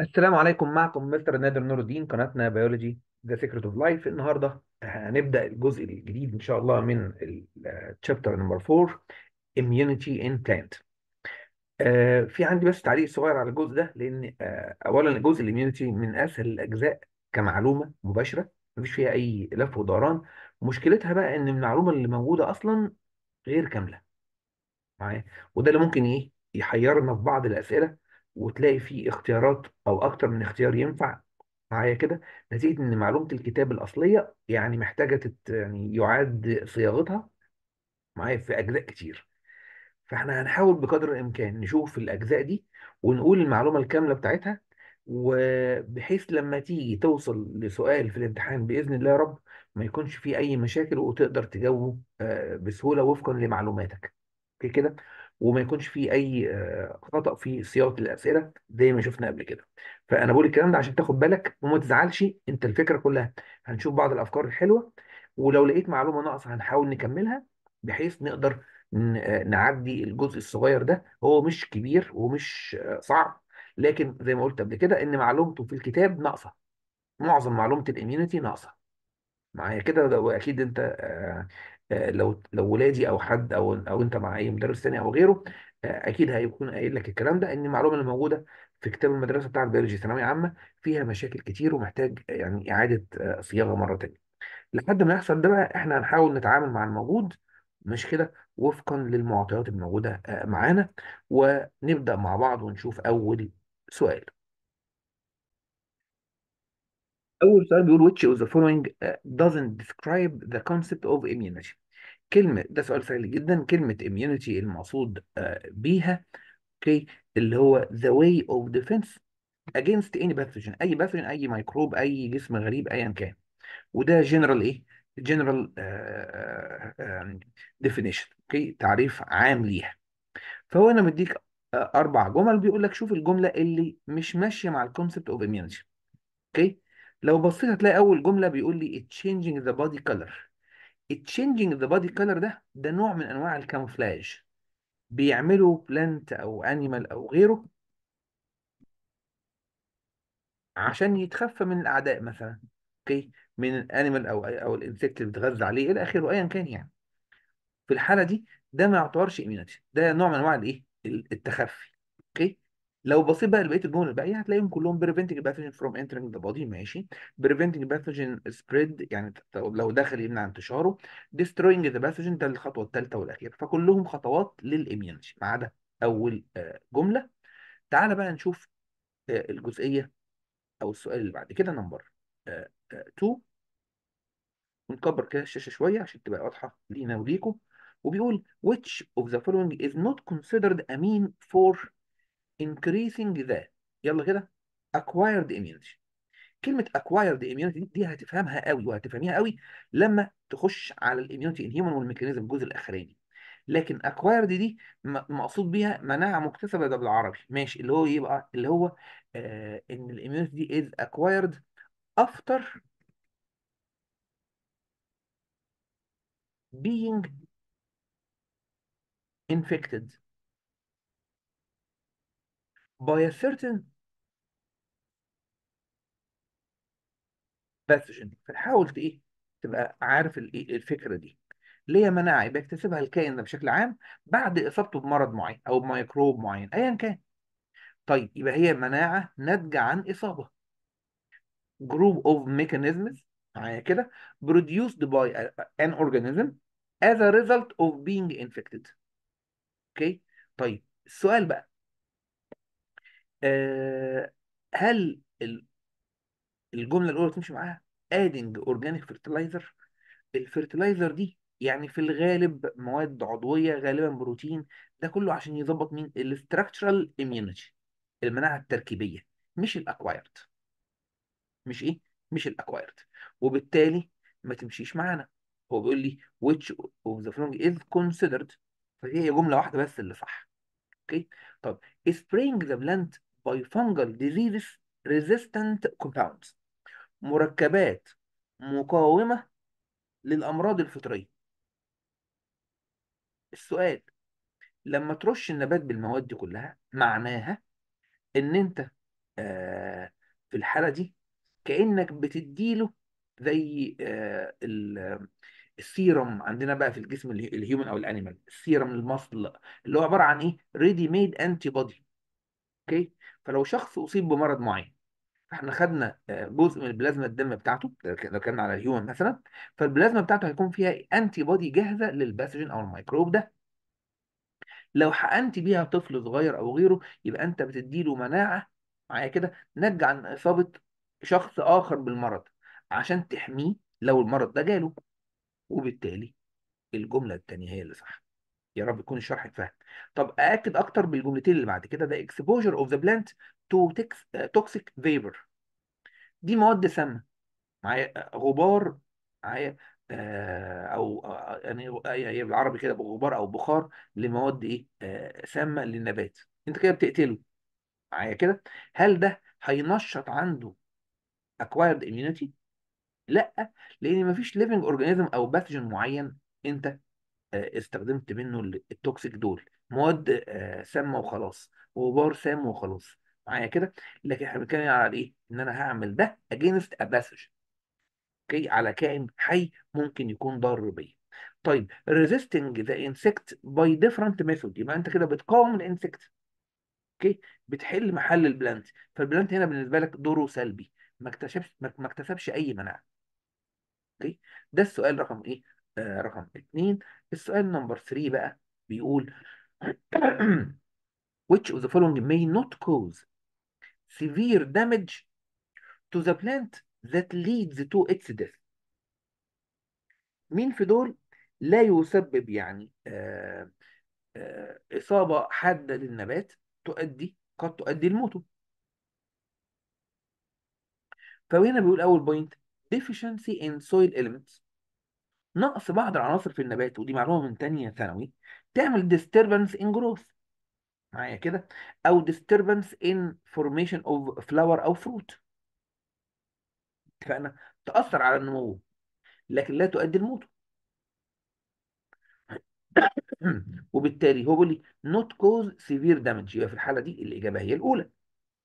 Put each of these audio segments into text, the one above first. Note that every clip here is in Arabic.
السلام عليكم معكم مستر نادر نور الدين قناتنا بيولوجي ذا سيكريت اوف لايف النهارده هنبدا الجزء الجديد ان شاء الله من التشابتر نمبر 4 اميونيتي انتنت في عندي بس تعليق صغير على الجزء ده لان آه، اولا جزء الاميونيتي من اسهل الاجزاء كمعلومه مباشره مفيش فيها اي لف ودوران مشكلتها بقى ان المعلومه اللي موجوده اصلا غير كامله معايا وده اللي ممكن ايه يحيرنا في بعض الاسئله وتلاقي فيه اختيارات او اكتر من اختيار ينفع معايا كده نتيجه ان معلومه الكتاب الاصليه يعني محتاجه تت يعني يعاد صياغتها معايا في اجزاء كتير فاحنا هنحاول بقدر الامكان نشوف الاجزاء دي ونقول المعلومه الكامله بتاعتها وبحيث لما تيجي توصل لسؤال في الامتحان باذن الله يا رب ما يكونش فيه اي مشاكل وتقدر تجاوبه آه، بسهوله وفقا لمعلوماتك اوكي كده وما يكونش فيه اي آه، خطأ في صياغه الاسئله زي ما شفنا قبل كده فانا بقول الكلام ده عشان تاخد بالك وما تزعلش انت الفكره كلها هنشوف بعض الافكار الحلوه ولو لقيت معلومه ناقصه هنحاول نكملها بحيث نقدر آه، نعدي الجزء الصغير ده هو مش كبير ومش آه، صعب لكن زي ما قلت قبل كده ان معلومته في الكتاب ناقصه معظم معلومه الاميونيتي ناقصه معايا كده واكيد انت آه، لو لو ولادي او حد او او انت مع اي مدرس تاني او غيره آه، اكيد هيكون قايل لك الكلام ده ان المعلومه اللي موجوده في كتاب المدرسه بتاع البيولوجي ثانويه عامه فيها مشاكل كتير ومحتاج يعني اعاده آه، صياغه مره تانيه. لحد ما يحصل ده بقى احنا هنحاول نتعامل مع الموجود مش كده وفقا للمعطيات الموجوده معانا ونبدا مع بعض ونشوف اول سؤال. اول سؤال بيقول which of the following uh, doesn't describe the concept of immunity كلمه ده سؤال سهل جدا كلمه immunity المقصود uh, بيها اوكي اللي هو the way of defense against any pathogen اي pathogen اي ميكروب اي جسم غريب ايا كان وده جنرال ايه جنرال uh, um, definition اوكي تعريف عام ليها فهو انا مديك اربع جمل بيقول لك شوف الجمله اللي مش ماشيه مع الكونسبت اوف immunity اوكي okay? لو بصيت هتلاقي اول جمله بيقول لي changing the body color changing the body color ده ده نوع من انواع الكاموفلاج بيعمله بلانت او انيمال او غيره عشان يتخفى من الاعداء مثلا اوكي من الانيمال او او الانسكت اللي بيتغذى عليه الى اخره ايا كان يعني في الحاله دي ده ما يعتبرش ايميونيتي ده نوع من انواع الايه التخفي اوكي لو بصيت بقى لبقيه الجمل الباقيه هتلاقيهم كلهم preventing باثوجين pathogen from entering the body ماشي preventing pathogen spread يعني لو دخل يمنع انتشاره destroying the pathogen ده الخطوه الثالثه والاخيره فكلهم خطوات للاميونيشن ما عدا اول آه، جمله تعال بقى نشوف آه، الجزئيه او السؤال اللي بعد كده نمبر 2 آه، ونكبر كده الشاشه شويه عشان تبقى واضحه لينا وليكم وبيقول which of the following is not considered a mean for increasing the يلا كده acquired immunity كلمه acquired immunity دي هتفهمها قوي وهتفهميها قوي لما تخش على الاميونتي ان هيومن والميكانيزم الجزء الاخراني لكن acquired دي مقصود بيها مناعه مكتسبه ده بالعربي ماشي اللي هو يبقى إيه اللي هو آه ان الاميونتي دي is acquired after being infected by a certain pathogen فتحاول ايه تبقى عارف إيه الفكره دي اللي هي مناعه بيكتسبها الكائن ده بشكل عام بعد اصابته بمرض معين او بميكروب معين ايا كان طيب يبقى هي مناعه ناتجه عن اصابه group of mechanisms معايا كده produced by an organism as a result of being infected اوكي okay. طيب السؤال بقى آه، هل ال- الجمله الاولى تمشي معاها ادنج اورجانيك فيرتلايزر الفيرتلايزر دي يعني في الغالب مواد عضويه غالبا بروتين ده كله عشان يظبط مين الاستراكشرال اميونيتي المناعه التركيبيه مش الاكوايرد مش ايه مش الاكوايرد وبالتالي ما تمشيش معانا هو بيقول لي which of the following is considered فهي جمله واحده بس اللي صح اوكي طب spraying the plant by fungal disease resistant compounds مركبات مقاومة للأمراض الفطرية السؤال لما ترش النبات بالمواد دي كلها معناها ان انت آه، في الحالة دي كأنك بتديله زي آه، السيرم عندنا بقى في الجسم الهيومن او الانيمال السيرم المصل اللي هو عباره عن ايه ريدي ميد انتي بودي اوكي فلو شخص اصيب بمرض معين فاحنا خدنا آه، جزء من البلازما الدم بتاعته لو كان على الهيومن مثلا فالبلازما بتاعته هيكون فيها انتي بودي جاهزه للباثوجين او الميكروب ده لو حقنت بيها طفل صغير او غيره يبقى انت بتديله مناعه معايا كده ناتجه عن اصابه شخص اخر بالمرض عشان تحميه لو المرض ده جاله وبالتالي الجمله الثانيه هي اللي صح يا رب يكون الشرح اتفهم طب أأكد أكتر بالجملتين اللي بعد كده ده exposure of the plant to toxic vapor دي مواد سامة معايا آه، غبار معايا آه، او آه، يعني هي بالعربي كده غبار او بخار لمواد ايه سامه للنبات انت كده بتقتله معايا كده هل ده هينشط عنده acquired immunity لا لان مفيش living organism او باثجن معين انت استخدمت منه التوكسيك دول مواد آه، سامه وخلاص وبار سام وخلاص معايا كده لكن احنا بنتكلم على ايه ان انا هعمل ده اجينست اباسج اوكي على كائن حي ممكن يكون ضار بيا طيب resisting the insect by different method يبقى انت كده بتقاوم الانسكت اوكي بتحل محل البلانت فالبلانت هنا بالنسبه لك دوره سلبي ما اكتسبش ما اكتسبش اي مناعه اوكي ده السؤال رقم ايه آه رقم اثنين السؤال نمبر 3 بقى بيقول which of the following may not cause severe damage to the plant that leads to its death مين في دول لا يسبب يعني آآ آه، آآ آه، إصابة حادة للنبات تؤدي قد تؤدي لموته فهنا بيقول أول بوينت deficiency in soil elements نقص بعض العناصر في النبات ودي معلومة من تانية ثانوي تعمل disturbance in growth معايا كده او disturbance in formation of flower او fruit اتفقنا تأثر على النمو لكن لا تؤدي لموته وبالتالي هو بيقول لي not cause severe damage يبقى في الحالة دي الإجابة هي الأولى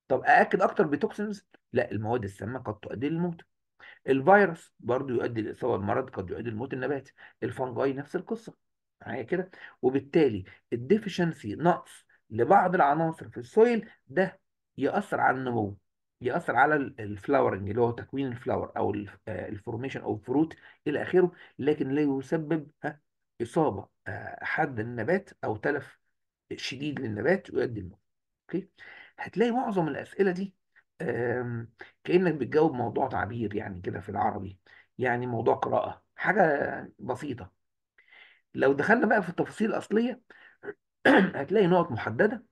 طب أأكد أكتر بتوكسينز لا المواد السامة قد تؤدي للموت الفيروس برضه يؤدي لإصابة المرض قد يؤدي لموت النبات الفنجاي نفس القصة معايا كده وبالتالي الديفيشنسي نقص لبعض العناصر في السويل ده يأثر على النمو يأثر على الفلاورنج اللي هو تكوين الفلاور او الفورميشن آه، او الفروت الى اخره لكن لا يسبب اصابه حاده للنبات او تلف شديد للنبات ويؤدي النمو اوكي هتلاقي معظم الاسئله دي كانك بتجاوب موضوع تعبير يعني كده في العربي يعني موضوع قراءه حاجه بسيطه لو دخلنا بقى في التفاصيل الأصلية هتلاقي نقط محددة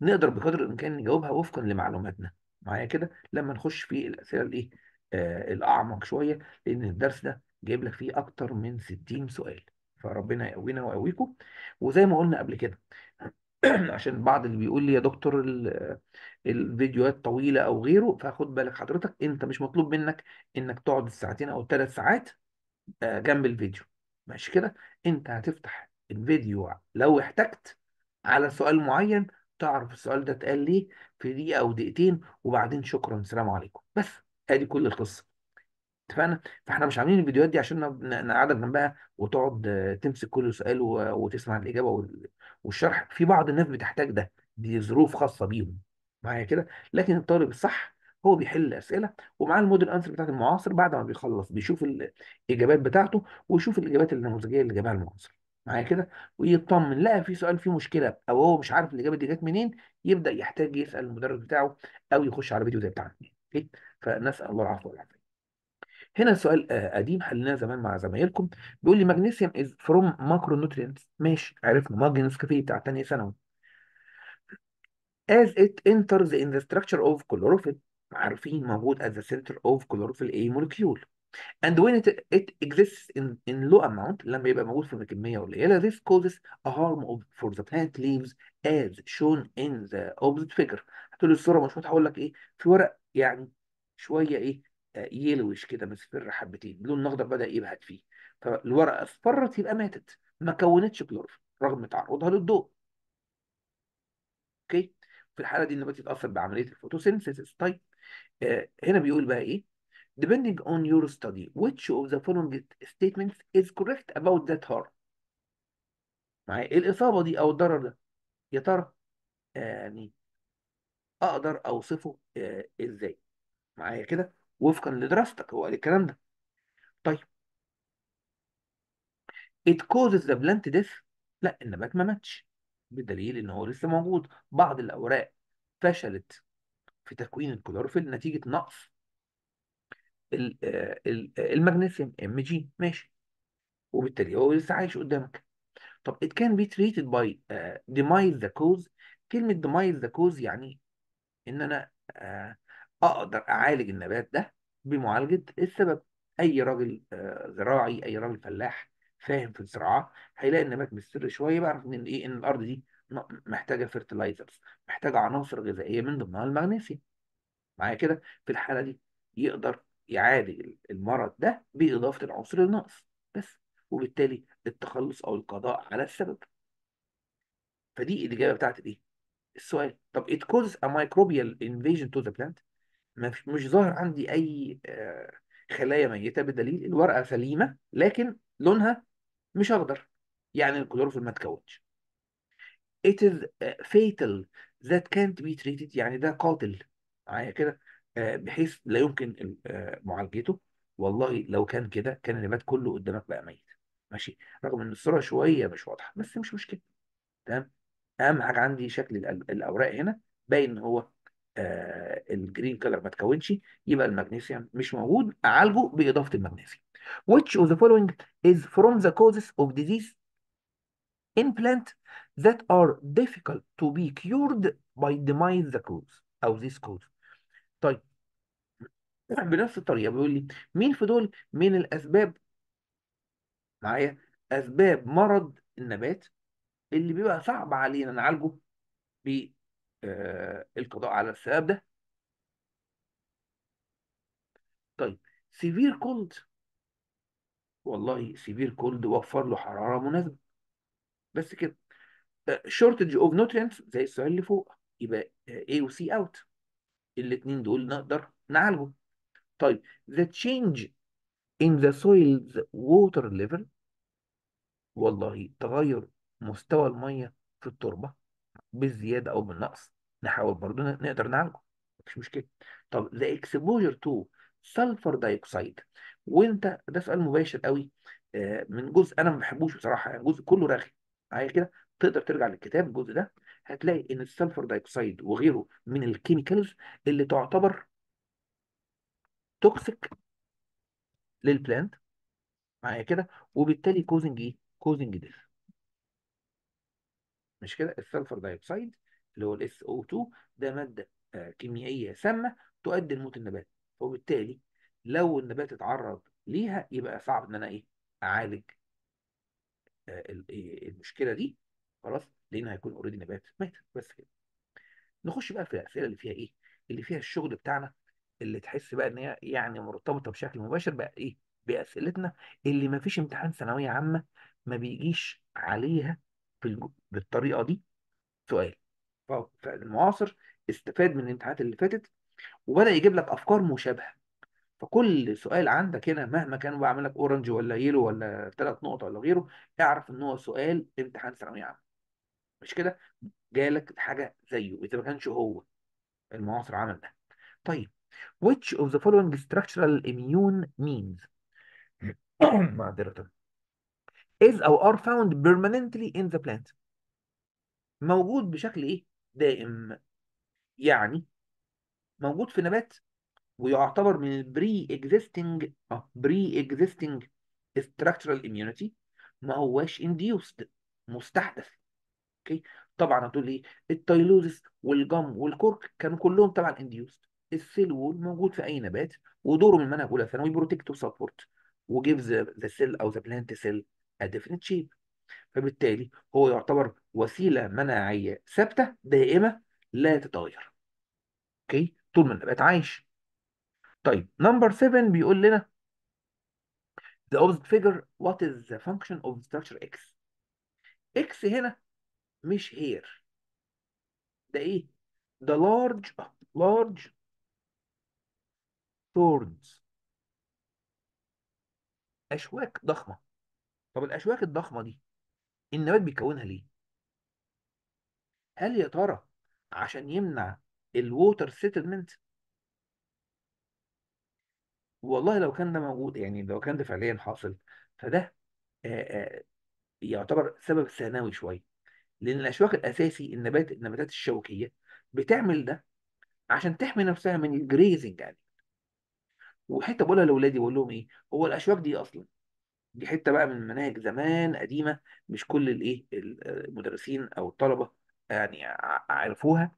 نقدر بقدر الإمكان نجاوبها وفقا لمعلوماتنا معايا كده لما نخش في الأسئلة الإيه آه الأعمق شوية لأن الدرس ده جايب لك فيه أكتر من 60 سؤال فربنا يقوينا ويقويكم وزي ما قلنا قبل كده عشان بعض اللي بيقول لي يا دكتور الفيديوهات طويلة أو غيره فخد بالك حضرتك أنت مش مطلوب منك إنك تقعد الساعتين أو الثلاث ساعات آه، جنب الفيديو ماشي كده انت هتفتح الفيديو لو احتجت على سؤال معين تعرف السؤال ده اتقال ليه في دقيقة أو دقيقتين وبعدين شكرا السلام عليكم بس ادي كل القصة اتفقنا فاحنا مش عاملين الفيديوهات دي عشان نقعدك جنبها وتقعد آه، تمسك كل سؤال وتسمع الإجابة والشرح في بعض الناس بتحتاج ده دي ظروف خاصة بيهم معايا كده لكن الطالب الصح هو بيحل الاسئله ومعاه المودرن انسر بتاعت المعاصر بعد ما بيخلص بيشوف الاجابات بتاعته ويشوف الاجابات النموذجيه اللي جابها المعاصر معايا كده ويطمن لقى في سؤال فيه مشكله او هو مش عارف الاجابه دي جت منين يبدا يحتاج يسال المدرس بتاعه او يخش على فيديو زي بتاعنا اوكي فنسال الله العفو والعافيه هنا سؤال آه، قديم حليناه زمان مع زمايلكم بيقول لي مغنيسيوم از فروم ماكرو نوترينتس ماشي عرفنا ماجنس كافيه بتاع ثانيه ثانوي as it enters in the structure of chlorophyll عارفين موجود at the center of chlorophyll A molecule and when it, it exists in, in low amount لما يبقى موجود في كمية قليلة this causes a harm of, for the plant leaves as shown in the opposite figure هتقول لي الصورة مش هقول لك إيه في ورق يعني شوية إيه يلوش آه، كده مصفر حبتين اللون الأخضر بدأ يبهت فيه فالورقة اصفرت يبقى ماتت ما كونتش كلور رغم تعرضها للضوء اوكي في الحالة دي النبات يتأثر بعملية الفوتوسينثيسيس طيب آه، هنا بيقول بقى ايه depending on your study which of the following statements is correct about that harm معايا الاصابه دي او الضرر ده يا ترى يعني اقدر اوصفه آه، ازاي معايا كده وفقا لدراستك هو قال الكلام ده طيب it causes the plant death لا النبات ما ماتش بدليل ان هو لسه موجود بعض الاوراق فشلت في تكوين الكلوروفيل نتيجه نقص آه، آه، المغنيسيوم ام جي ماشي وبالتالي هو لسه عايش قدامك طب it can be treated by uh, demise the cause كلمة demise the cause يعني إن أنا uh, أقدر أعالج النبات ده بمعالجة السبب أي راجل uh, زراعي أي راجل فلاح فاهم في الزراعة هيلاقي النبات مستر شوية بعرف إن إيه إن الأرض دي محتاجه فيرتلايزرز محتاجه عناصر غذائيه من ضمنها المغنيسيوم معايا كده في الحاله دي يقدر يعالج المرض ده باضافه العنصر الناقص بس وبالتالي التخلص او القضاء على السبب فدي الاجابه بتاعت الايه السؤال طب it causes a microbial invasion to the plant مش ظاهر عندي اي آه، خلايا ميته بدليل الورقه سليمه لكن لونها مش اخضر يعني الكلوروفيل ما تكونش it is uh, fatal that can't be treated يعني ده قاتل معايا يعني كده آه، بحيث لا يمكن آه، معالجته والله لو كان كده كان اللي مات كله قدامك بقى ميت ماشي رغم ان الصوره شويه مش واضحه بس مش مشكله تمام اهم حاجه عندي شكل الاوراق هنا باين ان هو آه الجرين كلر ما تكونش يبقى المغنيسيوم مش موجود اعالجه باضافه المغنيسيوم which of the following is from the causes of disease in plant that are difficult to be cured by demise the cause أو this cause طيب بنفس الطريقة بيقول لي مين في دول من الأسباب معايا أسباب مرض النبات اللي بيبقى صعب علينا نعالجه بالقضاء آه، على السبب ده طيب سيفير كولد والله سيفير كولد وفر له حرارة مناسبة بس كده شورتج اوف نوترينت زي السؤال اللي فوق يبقى A و C out الاثنين دول نقدر نعالجه طيب the change in the soil's water level والله تغير مستوى الميه في التربه بالزياده او بالنقص نحاول برضه نقدر نعالجه مفيش مشكله طب the exposure to sulfur dioxide وانت ده سؤال مباشر قوي آه، من جزء انا ما بحبوش بصراحه يعني جزء كله رغي عايز كده تقدر ترجع للكتاب الجزء ده هتلاقي ان السلفر دايوكسيد وغيره من الكيميكالز اللي تعتبر توكسيك للبلانت معايا كده وبالتالي كوزنج ايه؟ كوزنج ديث مش كده السلفر دايوكسيد اللي هو الاس او 2 ده ماده آه، كيميائيه سامه تؤدي لموت النبات وبالتالي لو النبات اتعرض ليها يبقى صعب ان انا ايه اعالج آه، إيه، المشكله دي خلاص لان هيكون اوريدي نبات مات بس كده نخش بقى في الاسئله اللي فيها ايه اللي فيها الشغل بتاعنا اللي تحس بقى ان هي يعني مرتبطه بشكل مباشر بقى ايه باسئلتنا اللي ما فيش امتحان ثانويه عامه ما بيجيش عليها في الج... بالطريقه دي سؤال فالمعاصر استفاد من الامتحانات اللي فاتت وبدا يجيب لك افكار مشابهه فكل سؤال عندك هنا مهما كان بقى عامل لك اورنج ولا يلو ولا ثلاث نقط ولا غيره اعرف ان هو سؤال امتحان ثانويه عامه مش كده جالك حاجه زيه اذا ما كانش هو المعاصر عمل ده طيب which of the following structural immune means معذرة is or are found permanently in the plant موجود بشكل ايه دائم يعني موجود في نبات ويعتبر من البري اكزيستنج اه بري اكزيستنج structural immunity ما هواش induced مستحدث اوكي طبعا هتقول ايه التايلوزس والجم والكورك كانوا كلهم طبعا انديوست السيل وول موجود في اي نبات ودوره من المنهج الاولى ثانوي بروتكت وسبورت وجيف ذا سيل او ذا بلانت سيل ا ديفينيت شيب فبالتالي هو يعتبر وسيله مناعيه ثابته دائمه لا تتغير اوكي طول ما النبات عايش طيب نمبر 7 بيقول لنا the opposite figure what is the function of structure x x هنا مش هير ده ايه ده لارج آه، لارج thorns اشواك ضخمه طب الاشواك الضخمه دي النبات بيكونها ليه هل يا ترى عشان يمنع الووتر سيتلمنت والله لو كان ده موجود يعني لو كان ده فعليا حاصل فده آآ آآ يعتبر سبب ثانوي شويه لان الاشواك الاساسي النبات النباتات الشوكيه بتعمل ده عشان تحمي نفسها من الجريزنج يعني وحته بقولها لاولادي بقول لهم ايه هو الاشواك دي اصلا دي حته بقى من مناهج زمان قديمه مش كل الايه المدرسين او الطلبه يعني عرفوها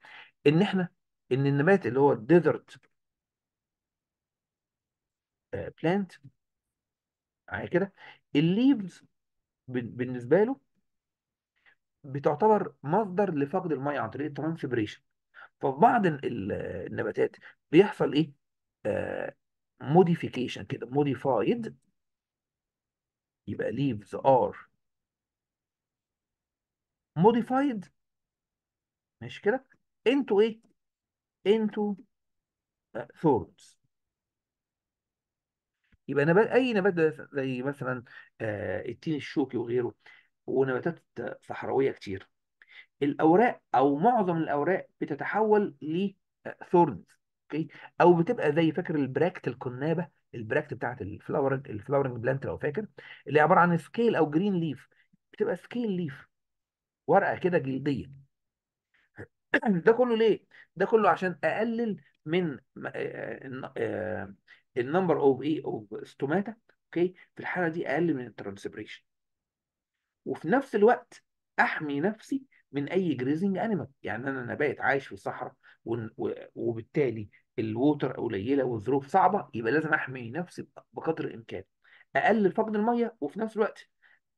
ان احنا ان النبات اللي هو الديزرت بلانت على كده الليفز بالنسبه له بتعتبر مصدر لفقد الميه عن طريق الترانسبريشن ففي بعض النباتات بيحصل ايه موديفيكيشن آه، كده موديفايد يبقى leaves are modified ماشي كده into ايه into thorns يبقى نبات اي نبات زي مثلا آه، التين الشوكي وغيره ونباتات صحراويه كتير الاوراق او معظم الاوراق بتتحول لثورنز اوكي او بتبقى زي فاكر البراكت الكنابه البراكت بتاعت الفلاورنج الفلاورنج بلانت لو فاكر اللي عباره عن سكيل او جرين ليف بتبقى سكيل ليف ورقه كده جلديه ده كله ليه ده كله عشان اقلل من آه، آه، آه، النمبر اوف ايه اوف ستوماتا اوكي في الحاله دي اقل من الترانسبريشن وفي نفس الوقت احمي نفسي من اي جريزنج انيمال يعني انا نبات عايش في صحراء وبالتالي الووتر قليله والظروف صعبه يبقى لازم احمي نفسي بقدر الامكان اقلل فقد الميه وفي نفس الوقت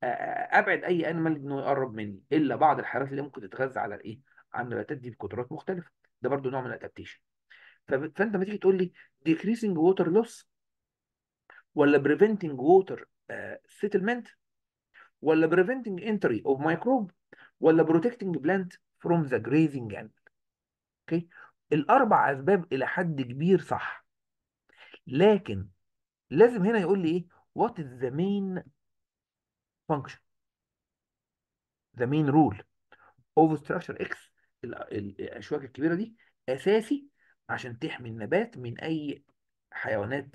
ابعد اي انيمال انه يقرب مني الا بعض الحالات اللي ممكن تتغذى على الايه على النباتات دي بقدرات مختلفه ده برضو نوع من الادابتيشن فانت ما تيجي تقول لي decreasing water loss ولا preventing water settlement ولا preventing entry of microbe ولا protecting plant from the grazing animal اوكي الاربع اسباب الى حد كبير صح لكن لازم هنا يقول لي ايه what is the main function the main rule of structure x الاشواك الكبيره دي اساسي عشان تحمي النبات من اي حيوانات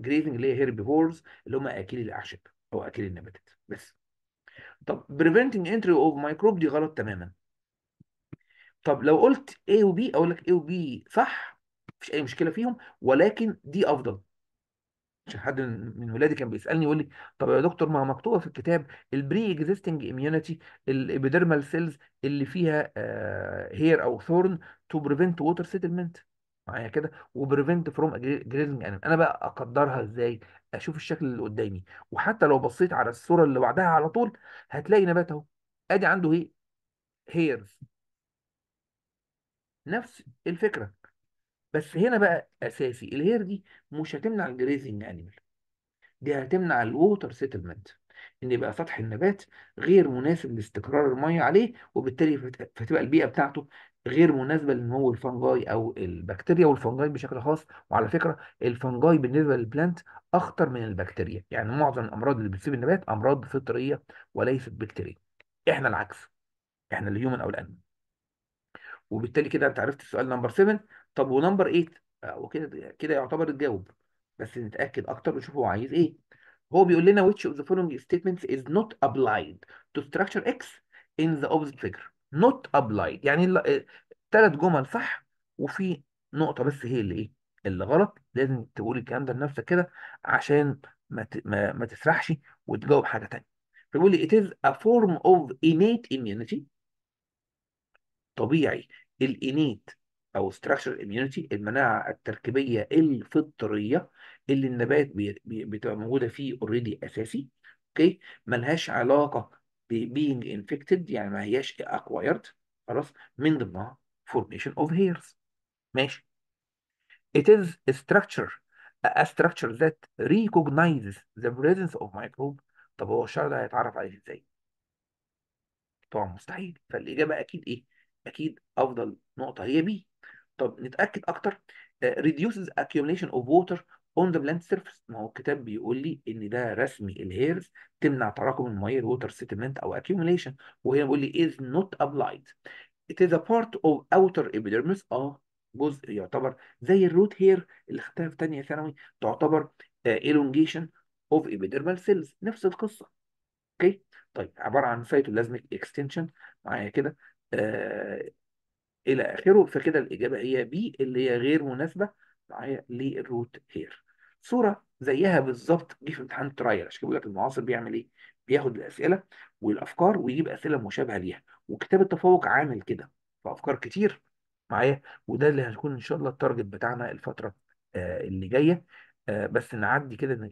جريزنج آه، اللي هي هيربيفورز اللي هم اكلي الاعشاب هو اكل النباتات بس طب بريفنتنج انتري اوف مايكروب دي غلط تماما طب لو قلت A و B اقول لك A و B صح مفيش اي مشكله فيهم ولكن دي افضل عشان حد من ولادي كان بيسالني يقول لي طب يا دكتور ما مكتوبه في الكتاب البري اكزيستنج اميونيتي الابيدرمال سيلز اللي فيها هير آه، او ثورن تو بريفنت ووتر سيتلمنت معايا كده وبريفنت فروم جريزنج انيمال انا بقى اقدرها ازاي اشوف الشكل اللي قدامي وحتى لو بصيت على الصوره اللي بعدها على طول هتلاقي نبات اهو ادي عنده ايه هيرز نفس الفكره بس هنا بقى اساسي الهير دي مش هتمنع الجريزنج انيمال دي هتمنع الووتر سيتلمنت ان يبقى سطح النبات غير مناسب لاستقرار الميه عليه وبالتالي فتبقى البيئه بتاعته غير مناسبه لنمو الفنجاي او البكتيريا والفنجاي بشكل خاص وعلى فكره الفنجاي بالنسبه للبلانت اخطر من البكتيريا يعني معظم الامراض اللي بتصيب النبات امراض فطريه وليست بكتيريه احنا العكس احنا الهيومن او الانمي وبالتالي كده انت عرفت السؤال نمبر 7 طب ونمبر 8 آه، وكده كده يعتبر اتجاوب بس نتاكد اكتر ونشوف هو عايز ايه هو بيقول لنا which of the following statements is not applied to structure X in the opposite figure not applied يعني ثلاث آه، جمل صح وفي نقطة بس هي اللي ايه اللي غلط لازم تقول الكلام ده لنفسك كده عشان ما ت... ما, ما تسرحش وتجاوب حاجة تانية فبيقول لي it is a form of innate immunity طبيعي الانيت او structural immunity المناعة التركيبية الفطرية اللي النبات بتبقى موجودة فيه اوريدي اساسي اوكي ملهاش علاقة being infected يعني ما هياش acquired خلاص من ضمنها formation of hairs ماشي it is a structure a structure that recognizes the presence of microbe طب هو الشعر ده هيتعرف عليه ازاي؟ طبعا مستحيل فالاجابه اكيد ايه؟ اكيد افضل نقطه هي بي طب نتاكد اكتر uh, reduces accumulation of water اون ذا بلانت سيرفيس ما هو الكتاب بيقول لي ان ده رسمي الهيرز تمنع تراكم الميه الووتر سيتمنت او اكيوميليشن وهنا بيقول لي is not applied it is a part of outer epidermis اه جزء يعتبر زي الروت هير اللي خدتها في ثانيه ثانوي تعتبر آه، elongation of epidermal cells نفس القصه اوكي طيب عباره عن سيتولازميك اكستنشن معايا كده آه الى اخره فكده الاجابه هي بي اللي هي غير مناسبه معايا للروت هير صوره زيها بالظبط دي في امتحان الترايل عشان كده بيقول لك المعاصر بيعمل ايه؟ بياخد الاسئله والافكار ويجيب اسئله مشابهه ليها وكتاب التفوق عامل كده فافكار كتير معايا وده اللي هنكون ان شاء الله التارجت بتاعنا الفتره آه، اللي جايه آه، بس نعدي كده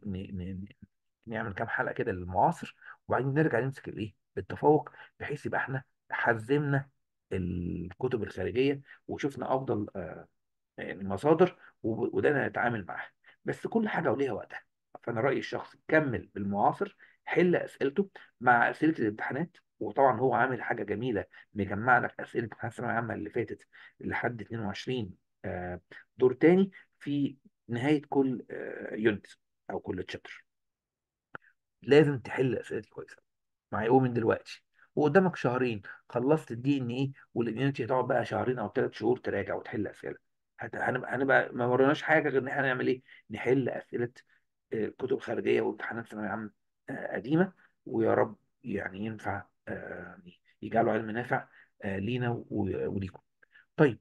نعمل كام حلقه كده للمعاصر وبعدين نرجع نمسك الايه؟ التفوق بحيث يبقى احنا حزمنا الكتب الخارجيه وشفنا افضل آه، المصادر وبدانا نتعامل معاها بس كل حاجه وليها وقتها فانا رايي الشخصي كمل بالمعاصر حل اسئلته مع اسئله الامتحانات وطبعا هو عامل حاجه جميله مجمع لك اسئله امتحانات الثانويه العامه اللي فاتت لحد 22 آه، دور تاني في نهايه كل يونت آه، او كل تشابتر لازم تحل اسئله كويسه معايا من دلوقتي وقدامك شهرين خلصت الدي ان ايه والاميونتي هتقعد بقى شهرين او ثلاث شهور تراجع وتحل اسئله هنبقى ما وريناش حاجه غير ان احنا نعمل ايه؟ نحل اسئله كتب خارجيه وامتحانات ثانويه عامه قديمه ويا رب يعني ينفع يجعله علم نافع لينا وليكم. طيب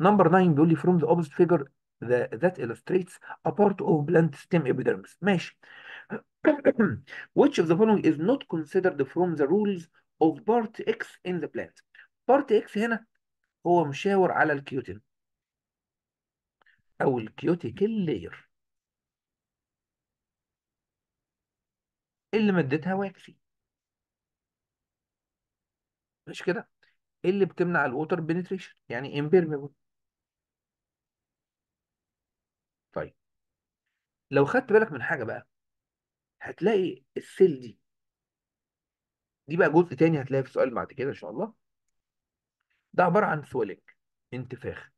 نمبر 9 بيقول لي from the opposite figure the, that illustrates a part of blunt stem epidermis ماشي which of the following is not considered from the rules of part x in the plant part x هنا هو مشاور على الكيوتين أو الكيوتيكل لير اللي مدتها واكسي مش كده اللي بتمنع الووتر بنتريشن يعني امبيرميبل طيب لو خدت بالك من حاجه بقى هتلاقي السيل دي دي بقى جزء تاني هتلاقيه في السؤال بعد كده ان شاء الله ده عباره عن ثوليك انتفاخ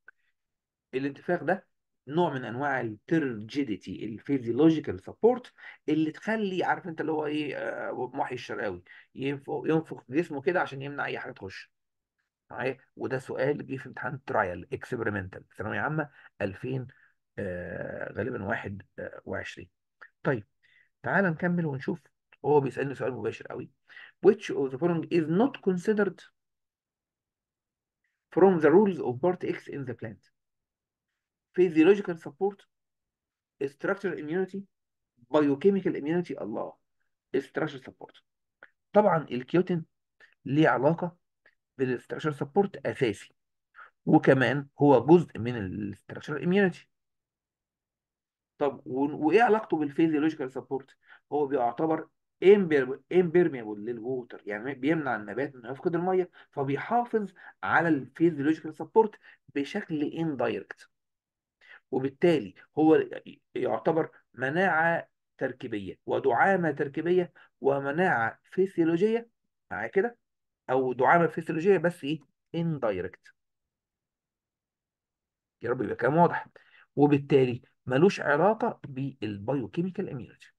الانتفاخ ده نوع من انواع الترجيديتي الفيزيولوجيكال سبورت اللي تخلي عارف انت اللي هو ايه آه، محي الشرقاوي ينفخ جسمه كده عشان يمنع اي حاجه تخش معايا وده سؤال جه في امتحان ترايل اكسبيرمنتال ثانويه عامه 2000 آه، غالبا 21 آه، طيب تعال نكمل ونشوف هو بيسالني سؤال مباشر قوي which of the following is not considered from the rules of part X in the plant. Physiological support, structural immunity, biochemical immunity, الله structural support. طبعا الكيوتين ليه علاقة بالstructural support أساسي وكمان هو جزء من الستراكشر اميونيتي طب وايه علاقته بالفيزيولوجيكال سبورت هو بيعتبر امبيرميبل للووتر يعني بيمنع النبات انه يفقد الميه فبيحافظ على الفيزيولوجيكال سبورت بشكل اندايركت وبالتالي هو يعتبر مناعه تركيبيه ودعامه تركيبيه ومناعه فيسيولوجيه معايا كده او دعامه فيسيولوجيه بس ايه اندايركت يا رب يبقى كلام واضح وبالتالي ملوش علاقه بالبايوكيميكال اميونيتي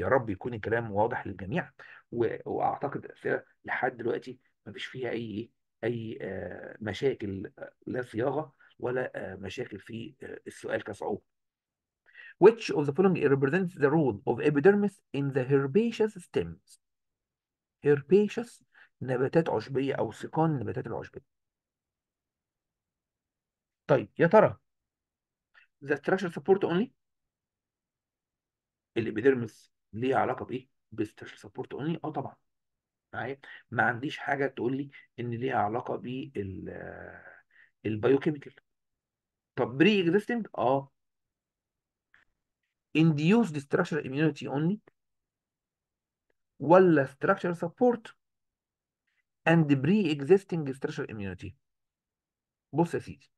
يا رب يكون الكلام واضح للجميع واعتقد الاسئله لحد دلوقتي ما فيش فيها اي إيه، اي آه، مشاكل آه، لا صياغه ولا آه، مشاكل في السؤال كصعوبه. Which of the following represents the role of epidermis in the herbaceous stems? herbaceous نباتات عشبية أو سيقان النباتات العشبية. طيب يا ترى the structure support only الابيدرمس ليها علاقه بايه؟ بسبيشال سبورت اونلي اه طبعا معايا ما عنديش حاجه تقول لي ان ليها علاقه بال البايوكيميكال آه، طب بري اكزيستنج اه induced structural immunity only ولا structural support and pre-existing structural immunity بص يا سيدي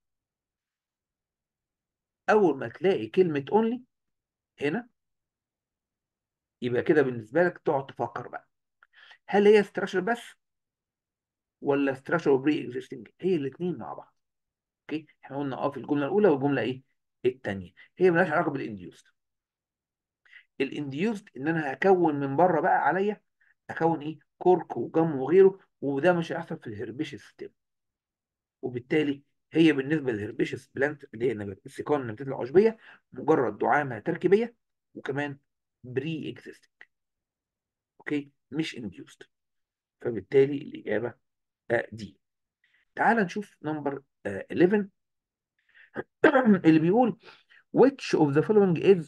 اول ما تلاقي كلمه only هنا يبقى كده بالنسبه لك تقعد تفكر بقى هل هي استراشر بس ولا استراشر وبري اكزيستنج هي الاثنين مع بعض اوكي احنا قلنا اه في الجمله الاولى والجمله ايه الثانيه هي مالهاش علاقه بالانديوست الانديوست ان انا هكون من بره بقى عليا اكون ايه كورك وجم وغيره وده مش هيحصل في الهربيش ستيب وبالتالي هي بالنسبه للهربيشس بلانت اللي هي السيقان النباتات العشبيه مجرد دعامه تركيبيه وكمان pre-existing اوكي مش induced فبالتالي الإجابة دي تعال نشوف نمبر 11 اللي بيقول which of the following is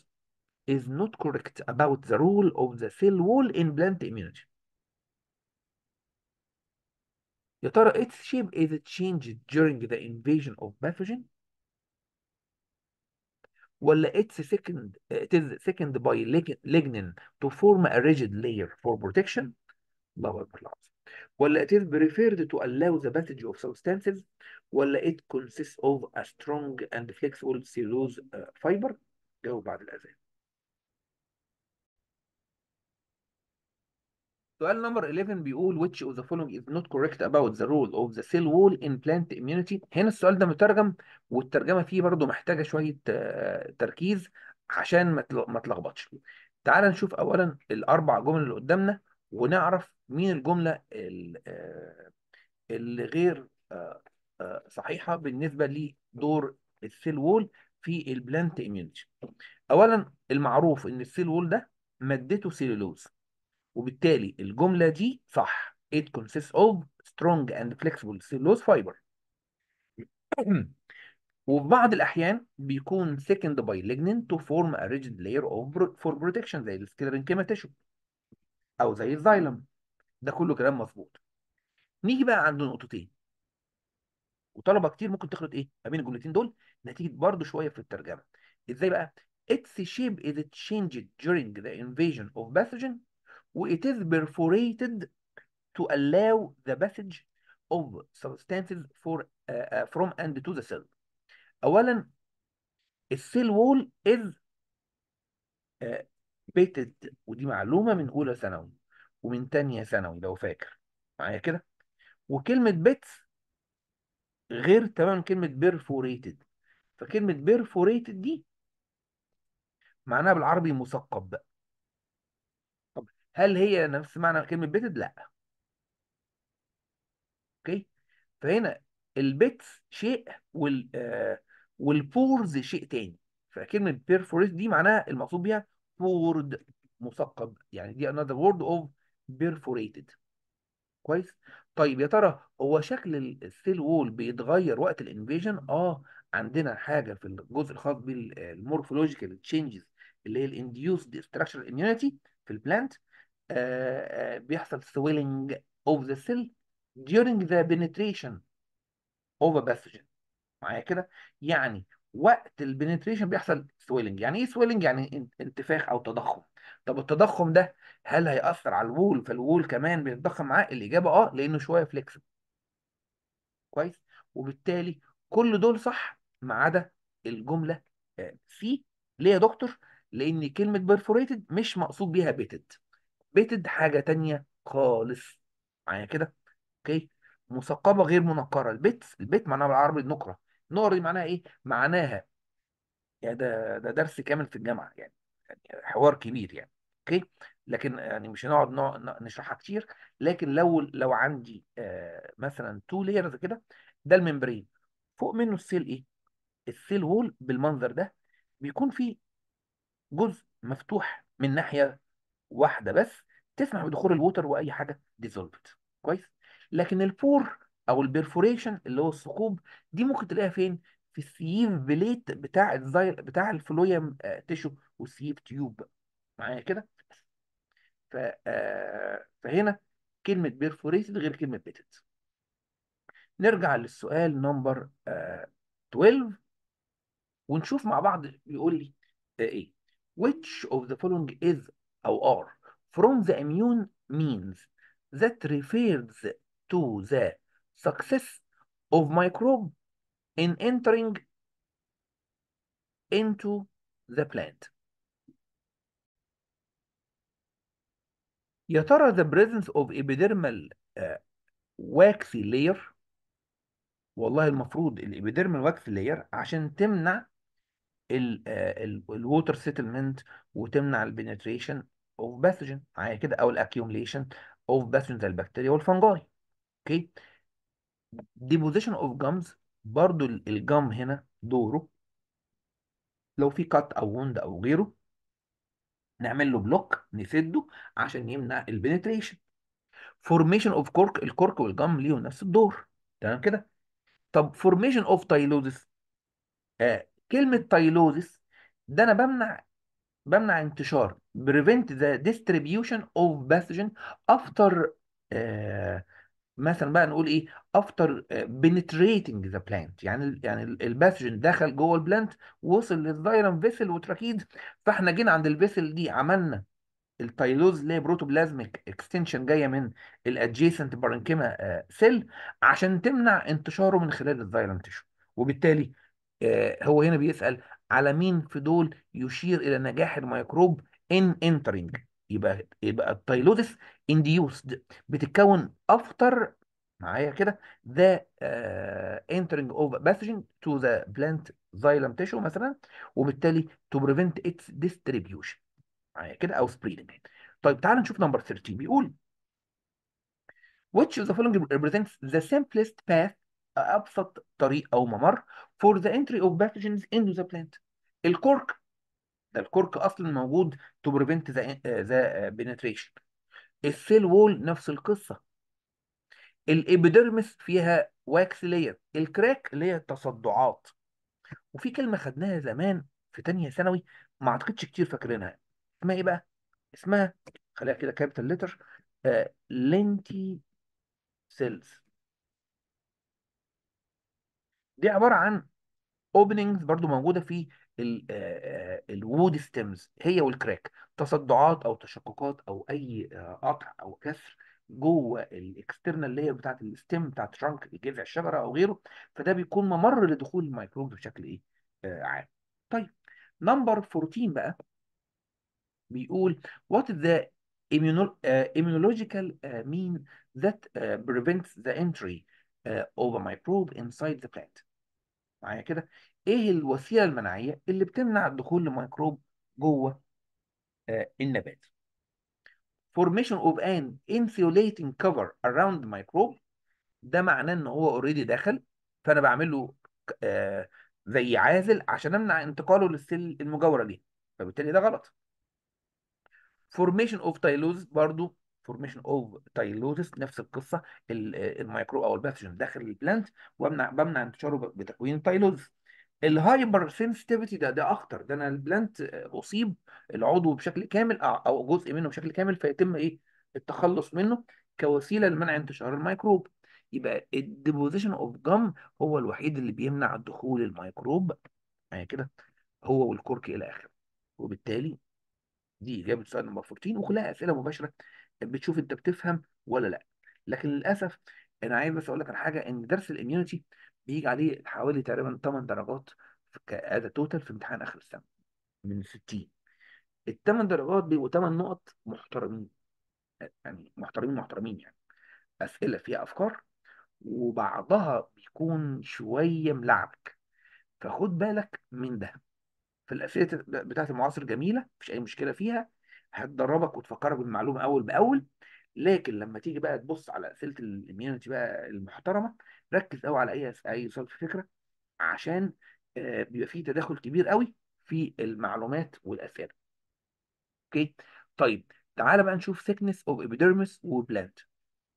is not correct about the role of the cell wall in plant immunity يا ترى its shape is changed during the invasion of pathogen ولا it's second it is second by lignin to form a rigid layer for protection الله أكبر العظيم ولا it is preferred to allow the passage of substances ولا it consists of a strong and flexible cellulose uh, fiber جاوب بعد الأذان سؤال نمبر 11 بيقول which of the following is not correct about the role of the cell wall in plant immunity هنا السؤال ده مترجم والترجمه فيه برضو محتاجه شويه آه، تركيز عشان ما تلخبطش تعال نشوف اولا الاربع جمل اللي قدامنا ونعرف مين الجمله آه، اللي غير آه، صحيحه بالنسبه لدور السيل وول في البلانت اميونتي اولا المعروف ان السيل وول ده مادته سيلولوز وبالتالي الجملة دي صح it consists of strong and flexible cellulose fiber وفي بعض الأحيان بيكون second by lignin to form a rigid layer of for protection زي السكلرنكيما tissue أو زي الزايلم ده كله كلام مظبوط نيجي بقى عند نقطتين وطلبة كتير ممكن تخلط إيه ما بين الجملتين دول نتيجة برضو شوية في الترجمة إزاي بقى its shape is it changed during the invasion of pathogen و it is perforated to allow the passage of substances for, uh, uh from and to the cell اولا السيل وول از بيتد ودي معلومه من اولى ثانوي ومن تانية ثانوي لو فاكر معايا كده وكلمه بيتس غير تماما كلمه perforated فكلمه perforated دي معناها بالعربي مثقب بقى هل هي نفس معنى كلمه بيتد لا اوكي فهنا البيتس شيء وال آه، والبورز شيء تاني فكلمه بيرفوريت دي معناها المقصود بيها بورد مثقب يعني دي another word of perforated كويس طيب يا ترى هو شكل السيل وول بيتغير وقت الانفيجن اه عندنا حاجه في الجزء الخاص بالمورفولوجيكال آه، تشينجز اللي هي الانديوسد ستراكشر اميونيتي في البلانت آه، آه، بيحصل swelling of the cell during the penetration of a pathogen معايا كده يعني وقت البنتريشن بيحصل سويلنج يعني ايه سويلنج يعني انتفاخ او تضخم طب التضخم ده هل هيأثر على الوول فالوول كمان بيتضخم معاه الاجابه اه لانه شويه فليكسبل كويس وبالتالي كل دول صح ما عدا الجمله سي ليه يا دكتور لان كلمه بيرفوريتد مش مقصود بيها بيتد بيتد حاجة تانية خالص معايا كده اوكي مثقبة غير منقرة البيت البيت معناها بالعربي النقرة النقرة دي معناها ايه معناها يعني ده ده درس كامل في الجامعة يعني, يعني حوار كبير يعني اوكي لكن يعني مش هنقعد نشرحها كتير لكن لو لو عندي آه مثلا تو ليرز كده ده الممبرين فوق منه السيل ايه السيل وول بالمنظر ده بيكون فيه جزء مفتوح من ناحيه واحده بس تسمح بدخول الووتر واي حاجه ديزولفت كويس لكن البور او البرفوريشن اللي هو الثقوب دي ممكن تلاقيها فين في السيف بليت بتاع الزايل بتاع الفلويم آه، تيشو والسيف تيوب معايا كده ف... آه، فهنا كلمه بيرفوريتد غير كلمه بيتد نرجع للسؤال نمبر 12 آه، ونشوف مع بعض بيقول لي ايه which of the following is أو are from the immune means that refers to the success of microbe in entering into the plant. يا ترى the presence of epidermal uh, waxy layer والله المفروض الابيديرمال واكس لاير عشان تمنع الووتر سيتلمنت وتمنع البنتريشن اوف باثوجين معايا كده او الاكيوميليشن اوف باثوجين زي البكتيريا والفنجاي اوكي ديبوزيشن اوف جامز برضو الجام هنا دوره لو في كات او وند او غيره نعمل له بلوك نسده عشان يمنع البنتريشن فورميشن اوف كورك الكورك والجم ليهم نفس الدور تمام كده طب فورميشن اوف تايلوزس كلمه تايلوزس ده انا بمنع بمنع انتشار prevent the distribution of pathogen after uh, مثلا بقى نقول ايه after uh, penetrating the plant يعني يعني الباثوجين دخل جوه البلانت وصل للزيرم فيسل وتراكيد فاحنا جينا عند الفيسل دي عملنا التايلوز اللي هي بروتوبلازميك اكستنشن جايه من الادجيسنت بارنكيما سيل عشان تمنع انتشاره من خلال الزيرم تيشو وبالتالي uh، هو هنا بيسأل على مين في دول يشير الى نجاح الميكروب ان انترنج يبقى يبقى التايلوزس انديوسد بتتكون افتر معايا كده ذا انترنج اوف باثوجين تو ذا بلانت زايلم تيشو مثلا وبالتالي تو بريفنت اتس ديستريبيوشن معايا كده او سبريدنج طيب تعال نشوف نمبر 13 بيقول which of the following represents the simplest path ابسط طريق او ممر for the entry of pathogens into the plant الكورك ده الكورك اصلا موجود تو بريفنت ذا بنتريشن السيل وول نفس القصه الابيدرمس فيها واكس لير الكراك اللي هي تصدعات وفي كلمه خدناها زمان في ثانيه ثانوي ما اعتقدش كتير فاكرينها اسمها ايه بقى اسمها خليها كده كابيتال لتر لينتي سيلز دي عباره عن اوبننجز برضو موجوده في الوود ستيمز هي والكراك تصدعات او تشققات او اي آه، قطع او كسر جوه الاكسترنال لاير بتاعت الستيم بتاعت ترانك جذع الشجره او غيره فده بيكون ممر لدخول الميكروب بشكل ايه آه عام طيب نمبر 14 بقى بيقول what is the آه، immunological آه، mean that prevents the entry of a microbe inside the plant معايا كده ايه الوسيله المناعيه اللي بتمنع دخول الميكروب جوه آه النبات formation of an insulating cover around the microbe ده معناه ان هو اوريدي دخل فانا بعمل له آه زي عازل عشان امنع انتقاله للسل المجاوره ليه فبالتالي ده غلط formation of tylose برضو formation of tyloses نفس القصه آه، الميكروب او الباثوجين داخل البلانت وامنع بمنع انتشاره بتكوين tylose الهايبر سنسيتيفيتي ده ده اخطر ده انا البلانت اصيب العضو بشكل كامل او جزء منه بشكل كامل فيتم ايه التخلص منه كوسيله لمنع انتشار الميكروب يبقى الديبوزيشن اوف جم هو الوحيد اللي بيمنع دخول الميكروب يعني كده هو والكرك الى اخره وبالتالي دي اجابه سؤال نمبر 14 وكلها اسئله مباشره بتشوف انت بتفهم ولا لا لكن للاسف انا عايز بس اقول لك على حاجه ان درس الاميونتي بيجي عليه حوالي تقريبا 8 درجات كاداء آه، توتال في امتحان اخر السنه من 60 الثمان درجات بيبقوا ثمان نقط محترمين يعني محترمين محترمين يعني اسئله فيها افكار وبعضها بيكون شويه ملعبك فخد بالك من ده في الاسئله بتاعت المعاصر جميله مفيش اي مشكله فيها هتدربك وتفكرك بالمعلومه اول باول لكن لما تيجي بقى تبص على اسئله الاميونتي بقى المحترمه ركز قوي على اي اي صنف فكره عشان آه، بيبقى فيه تداخل كبير قوي في المعلومات والاسئله اوكي طيب تعالى بقى نشوف ثيكنس اوف ابيديرمس وبلانت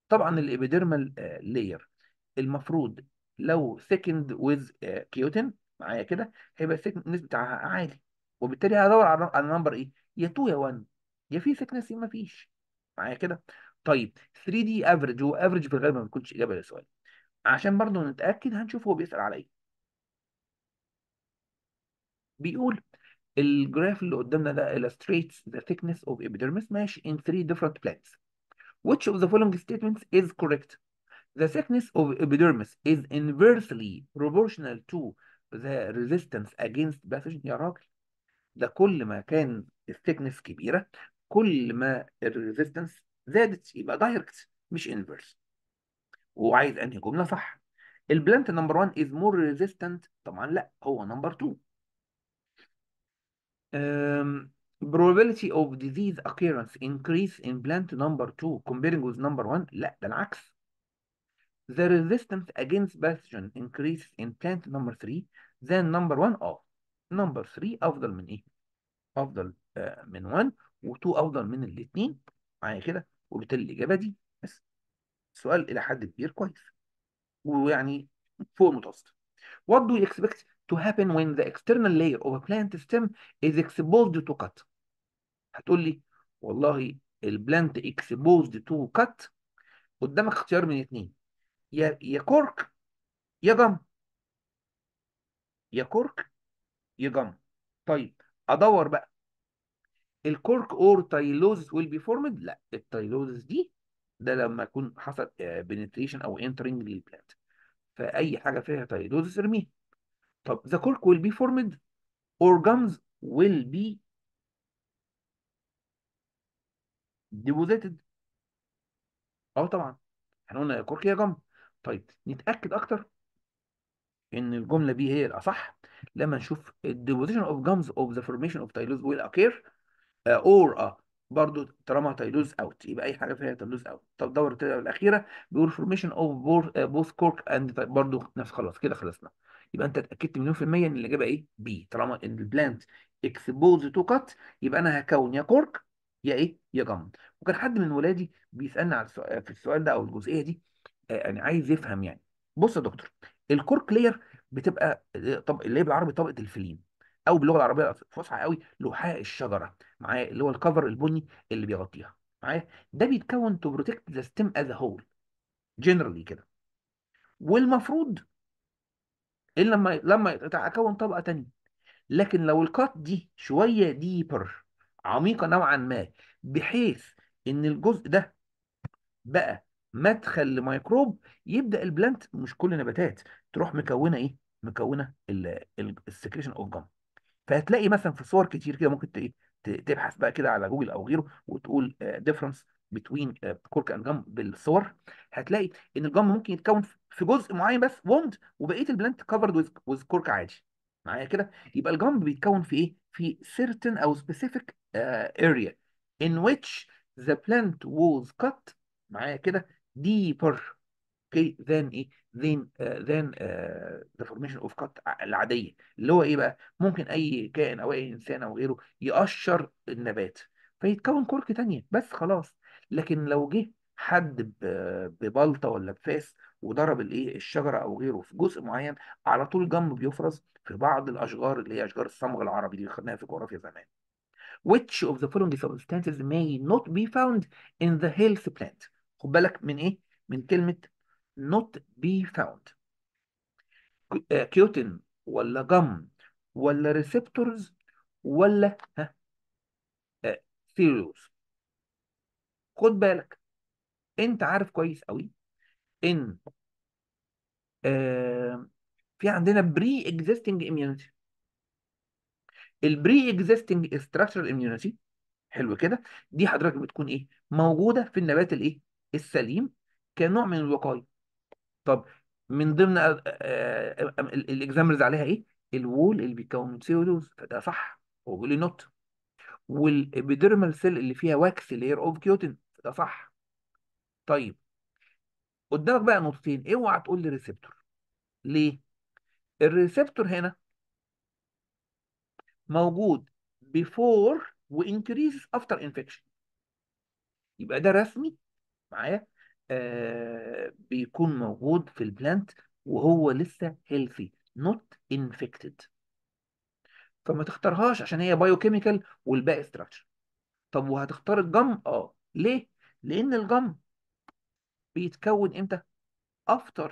طبعا الابيديرمال لاير آه، المفروض لو ثيكند ويز كيوتن معايا كده هيبقى الثيكنس بتاعها عالي وبالتالي هدور على نمبر ايه يا 2 يا 1 يا في ثيكنس يا ما فيش معايا كده طيب 3 دي افريج هو افريج في الغالب ما بيكونش اجابه للسؤال عشان برضه نتأكد هنشوف هو بيسأل على ايه بيقول الجراف اللي قدامنا ده illustrates the thickness of epidermis mesh in three different plants. Which of the following statements is correct? The thickness of epidermis is inversely proportional to the resistance against pathogen يا راجل ده كل ما كان الثيكنس كبيرة كل ما الريزيستنس زادت يبقى دايركت مش inverse وعايز انهي جمله صح البلانت نمبر 1 از مور ريزيستنت طبعا لا هو نمبر 2 probability of disease occurrence increase in plant number 2 comparing with number 1 لا ده العكس the resistance against pathogen increase in plant number 3 than number 1 اه number 3 افضل من ايه افضل آه من 1 و2 افضل من الاثنين معايا كده وبالتالي الاجابه دي سؤال الى حد كبير كويس ويعني فوق المتوسط What do you expect to happen when the external layer of a plant stem is exposed to cut هتقول لي والله البلانت exposed to cut قدامك اختيار من اثنين يا يا كورك يا جم يا كورك يا جم طيب ادور بقى الكورك اور تايلوزس ويل بي فورمد لا التايلوزس دي ده لما يكون حصل بنتريشن آه، او انترنج للبلانت فاي حاجه فيها تايلوزس ارميها طب the cork will be formed or gums will be deposited اه طبعا احنا قلنا كورك يا جم طيب نتاكد اكتر ان الجمله بي هي الاصح لما نشوف الديبوزيشن deposition of gums of the formation of ويل will occur آه، or a آه، برضو طالما هتيلوز اوت يبقى اي حاجه فيها هتيلوز اوت طب دور الاخيره بيقول فورميشن اوف بوث كورك اند برضو نفس خلاص كده خلصنا يبقى انت اتاكدت مليون في الميه ان الاجابه ايه بي طالما ان البلانت اكسبوز تو كات يبقى انا هكون يا كورك يا ايه يا جم وكان حد من ولادي بيسالني على السؤال في السؤال ده او الجزئيه دي آه، يعني عايز يفهم يعني بص يا دكتور الكورك لير بتبقى آه، طب اللي هي بالعربي طبقه الفلين او باللغه العربيه الفصحى قوي لحاء الشجره معايا اللي هو الكفر البني اللي بيغطيها معايا ده بيتكون تو بروتكت ذا ستيم از هول جنرالي كده والمفروض الا لما لما يتكون طبقه ثانيه لكن لو القط دي شويه ديبر عميقه نوعا ما بحيث ان الجزء ده بقى مدخل لميكروب يبدا البلانت مش كل نباتات تروح مكونه ايه مكونه السكريشن اوف جامب فهتلاقي مثلا في صور كتير كده ممكن تبحث بقى كده على جوجل او غيره وتقول ديفرنس بتوين كورك اند جام بالصور هتلاقي ان الجام ممكن يتكون في جزء معين بس ووند وبقيه البلانت كفرد وذ كورك عادي معايا كده يبقى الجام بيتكون في ايه في سيرتن او سبيسيفيك اريا ان ويتش ذا بلانت ووز كات معايا كده ديبر اوكي ذان ايه زين زين uh, uh, the formation of cut العاديه اللي هو ايه بقى ممكن اي كائن او اي انسان او غيره يقشر النبات فيتكون كرك تانية بس خلاص لكن لو جه حد ببلطه ولا بفاس وضرب الايه الشجره او غيره في جزء معين على طول جنب بيفرز في بعض الاشجار اللي هي اشجار الصمغ العربي دي خدناها في جغرافيا زمان which of the following substances may not be found in the health plant خد بالك من ايه من كلمه not be found كيوتن eh, ولا جم ولا ريسبتورز ولا ها ثيريوز eh, خد بالك انت عارف كويس قوي ان آه في عندنا بري اكزيستنج اميونيتي البري اكزيستنج استراكشرال اميونيتي حلو كده دي حضرتك بتكون ايه موجوده في النبات الايه السليم كنوع من الوقايه طب من ضمن الاكزامبلز عليها ايه؟ الوول اللي بيتكون من سيلولوز فده صح هو نوت والابيديرمال سيل اللي فيها واكس لير اوف كيوتين فده صح طيب قدامك بقى نقطتين اوعى تقول لي ريسبتور ليه؟ الريسبتور هنا موجود before وانكريز افتر انفكشن يبقى ده رسمي معايا آه، بيكون موجود في البلانت وهو لسه هيلثي نوت انفكتد فما تختارهاش عشان هي بايو كيميكال والباقي ستراكشر طب وهتختار الجم اه ليه لان الجم بيتكون امتى after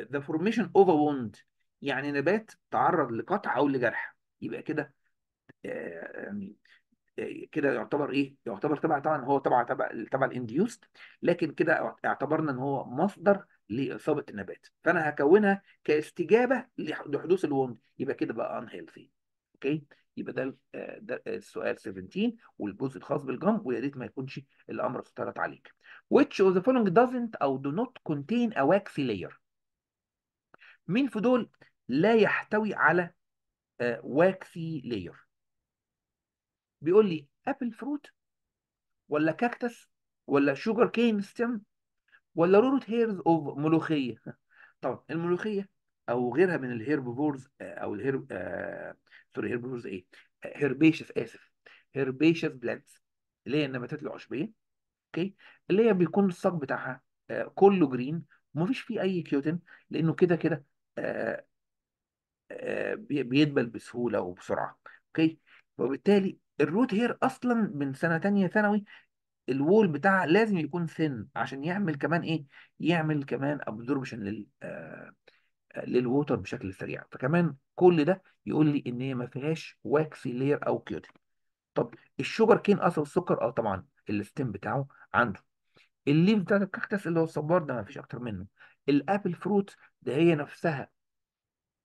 the formation of a wound يعني نبات تعرض لقطع او لجرح يبقى كده آه، يعني كده يعتبر ايه يعتبر تبع طبعا هو تبع تبع تبع الانديوست لكن كده اعتبرنا ان هو مصدر لاصابه النبات فانا هكونها كاستجابه لحدوث الوند يبقى كده بقى ان هيلثي اوكي يبقى ده, ده السؤال 17 والجزء الخاص بالجمب ويا ريت ما يكونش الامر اختلط عليك which of the following doesn't or do not contain a waxy layer مين في دول لا يحتوي على واكسي آه، لاير بيقول لي ابل فروت ولا كاكتس ولا شوجر كين ستيم ولا رورت هيرز اوف ملوخيه طبعا الملوخيه او غيرها من الهيربيفورز او الهيرب سوري هيربيفورز ايه هيربيشس اسف هيربيشس بلانتس اللي هي النباتات العشبيه اوكي اللي هي بيكون الساق بتاعها آه، كله جرين ومفيش فيه اي كيوتن لانه كده كده آه، آه، بيدبل بسهوله وبسرعه اوكي وبالتالي الروت هير اصلا من سنه تانية ثانوي الوول بتاعها لازم يكون ثن عشان يعمل كمان ايه يعمل كمان ابزوربشن لل آه، آه، للووتر بشكل سريع فكمان كل ده يقول لي ان هي ما فيهاش واكسي لير او كيوتين طب الشوجر كين اصل السكر اه طبعا الستيم بتاعه عنده الليف بتاع الكاكتس اللي هو الصبار ده ما فيش اكتر منه الابل فروت ده هي نفسها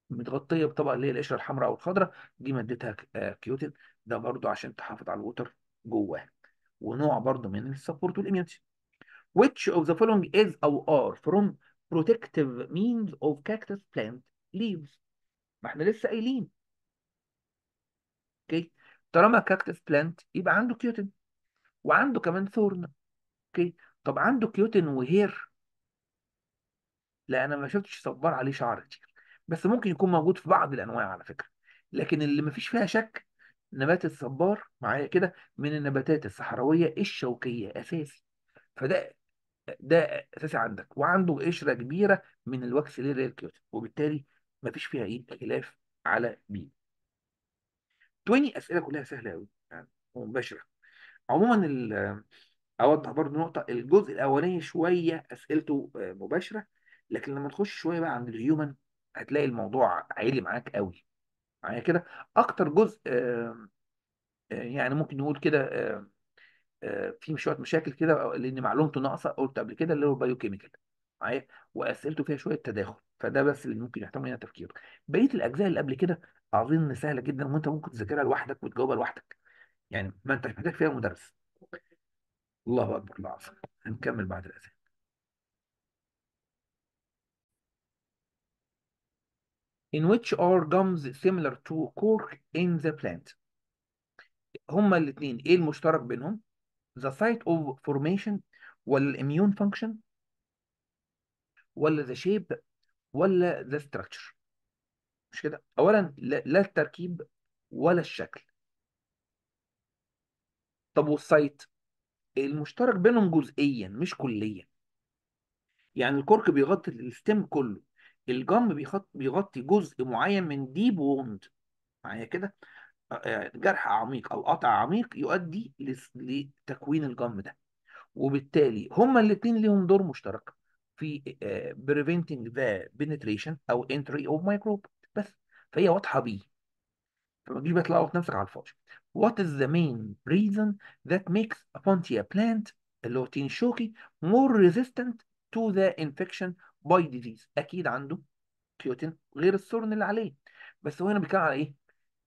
متغطيه بطبقه اللي هي القشره الحمراء او الخضراء دي مادتها كيوتين آه، ده برضو عشان تحافظ على الوتر جواه ونوع برضو من السبورت والاميونتي which of the following is or are from protective means of cactus plant leaves ما احنا لسه قايلين اوكي طالما كاكتس بلانت يبقى عنده كيوتن وعنده كمان ثورن اوكي طب عنده كيوتن وهير لا انا ما شفتش صبار عليه شعر كتير بس ممكن يكون موجود في بعض الانواع على فكره لكن اللي ما فيش فيها شك نبات الصبار معايا كده من النباتات الصحراويه الشوكيه اساسي فده ده اساسي عندك وعنده قشره كبيره من الوكس للريلكيوت وبالتالي مفيش فيها اي خلاف على بي 20 اسئله كلها سهله قوي يعني ومباشره عموما ال اوضح برضو نقطه الجزء الاولاني شويه اسئلته آه، مباشره لكن لما نخش شويه بقى عند الهيومن هتلاقي الموضوع عالي معاك قوي معايا يعني كده اكتر جزء آه، يعني ممكن نقول كده آه، في شويه مشاكل كده لان معلومته ناقصه قلت قبل كده اللي هو بايو كيميكال معايا واسئلته فيها شويه تداخل فده بس اللي ممكن يحتاج منها تفكير بقيه الاجزاء اللي قبل كده اظن سهله جدا وانت ممكن تذاكرها لوحدك وتجاوبها لوحدك يعني ما انتش محتاج فيها مدرس الله اكبر العظيم هنكمل بعد الاسئله in which are gums similar to cork in the plant هما الاثنين ايه المشترك بينهم the site of formation ولا immune function ولا the shape ولا the structure مش كده اولا لا التركيب ولا الشكل طب والسايت المشترك بينهم جزئيا مش كليا يعني الكرك بيغطي الستيم كله الجم بيخط... بيغطي جزء معين من ديب ووند معايا كده آه، آه، جرح عميق او قطع عميق يؤدي لتكوين الجم ده وبالتالي هما الاثنين ليهم دور مشترك في آه، preventing the penetration او entry of مايكروب بس فهي واضحه بيه فما تجيش بقى تلقط نفسك على الفاضي What is the main reason that makes a Pontia plant اللي هو تين شوكي more resistant to the infection باي ديزيز اكيد عنده كيوتين غير السورن اللي عليه بس هو هنا بيتكلم على ايه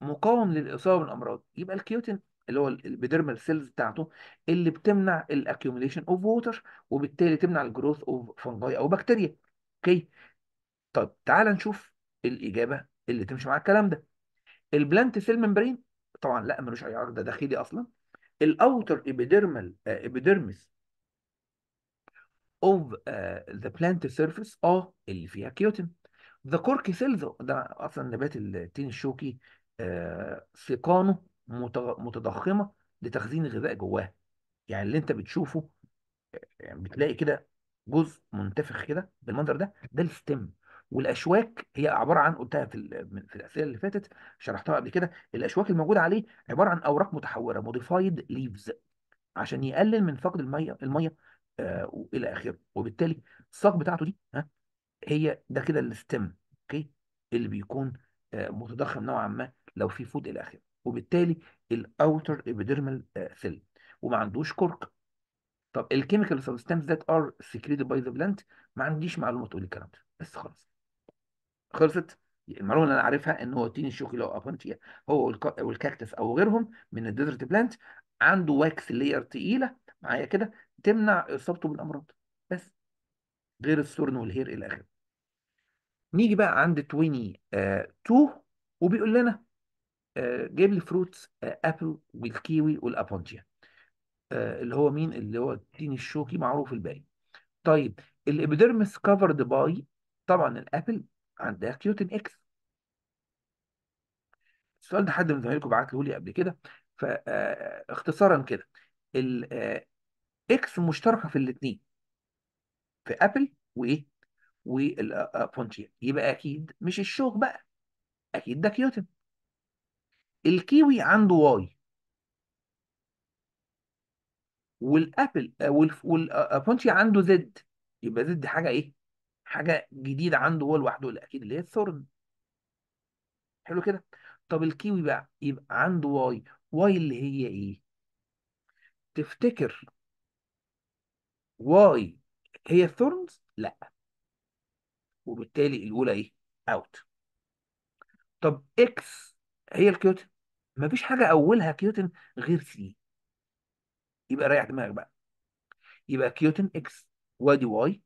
مقاوم للاصابه بالامراض يبقى الكيوتين اللي هو البيدرمال سيلز بتاعته اللي بتمنع الاكيوميليشن اوف ووتر وبالتالي تمنع الجروث اوف فنجاي او بكتيريا اوكي طب تعال نشوف الاجابه اللي تمشي مع الكلام ده البلانت سيل ممبرين طبعا لا ملوش اي علاقه ده داخلي اصلا الاوتر ابيديرمال آه، ابيديرمس of uh, the plant surface اه اللي فيها كيوتين ذا كورك سيلز ده اصلا نبات التين الشوكي آه، سيقانه متضخمه لتخزين الغذاء جواه يعني اللي انت بتشوفه آه، يعني بتلاقي كده جزء منتفخ كده بالمنظر ده ده الستم والاشواك هي عباره عن قلتها في في الاسئله اللي فاتت شرحتها قبل كده الاشواك الموجوده عليه عباره عن اوراق متحوره موديفايد ليفز عشان يقلل من فقد الميه الميه آه، والى اخره وبالتالي الساق بتاعته دي ها هي ده كده الستم اوكي اللي بيكون آه، متضخم نوعا ما لو في فود الى اخره وبالتالي الاوتر ابيديرمال سيل وما عندوش كرك طب الكيميكال سبستانس ذات ار سكريتد باي ذا بلانت ما عنديش معلومه تقول الكلام ده بس خلاص خلصت المعلومه اللي انا عارفها ان هو التين الشوكي لو ابنتيا هو والكاكتس او غيرهم من الديزرت بلانت عنده واكس لاير تقيله معايا كده تمنع اصابته بالامراض بس غير السرن والهير الى اخره نيجي بقى عند 22 آه، وبيقول لنا آه، جايب لي فروتس ابل والكيوي والابونجيا آه، اللي هو مين اللي هو التين الشوكي معروف الباقي طيب الابيديرمس كفرد باي طبعا الابل عندها كيوتين اكس السؤال ده حد من زمايلكم له لي قبل كده فاختصارا كده اكس مشتركه في الاثنين في ابل وايه والفونتير آه، آه، يبقى اكيد مش الشوك بقى اكيد ده كيوتن الكيوي عنده واي والابل آه، والفونتي عنده زد يبقى زد حاجه ايه حاجه جديده عنده هو لوحده اللي اكيد اللي هي الثورن حلو كده طب الكيوي بقى يبقى عنده واي واي اللي هي ايه تفتكر واي هي الثورنز لا وبالتالي الاولى ايه اوت طب اكس هي الكيوتن مفيش حاجه اولها كيوتن غير سي يبقى ريح دماغك بقى يبقى كيوتن اكس وادي واي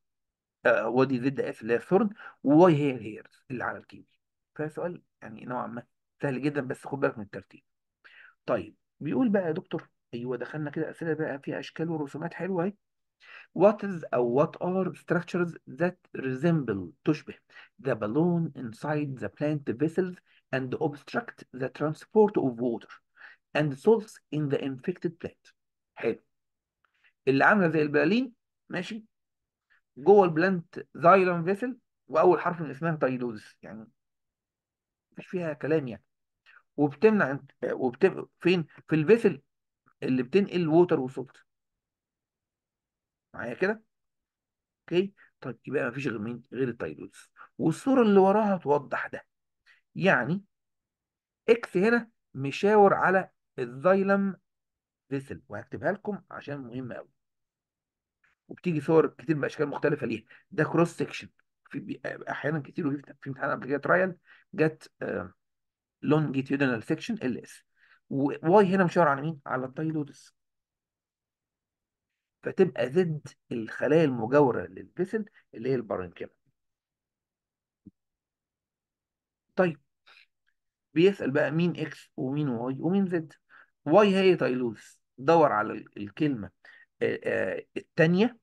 آه وادي زد اس اللي هي الثورن وواي هي الهيرز اللي على الكيوي فسؤال يعني نوعا ما سهل جدا بس خد بالك من الترتيب طيب بيقول بقى يا دكتور ايوه دخلنا كده اسئله بقى فيها اشكال ورسومات حلوه اهي What is or what are structures that resemble تشبه the balloon inside the plant vessels and obstruct the transport of water and salts in the infected plant. حلو. اللي عامله زي البلالين ماشي جوه البلانت زايلون فيسل واول حرف من اسمها تايلوز يعني مش فيها كلام يعني وبتمنع وبتم فين في الفيسل اللي بتنقل ووتر وسولت معايا كده اوكي طيب يبقى ما فيش غير مين غير التايرويدز والصوره اللي وراها توضح ده يعني اكس هنا مشاور على الزايلم فيسل وهكتبها لكم عشان مهمه قوي وبتيجي صور كتير باشكال مختلفه ليها ده كروس سكشن في احيانا كتير في امتحان قبل كده ترايل جت لونجيتيودنال سكشن ال اس وواي هنا مشاور على مين؟ على التايلودس فتبقى ضد الخلايا المجاورة للفيسل اللي هي البارنكيما طيب بيسأل بقى مين اكس ومين واي ومين زد واي هي تايلوز دور على الكلمة التانية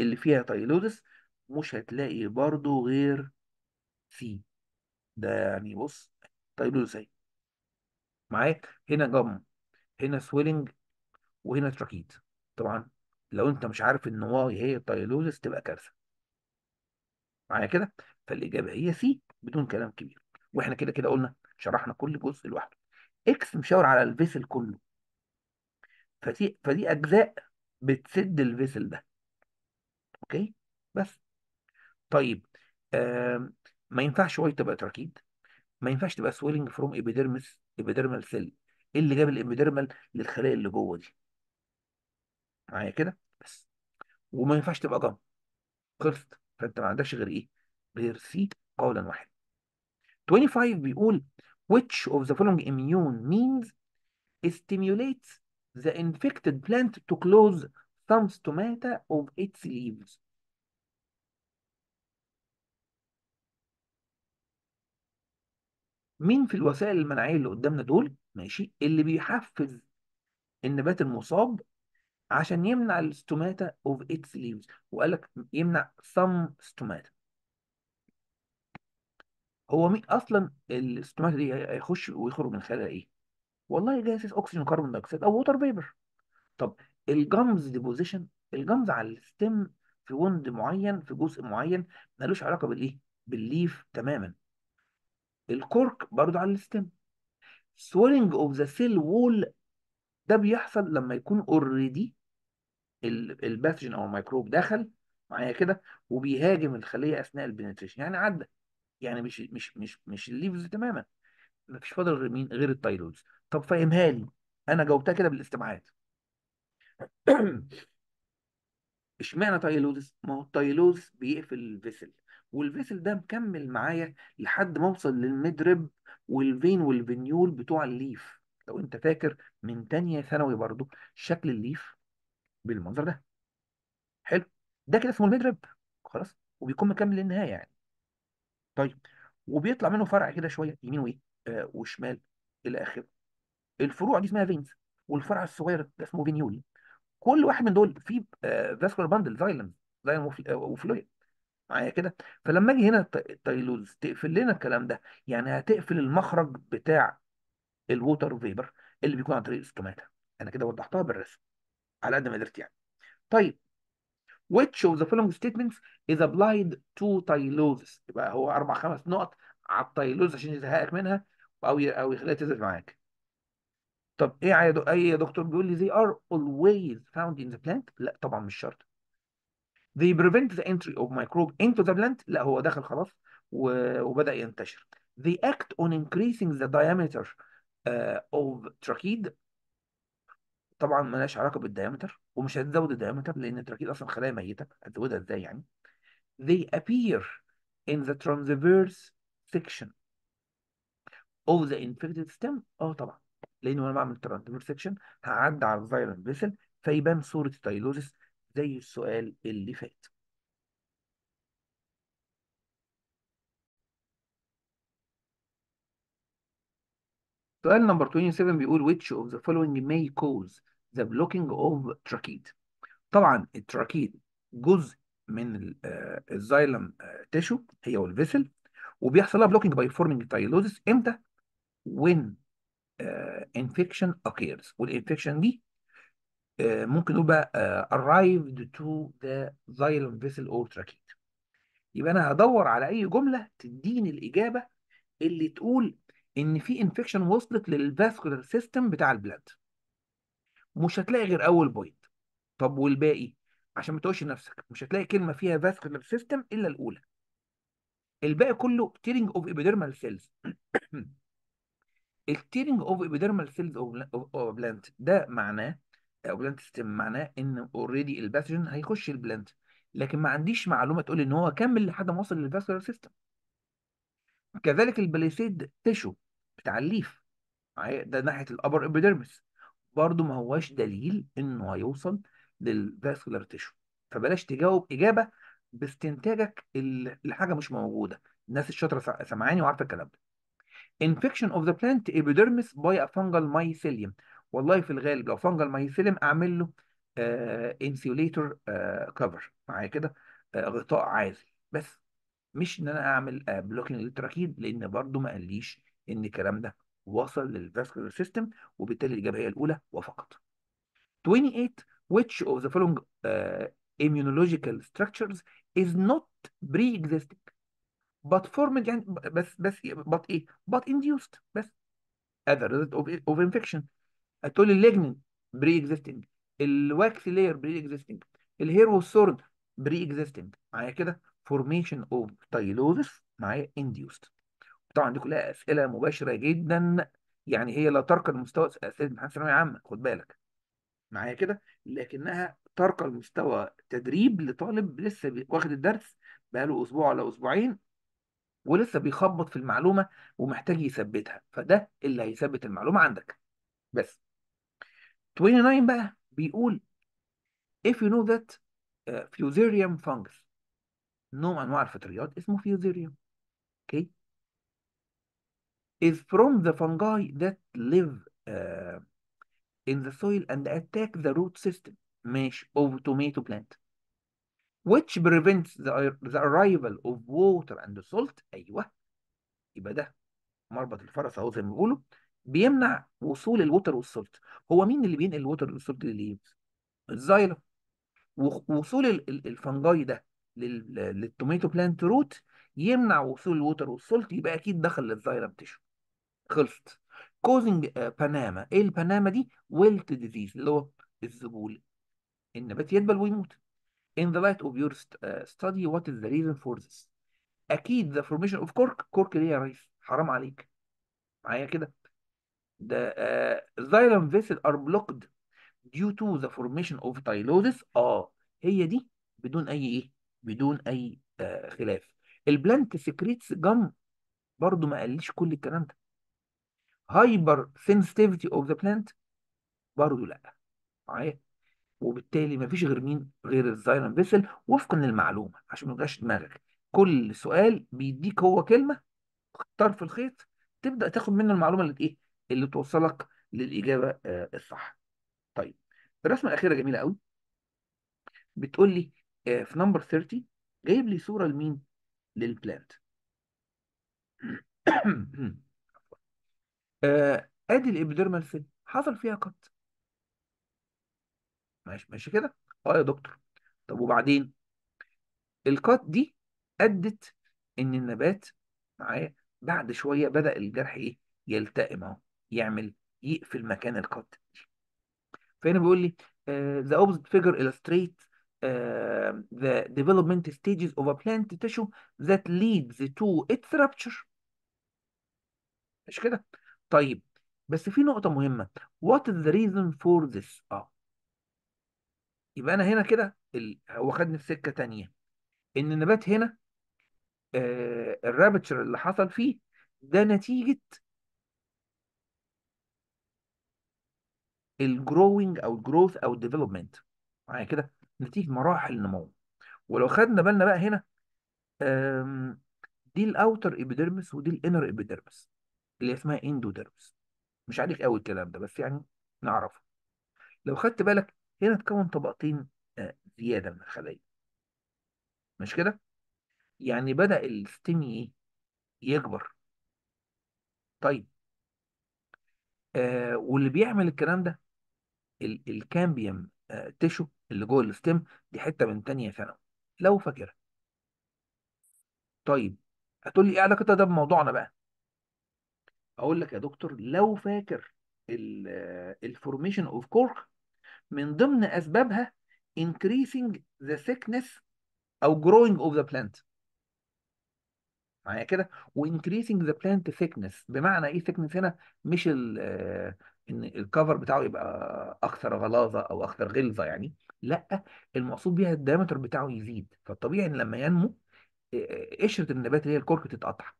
اللي فيها تايلودس مش هتلاقي برضو غير سي ده يعني بص تايلودس اهي معايا هنا جم هنا سويلنج وهنا تراكيد طبعا لو انت مش عارف ان واي هي الدايلوزس تبقى كارثه معايا كده فالاجابه هي سي بدون كلام كبير واحنا كده كده قلنا شرحنا كل جزء لوحده اكس مشاور على الفيسل كله فدي فدي اجزاء بتسد الفيسل ده اوكي بس طيب آه ما ينفعش واي تبقى تراكيد ما ينفعش تبقى سويلنج فروم ايبيديرمس ايبيديرمال سيل ايه اللي جاب الابيديرمال للخلايا اللي جوه دي معايا كده بس وما ينفعش تبقى جم خلصت فانت ما عندكش غير ايه غير سي قولا واحدا 25 بيقول which of the following immune means stimulates the infected plant to close some stomata of its leaves مين في الوسائل المناعية اللي قدامنا دول ماشي اللي بيحفز النبات المصاب عشان يمنع الستوماتا اوف اتس ليفز وقال لك يمنع some stomata هو مين اصلا الستوماتا دي هيخش ويخرج من خلالها ايه؟ والله جاسس اوكسجين كربون دايوكسيد او ووتر بيبر طب الجمز ديبوزيشن الجمز على الستيم في وند معين في جزء معين ملوش علاقه بالايه؟ بالليف تماما الكورك برضو على الستيم swelling اوف ذا سيل وول ده بيحصل لما يكون اوريدي الباثوجين او الميكروب دخل معايا كده وبيهاجم الخليه اثناء البنتريشن يعني عدى يعني مش مش مش مش الليفز تماما مفيش فاضل غير مين غير التايلوز طب فهمها لي انا جاوبتها كده بالاستبعاد اشمعنى تايلوز ما هو التايلوز بيقفل الفيسل والفيسل ده مكمل معايا لحد ما اوصل للمدرب والفين والفينيول بتوع الليف لو انت فاكر من تانية ثانوي برضو شكل الليف بالمنظر ده حلو ده كده اسمه الميد ريب خلاص وبيكون مكمل للنهايه يعني طيب وبيطلع منه فرع كده شويه يمين وايه آه وشمال الى اخره الفروع دي اسمها فينز والفرع الصغير ده اسمه فينيولي كل واحد من دول فيه آه فاسكولار باندل زايلم زايلم وفلويد معايا كده فلما اجي هنا تايلوز تقفل لنا الكلام ده يعني هتقفل المخرج بتاع الووتر فيبر اللي بيكون عن طريق الاستوماتا انا كده وضحتها بالرسم على قد ما قدرت يعني طيب which of the following statements is applied to tylosis يبقى هو اربع خمس نقط على التايلوز عشان يزهقك منها او او يخليها تزهق معاك طب ايه يا اي يا دكتور بيقول لي they are always found in the plant لا طبعا مش شرط they prevent the entry of microbes into the plant لا هو دخل خلاص وبدا ينتشر they act on increasing the diameter uh, of tracheid طبعا ملهاش علاقه بالديامتر ومش هتزود الديامتر لان التراكيد اصلا خلايا ميته هتزودها ازاي يعني they appear in the transverse section of the infected stem اه طبعا لان وانا بعمل transverse section هعد على الفيرال فيسل فيبان صوره تايلوزس زي السؤال اللي فات سؤال نمبر 27 بيقول which of the following may cause the blocking of tracheid طبعا التراكيد جزء من آه، الزايلم تيشو آه، هي والفيسل وبيحصل لها blocking by forming تايلوزس امتى؟ when آه، infection occurs والانفكشن دي ممكن نقول بقى arrived to the xylem vessel or tracheid يبقى انا هدور على اي جمله تديني الاجابه اللي تقول ان في انفكشن وصلت للفاسكولار سيستم بتاع البلاد مش هتلاقي غير اول بوينت طب والباقي عشان ما تقولش نفسك مش هتلاقي كلمه فيها فاسكولار سيستم الا الاولى الباقي كله تيرنج اوف ايبيديرمال سيلز التيرنج اوف ايبيديرمال سيلز اوف بلانت ده معناه او بلانت سيستم معناه ان اوريدي الباثوجين هيخش البلانت لكن ما عنديش معلومه تقول ان هو كمل لحد ما وصل للفاسكولار سيستم كذلك البليسيد تيشو بتاع الليف ده ناحيه الابر ابيديرمس برضه ما هواش دليل انه هيوصل للفاسكولار تيشو فبلاش تجاوب اجابه باستنتاجك لحاجه مش موجوده الناس الشاطره سامعاني وعارفه الكلام ده infection of the plant epidermis by a fungal mycelium والله في الغالب لو fungal mycelium اعمل له انسيوليتور آه، كفر آه، معايا كده آه غطاء عازل بس مش ان انا اعمل آه blocking للتراكيد لان برضو ما قاليش ان الكلام ده وصل للفاسكولار سيستم وبالتالي الاجابه هي الاولى وفقط 28 which of the following uh, immunological structures is not pre-existing but formed يعني بس بس but ايه but induced بس as a result of, of infection هتقول لي الليجنين pre-existing الواكس لاير pre-existing الهير والثورن pre-existing معايا كده formation of tylosis معايا induced طبعا دي كلها اسئله مباشره جدا يعني هي لا ترقى لمستوى اسئله امتحان ثانويه عامه خد بالك معايا كده لكنها ترقى لمستوى تدريب لطالب لسه واخد الدرس بقاله اسبوع ولا اسبوعين ولسه بيخبط في المعلومه ومحتاج يثبتها فده اللي هيثبت المعلومه عندك بس 29 بقى بيقول if you know that uh, fusarium fungus نوع من انواع الفطريات اسمه فيوزيريوم اوكي okay. is from the fungi that live uh, in the soil and attack the root system mesh of tomato plant which prevents the, the arrival of water and salt ايوه يبقى ده مربط الفرس اهو زي ما بيقولوا بيمنع وصول الوتر والسولت هو مين اللي بينقل الوتر والسولت ليه الزايلو وصول الفنجاي ده للتوميتو بلانت روت يمنع وصول الوتر والسولت يبقى اكيد دخل للزايلو تيشو خلصت كوزنج باناما ايه الباناما دي ويلت ديزيز اللي هو الذبول النبات يدبل ويموت In the light of your آه، study what is the reason for this اكيد the formation of cork كورك ليه يا ريس حرام عليك معايا كده the uh, xylem vessel are blocked due to the formation of tylosis اه هي دي بدون اي ايه بدون اي آه خلاف البلانت سكريتس جم برضو ما قاليش كل الكلام ده هايبر سنسيتيفيتي اوف ذا بلانت برضه لا معايا وبالتالي مفيش غير مين غير الزايلم فيسل وفقا للمعلومه عشان ما يبقاش دماغك كل سؤال بيديك هو كلمه تختار في الخيط تبدا تاخد منه المعلومه اللي ايه اللي توصلك للاجابه آه الصح طيب الرسمه الاخيره جميله قوي بتقول لي آه في نمبر 30 جايب لي صوره لمين للبلانت آه، ادي الابيدرمال فين حصل فيها قط ماشي ماشي كده اه يا دكتور طب وبعدين القط دي ادت ان النبات معايا بعد شويه بدا الجرح ايه يلتئم اهو يعمل يقفل مكان القط دي فهنا بيقول لي uh, the opposite figure illustrates uh, the development stages of a plant tissue that leads to its rupture مش كده طيب بس في نقطة مهمة what is the reason for this اه يبقى أنا هنا كده ال... هو خدني في سكة تانية إن النبات هنا آه الرابتشر اللي حصل فيه ده نتيجة الجروينج أو الجروث أو الديفلوبمنت معايا كده نتيجة مراحل النمو ولو خدنا بالنا بقى هنا دي الأوتر إبيديرمس ودي الإنر إبيديرمس اللي اسمها اندوديرمس مش عارف قوي الكلام ده بس يعني نعرفه لو خدت بالك هنا تكون طبقتين آه، زياده من الخليه مش كده يعني بدا الستمي إيه؟ يكبر طيب آه واللي بيعمل الكلام ده الكامبيوم آه تيشو اللي جوه الستيم دي حته من تانية ثانوي لو فاكرها طيب هتقول لي ايه علاقتها ده بموضوعنا بقى اقول لك يا دكتور لو فاكر الفورميشن اوف كورك من ضمن اسبابها increasing the thickness او growing of the plant معايا كده increasing the plant thickness بمعنى ايه thickness هنا مش ال آه، ان الكفر بتاعه يبقى اكثر غلاظه او اكثر غلظه يعني لا المقصود بيها الدايمتر بتاعه يزيد فالطبيعي ان لما ينمو آه، قشره النبات اللي هي الكورك تتقطع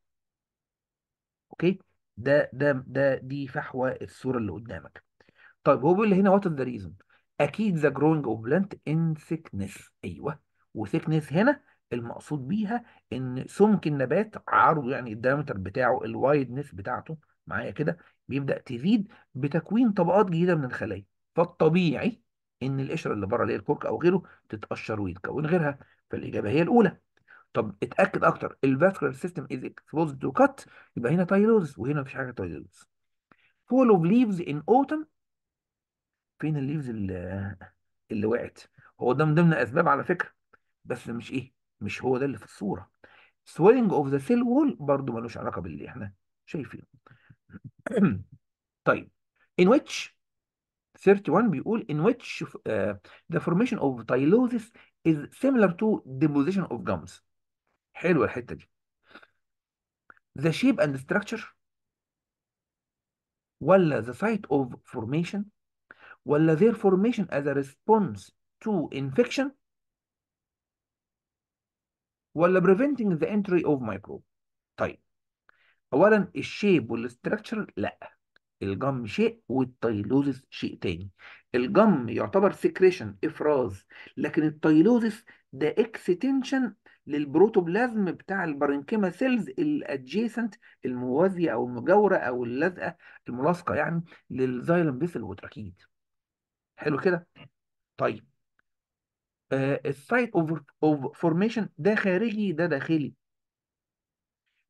اوكي ده ده ده دي فحوى الصوره اللي قدامك طيب هو بيقول لي هنا وات ذا ريزون اكيد ذا جروينج اوف بلانت ان ثيكنس ايوه وثيكنس هنا المقصود بيها ان سمك النبات عرضه يعني الدايمتر بتاعه الوايدنس بتاعته معايا كده بيبدا تزيد بتكوين طبقات جديده من الخلايا فالطبيعي ان القشره اللي بره اللي هي الكرك او غيره تتقشر ويتكون غيرها فالاجابه هي الاولى طب اتاكد اكتر الفاسكولار سيستم از اكسبوز تو كات يبقى هنا تايلوزس وهنا مفيش حاجه تايلوز فول اوف ليفز ان اوتم فين الليفز اللي, آه، اللي وقعت هو ده من ضمن اسباب على فكره بس مش ايه مش هو ده اللي في الصوره سويلنج اوف ذا سيل وول برضه ملوش علاقه باللي احنا شايفينه طيب in which 31 بيقول in which uh, the formation of tylosis is similar to deposition of gums حلوه الحته دي the shape and structure ولا the site of formation ولا their formation as a response to infection ولا preventing the entry of microbe طيب اولا الشيب والستراكشر لا الجم شيء والتايلوزس شيء تاني الجم يعتبر سكريشن افراز لكن التايلوزس ده اكستنشن للبروتوبلازم بتاع البارنكيما سيلز الادجيسنت الموازيه او المجاوره او اللازقه الملاصقه يعني للزايلم بيسل وتراكيد حلو كده طيب آه، السايت اوف فورميشن ده خارجي ده داخلي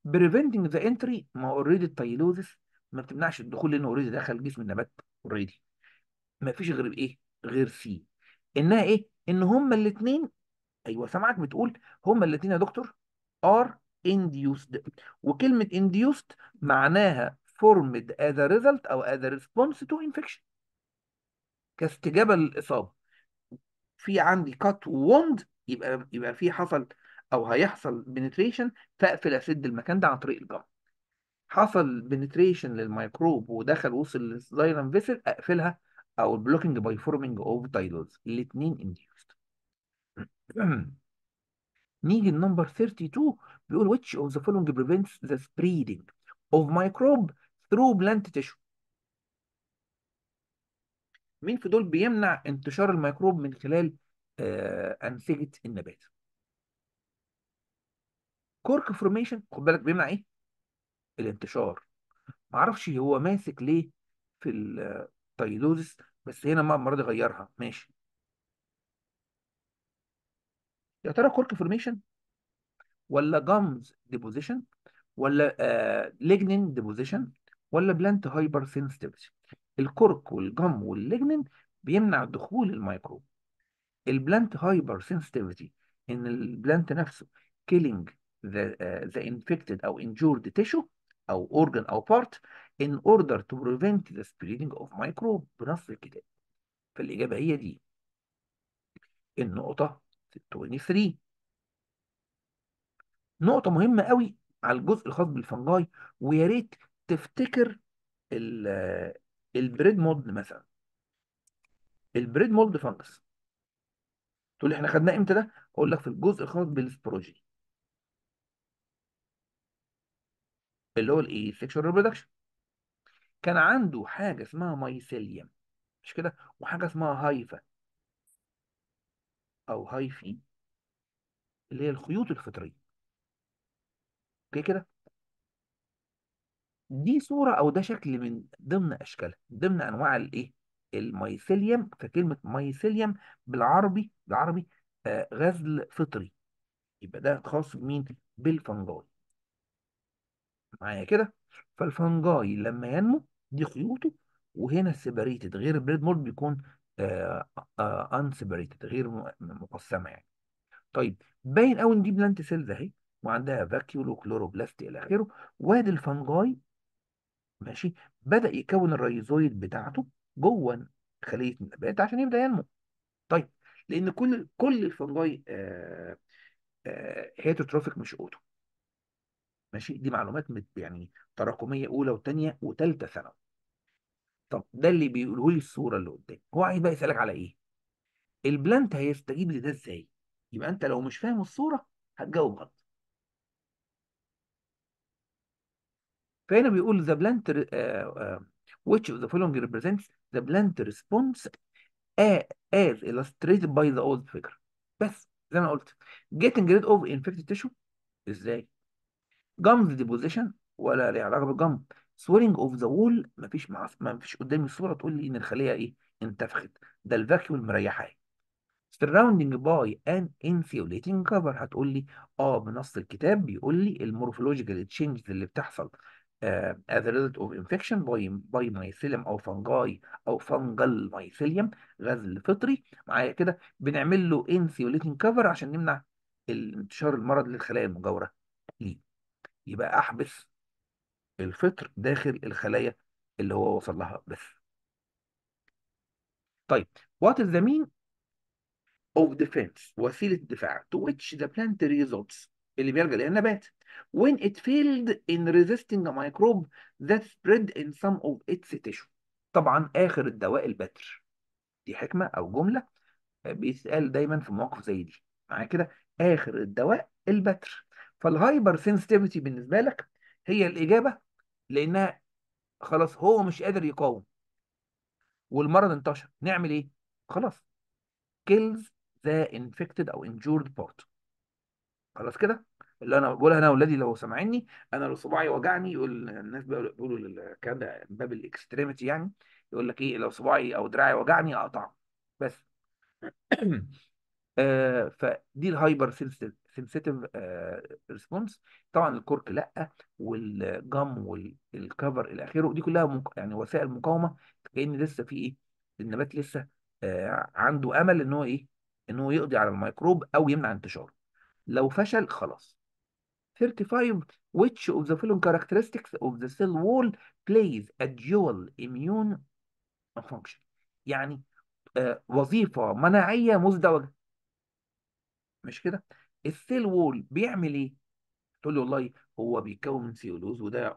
بريفنتنج ذا انتري ما اوريدي التايلوزس ما بتمنعش الدخول لانه اوريدي دخل جسم النبات اوريدي ما فيش غير ايه غير سي انها ايه ان هما الاثنين ايوه سامعك بتقول هما الاثنين يا دكتور ار induced وكلمه induced معناها formed as a result او as a response to infection كاستجابه للاصابه في عندي cut wound يبقى يبقى في حصل او هيحصل penetration فاقفل اسد المكان ده عن طريق الجم حصل penetration للميكروب ودخل وصل للزايلم فيسل اقفلها او البلوكينج باي فورمينج اوف دايلوز الاثنين induced نيجي النمبر 32 بيقول which of the following prevents the spreading of microbe through plant tissue مين في دول بيمنع انتشار الميكروب من خلال آه، انسجه النبات كورك فورميشن خد بالك بيمنع ايه الانتشار معرفش هو ماسك ليه في التايلوزس بس هنا المرض غيرها ماشي يا ترى كورك فورميشن ولا جامز ديبوزيشن ولا آه ليجنين ديبوزيشن ولا بلانت هايبر سنسيتيفيتي الكرك والجم والليجنين بيمنع دخول الميكروب البلانت هايبر سنسيتيفيتي ان البلانت نفسه كيلينج ذا ذا انفكتد او انجورد تيشو او اورجن او بارت ان اوردر تو بريفنت ذا سبريدنج اوف مايكروب بنص الكتاب فالاجابه هي دي النقطه في 23 نقطة مهمة قوي على الجزء الخاص بالفنجاي ويا ريت تفتكر البريد مولد مثلا البريد مولد فانجس تقول لي احنا خدناه امتى ده؟ اقول لك في الجزء الخاص بالسبروجي اللي هو الايه؟ السكشوال ريبرودكشن كان عنده حاجه اسمها مايسيليوم مش كده؟ وحاجه اسمها هايفا أو هايفي اللي هي الخيوط الفطرية اوكي كده دي صورة أو ده شكل من ضمن أشكالها ضمن أنواع الإيه الميثيليوم فكلمة ميثيليوم بالعربي بالعربي آه غزل فطري يبقى ده خاص بمين بالفنجاي معايا كده فالفنجاي لما ينمو دي خيوطه وهنا السيباريتد غير البريد مولد بيكون سيبريتد آه، آه، غير مقسمه يعني طيب باين قوي ان دي بلانت سيلز اهي وعندها فاكيول وكلوروبلاست الى اخره وادي الفنجاي ماشي بدا يكون الريزويد بتاعته جوه خليه النبات عشان يبدا ينمو طيب لان كل كل الفنجاي هيتروتروفيك آه، مش اوتو ماشي دي معلومات يعني تراكميه اولى وثانيه وثالثه ثانوي طب ده اللي بيقوله لي الصوره اللي قدام هو عايز بقى يسالك على ايه البلانت هيستجيب لده ازاي يبقى انت لو مش فاهم الصوره هتجاوب غلط فهنا بيقول the plant آه، آه، which of the following represents the plant response as illustrated by the old figure بس زي ما انا قلت getting rid of infected tissue ازاي جامز deposition ولا ليه علاقه بالجم سويرنج اوف ذا وول مفيش مع... مفيش قدامي صوره تقول لي ان الخليه ايه انتفخت ده الفاكيوم اهي surrounding by an insulating cover هتقول لي اه بنص الكتاب بيقول لي المورفولوجيكال تشينجز اللي بتحصل uh, as a result of infection by, by mycelium او فانجاي او فانجل mycelium غزل فطري معايا كده بنعمل له insulating cover عشان نمنع انتشار المرض للخلايا المجاوره ليه يبقى احبس الفطر داخل الخلايا اللي هو وصل لها بس طيب what is the mean of defense وسيلة الدفاع to which the plant results اللي بيلجأ لها النبات when it failed in resisting a microbe that spread in some of its tissue طبعا آخر الدواء البتر دي حكمة أو جملة آه، بيتقال دايما في مواقف زي دي معايا كده آخر الدواء البتر فالهايبر سنسيتيفيتي بالنسبة لك هي الإجابة لانها خلاص هو مش قادر يقاوم والمرض انتشر نعمل ايه خلاص kills the infected او injured part خلاص كده اللي انا بقولها انا والذي لو سمعني انا لو صباعي وجعني يقول الناس بيقولوا الكلام ده من باب الاكستريمتي يعني يقول لك ايه لو صباعي او دراعي وجعني اقطعه بس آه، فدي الهايبر سنسيتيف ريسبونس طبعا الكورك لا والجم والكفر الى اخره دي كلها يعني وسائل مقاومه كان لسه في ايه النبات لسه آه، عنده امل ان هو ايه ان هو يقضي على الميكروب او يمنع انتشاره لو فشل خلاص 35 which of the following characteristics of the cell wall plays a dual immune function يعني آه، وظيفة مناعية مزدوجة مش كده السيل وول بيعمل ايه تقول لي والله هو بيتكون من سيلولوز وده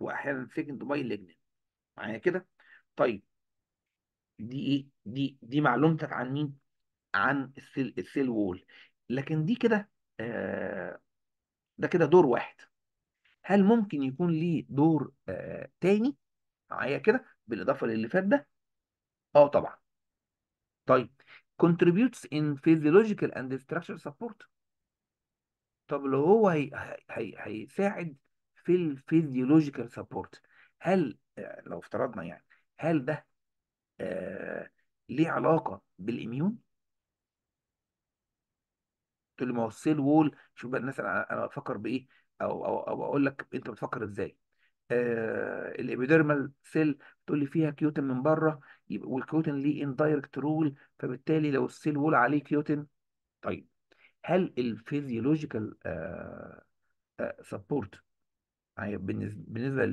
واحيانا سيكند باي ليجنين معايا كده طيب دي ايه دي دي معلومتك عن مين عن السيل السيل وول لكن دي كده آه ده كده دور واحد هل ممكن يكون ليه دور آه تاني معايا كده بالاضافه للي فات ده اه طبعا طيب contributes in physiological and structural support طب لو هو هي... هي... هيساعد في الفيزيولوجيكال سبورت هل لو افترضنا يعني هل ده آه... ليه علاقه بالاميون؟ تقول لي ما هو السيل وول شوف بقى الناس انا بفكر بايه او او او اقول لك انت بتفكر ازاي آه، الابيديرمال سيل تقول لي فيها كيوتن من بره والكيوتن ليه اندايركت رول فبالتالي لو السيل وول عليه كيوتن طيب هل الفيزيولوجيكال آه، سبورت آه، يعني بالنسبه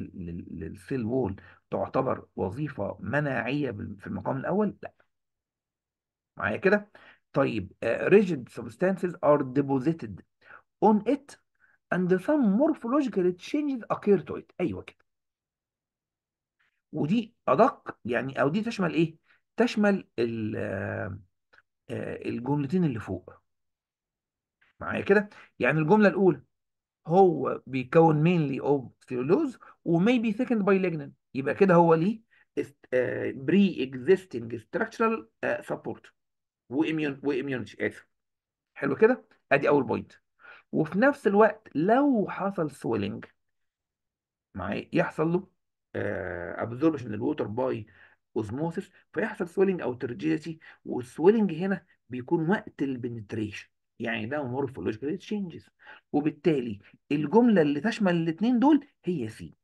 للسيل وول تعتبر وظيفه مناعيه في المقام الاول؟ لا. معايا كده؟ طيب ريجيد سبستانسز ار ديبوزيتد اون ات and some morphological changes occur to it ايوه كده ودي ادق يعني او دي تشمل ايه تشمل آه، آه، الجملتين اللي فوق معايا كده يعني الجمله الاولى هو بيكون mainly of cellulose وmaybe thickened by lignin يبقى كده هو ليه آه، pre-existing structural support وإميون وإميونيتي آسف حلو كده أدي أول بوينت وفي نفس الوقت لو حصل سويلنج معايا يحصل له ابزوربشن للووتر باي اوزموسيس فيحصل سويلنج او ترجيتي والسويلنج هنا بيكون وقت البنتريشن يعني ده مورفولوجيكال تشينجز وبالتالي الجمله اللي تشمل الاثنين دول هي سي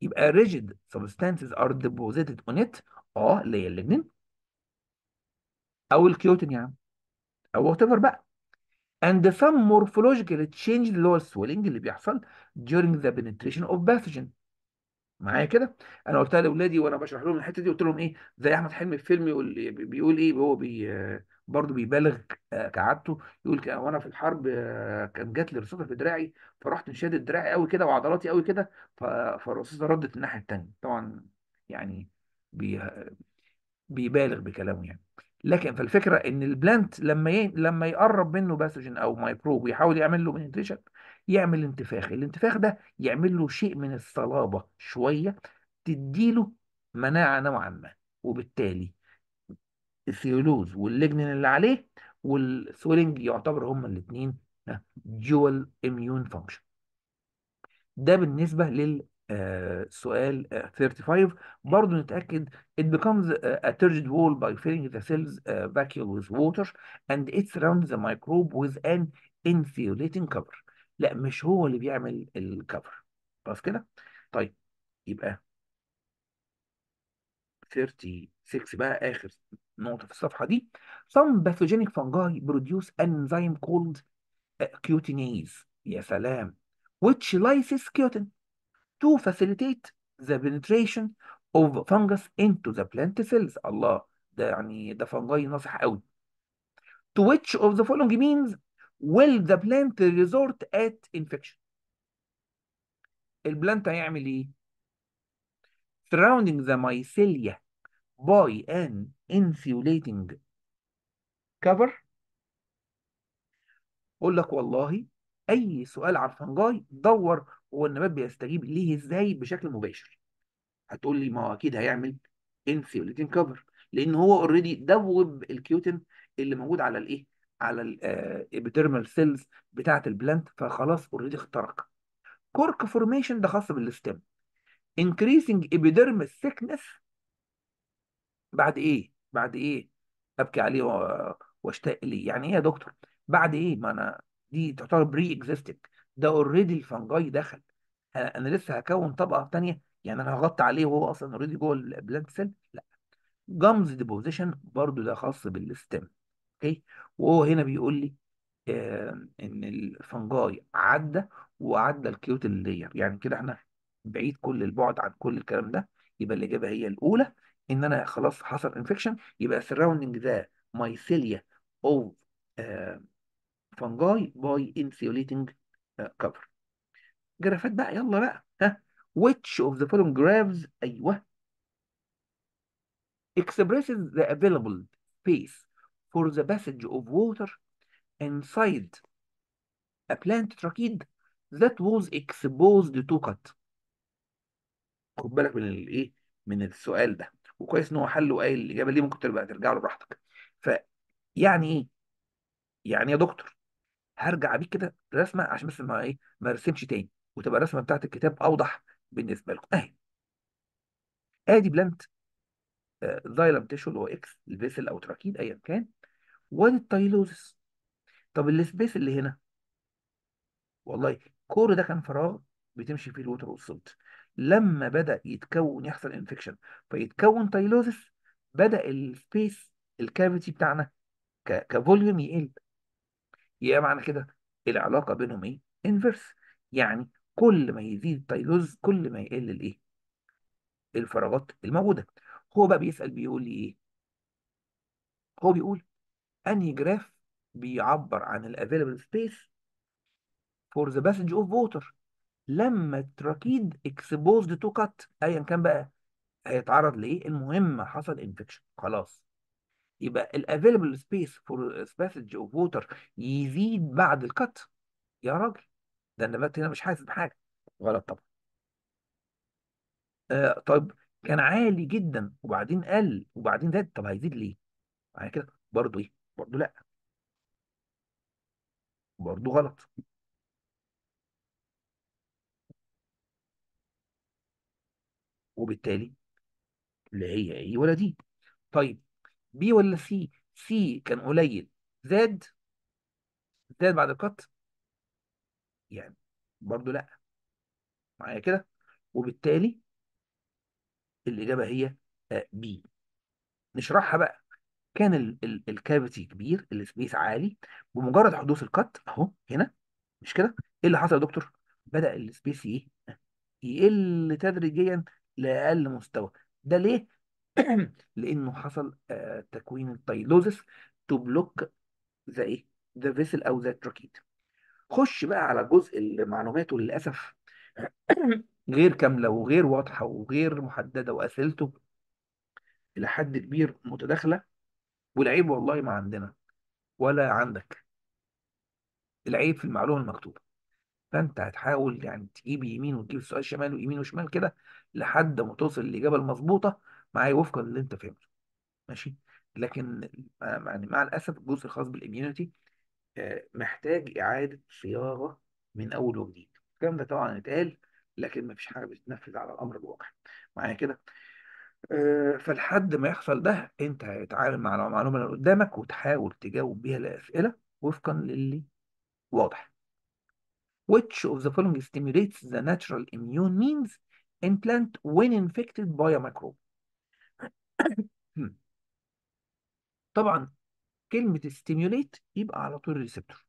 يبقى rigid substances are deposited on it اه اللي هي اللجنين او الكيوتن يعني او وات ايفر بقى and some morphological change اللي هو السويلنج اللي بيحصل during the penetration of pathogen معايا كده انا قلتها لاولادي وانا بشرح لهم الحته دي قلت لهم ايه زي احمد حلمي في فيلم يقول بيقول ايه هو بي برضه بيبالغ آه، كعادته يقول وانا في الحرب آه، كان جات لي رصاصه في دراعي فرحت مشادد دراعي قوي كده وعضلاتي قوي كده فالرصاصه ردت الناحيه الثانيه طبعا يعني بي بيبالغ بكلامه يعني لكن فالفكره ان البلانت لما ي... لما يقرب منه باثوجين او مايكروب ويحاول يعمل له بنتريشن يعمل انتفاخ الانتفاخ ده يعمل له شيء من الصلابه شويه تدي له مناعه نوعا ما وبالتالي الثيولوز واللجنين اللي عليه والسويلنج يعتبر هما الاثنين ديوال اميون فانكشن ده بالنسبه لل سؤال 35 برضه نتأكد it becomes a turgid wall by filling the cell's vacuum vacuole with water and it surrounds the microbe with an insulating cover لا مش هو اللي بيعمل الكفر بس كده طيب يبقى 36 بقى آخر نقطة في الصفحة دي some pathogenic fungi produce an enzyme called cutinase يا سلام which lyses cutin to facilitate the penetration of fungus into the plant cells الله ده يعني ده فنجاي ناصح قوي to which of the following means will the plant resort at infection البلانت هيعمل ايه surrounding the mycelia by an insulating cover اقول لك والله اي سؤال عن فنجاي دور هو النبات بيستجيب ليه ازاي بشكل مباشر هتقول لي ما هو اكيد هيعمل انسيوليتين كفر لان هو اوريدي دوب الكيوتين اللي موجود على الايه على الابيديرمال سيلز آه، بتاعه البلانت فخلاص اوريدي اخترق كورك فورميشن ده خاص بالستم انكريسنج epidermal ثيكنس بعد ايه بعد ايه ابكي عليه واشتاق ليه يعني ايه يا دكتور بعد ايه ما انا دي تعتبر بري اكزيستنج ده اوريدي الفنجاي دخل انا لسه هكون طبقه ثانيه يعني انا هغطي عليه وهو اصلا اوريدي جوه البلانت سيل لا جامز ديبوزيشن برضو ده خاص بالستم اوكي وهو هنا بيقول لي ان الفنجاي عدى وعدى الكيوت اللير يعني كده احنا بعيد كل البعد عن كل الكلام ده يبقى الاجابه هي الاولى ان انا خلاص حصل انفكشن يبقى سراوندنج ذا مايثيليا او فنجاي باي انسيوليتنج كفر جرافات بقى يلا بقى ها which of the following graphs ايوه expresses the available space for the passage of water inside a plant tracheid that was exposed to cut خد بالك من الايه من السؤال ده وكويس ان هو حله وقال الاجابه دي ممكن تبقى ترجع له براحتك فيعني ايه يعني يا دكتور هرجع بيك كده رسمه عشان بس ما ايه ما ارسمش تاني وتبقى الرسمه بتاعت الكتاب اوضح بالنسبه لكم اهي ادي بلانت آه، زايلم تيشو اللي هو اكس البيسل او تراكيد ايا كان وادي التايلوزس طب السبيس اللي هنا والله كور ده كان فراغ بتمشي فيه الوتر والسلت لما بدا يتكون يحصل انفكشن فيتكون تايلوزس بدا السبيس الكافيتي بتاعنا كفوليوم يقل يبقى معنى كده العلاقه بينهم ايه؟ انفرس يعني كل ما يزيد التايلوز كل ما يقل الايه؟ الفراغات الموجوده هو بقى بيسال بيقول لي ايه؟ هو بيقول انهي جراف بيعبر عن الافيلبل سبيس فور ذا باسج اوف ووتر لما التراكيد اكسبوزد تو كات ايا كان بقى هيتعرض لايه؟ المهم حصل انفكشن خلاص يبقى الافيلبل سبيس فور باسج اوف ووتر يزيد بعد الكت يا راجل ده النبات هنا مش حاسس بحاجه غلط طبعا آه طيب كان عالي جدا وبعدين قل وبعدين زاد طب هيزيد ليه؟ بعد كده برضه ايه؟ برضه لا برضه غلط وبالتالي لا هي ايه ولا دي طيب بي ولا سي سي كان قليل زاد زاد بعد القط يعني برضو لا معايا كده وبالتالي الإجابة هي بي آه، نشرحها بقى كان الكافيتي كبير السبيس عالي بمجرد حدوث القط اهو هنا مش كده ايه اللي حصل يا دكتور بدأ السبيس ايه يقل تدريجيا لأقل مستوى ده ليه لانه حصل آه، تكوين التايلوزس تو بلوك ذا ايه ذا فيسل او ذا تراكيت خش بقى على الجزء اللي معلوماته للاسف غير كامله وغير واضحه وغير محدده واسئلته الى حد كبير متداخله والعيب والله ما عندنا ولا عندك العيب في المعلومه المكتوبه فانت هتحاول يعني تجيب يمين وتجيب السؤال شمال ويمين وشمال كده لحد ما توصل للاجابه المظبوطه معايا وفقا للي انت فاهمه ماشي لكن مع- يعني مع الاسف الجزء الخاص بالاميونيتي آه، محتاج اعاده صياغه من اول وجديد الكلام ده طبعا اتقال لكن ما فيش حاجه بتتنفذ على الامر الواقع معايا كده آه، فلحد ما يحصل ده انت هتتعامل مع المعلومه اللي قدامك وتحاول تجاوب بيها الاسئله وفقا للي واضح Which of the following stimulates the natural immune means implant when infected by a microbe طبعا كلمة ستيميوليت يبقى على طول الريسبتور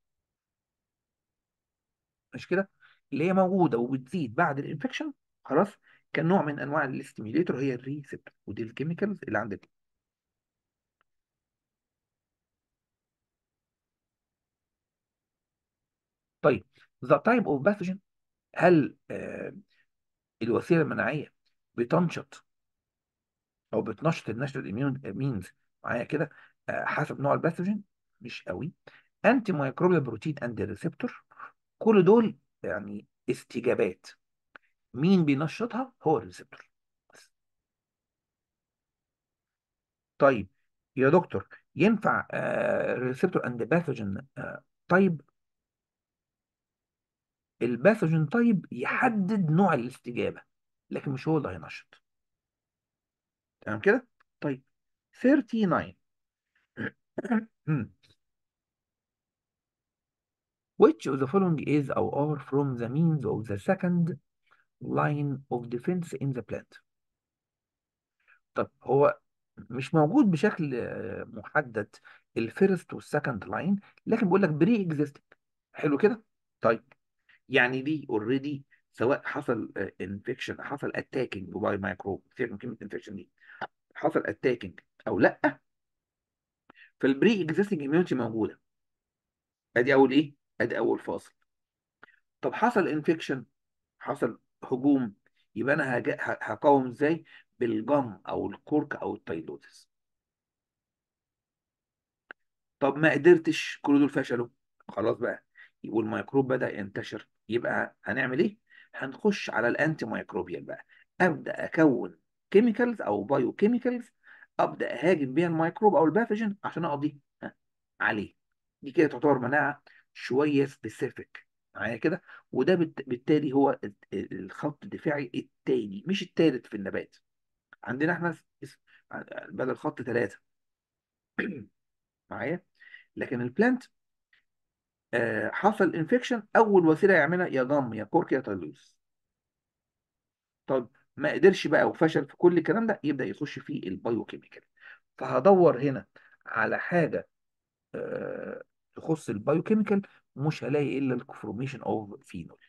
مش كده اللي هي موجودة وبتزيد بعد الانفكشن خلاص كان نوع من انواع الاستيميليتور هي الريسبتور ودي الكيميكالز اللي عندك طيب ذا تايب اوف باثوجين هل آه الوسيله المناعيه بتنشط او بتنشط الناشونال اميون مينز معايا كده آه، حسب نوع الباثوجين مش قوي انتي مايكروبيال بروتين اند ريسبتور كل دول يعني استجابات مين بينشطها هو الريسبتور طيب يا دكتور ينفع الريسبتور اند باثوجين طيب الباثوجين طيب يحدد نوع الاستجابه لكن مش هو اللي هينشط تمام كده طيب 39 Which of the following is or are from the means of the second line of defense in the plant طب هو مش موجود بشكل آه، محدد الفيرست والسكند لاين لكن بيقول لك بري اكزيستنج حلو كده طيب يعني دي اوريدي سواء حصل انفكشن آه، حصل اتاكينج باي مايكروب سيبك كلمه انفكشن دي حصل اتاكينج او لا فالبري اكزيستنج اميونتي موجوده ادي اول ايه ادي اول فاصل طب حصل انفكشن حصل هجوم يبقى انا هقاوم ازاي بالجم او الكورك او التايلوزس طب ما قدرتش كل دول فشلوا خلاص بقى والميكروب بدأ ينتشر يبقى هنعمل ايه هنخش على الانتي مايكروبيال بقى ابدا اكون كيميكالز او بايو كيميكالز ابدا اهاجم بيها الميكروب او الباثوجين عشان اقضي عليه دي كده تعتبر مناعه شويه سبيسيفيك معايا كده وده بالتالي هو الخط الدفاعي الثاني مش الثالث في النبات عندنا احنا بدل خط ثلاثه معايا لكن البلانت آه، حصل انفكشن اول وسيله يعملها يا ضم يا كورك يا تيلوس طب ما قدرش بقى وفشل في كل الكلام ده يبدا يخش في البايو كيميكال فهدور هنا على حاجه آه، تخص البايو كيميكال مش هلاقي الا الكفورميشن اوف فينول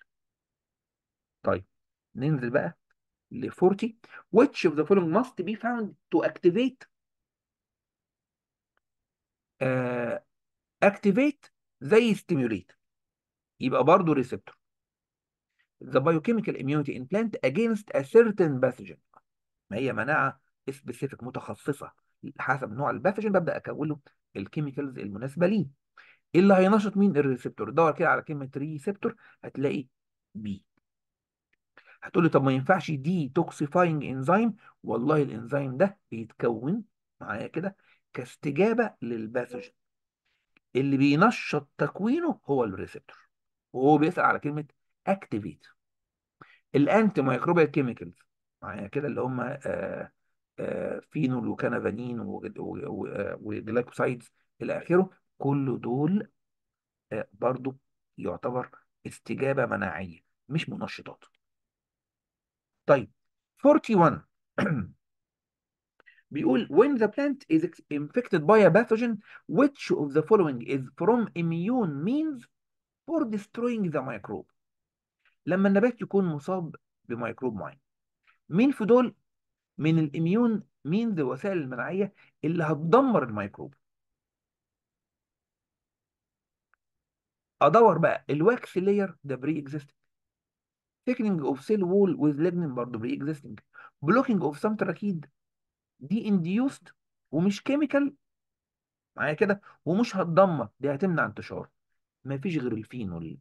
طيب ننزل بقى ل 40 which of the following must be found to activate uh, activate زي ستيميوليت يبقى برضه ريسبتور The biochemical immunity implant against a certain pathogen ما هي مناعة سبيسيفيك متخصصة حسب نوع الباثوجين ببدأ أكون له الكيميكالز المناسبة ليه ايه اللي هينشط مين الريسبتور دور كده على كلمة ريسبتور هتلاقي بي هتقول لي طب ما ينفعش دي توكسيفاينج انزيم والله الانزيم ده بيتكون معايا كده كاستجابة للباثوجين اللي بينشط تكوينه هو الريسبتور وهو بيسال على كلمه اكتيفيت الانتي مايكروبيال كيميكالز معايا كده اللي هم آآ آه، آآ آه، فينول وكنافانين وجلايكوسايدز آه، الى اخره كل دول برضو يعتبر استجابه مناعيه مش منشطات طيب 41 بيقول when the plant is infected by a pathogen which of the following is from immune means for destroying the microbe لما النبات يكون مصاب بميكروب معين مين في دول من الاميون مينز الوسائل المناعيه اللي هتدمر الميكروب ادور بقى الواكس لاير ده بري اكزيستنج thickening of cell wall with lignin برضه بري اكزيستنج blocking of some trachid دي انديوست ومش كيميكال معايا كده ومش هتدمر دي هتمنع انتشار مفيش غير الفينول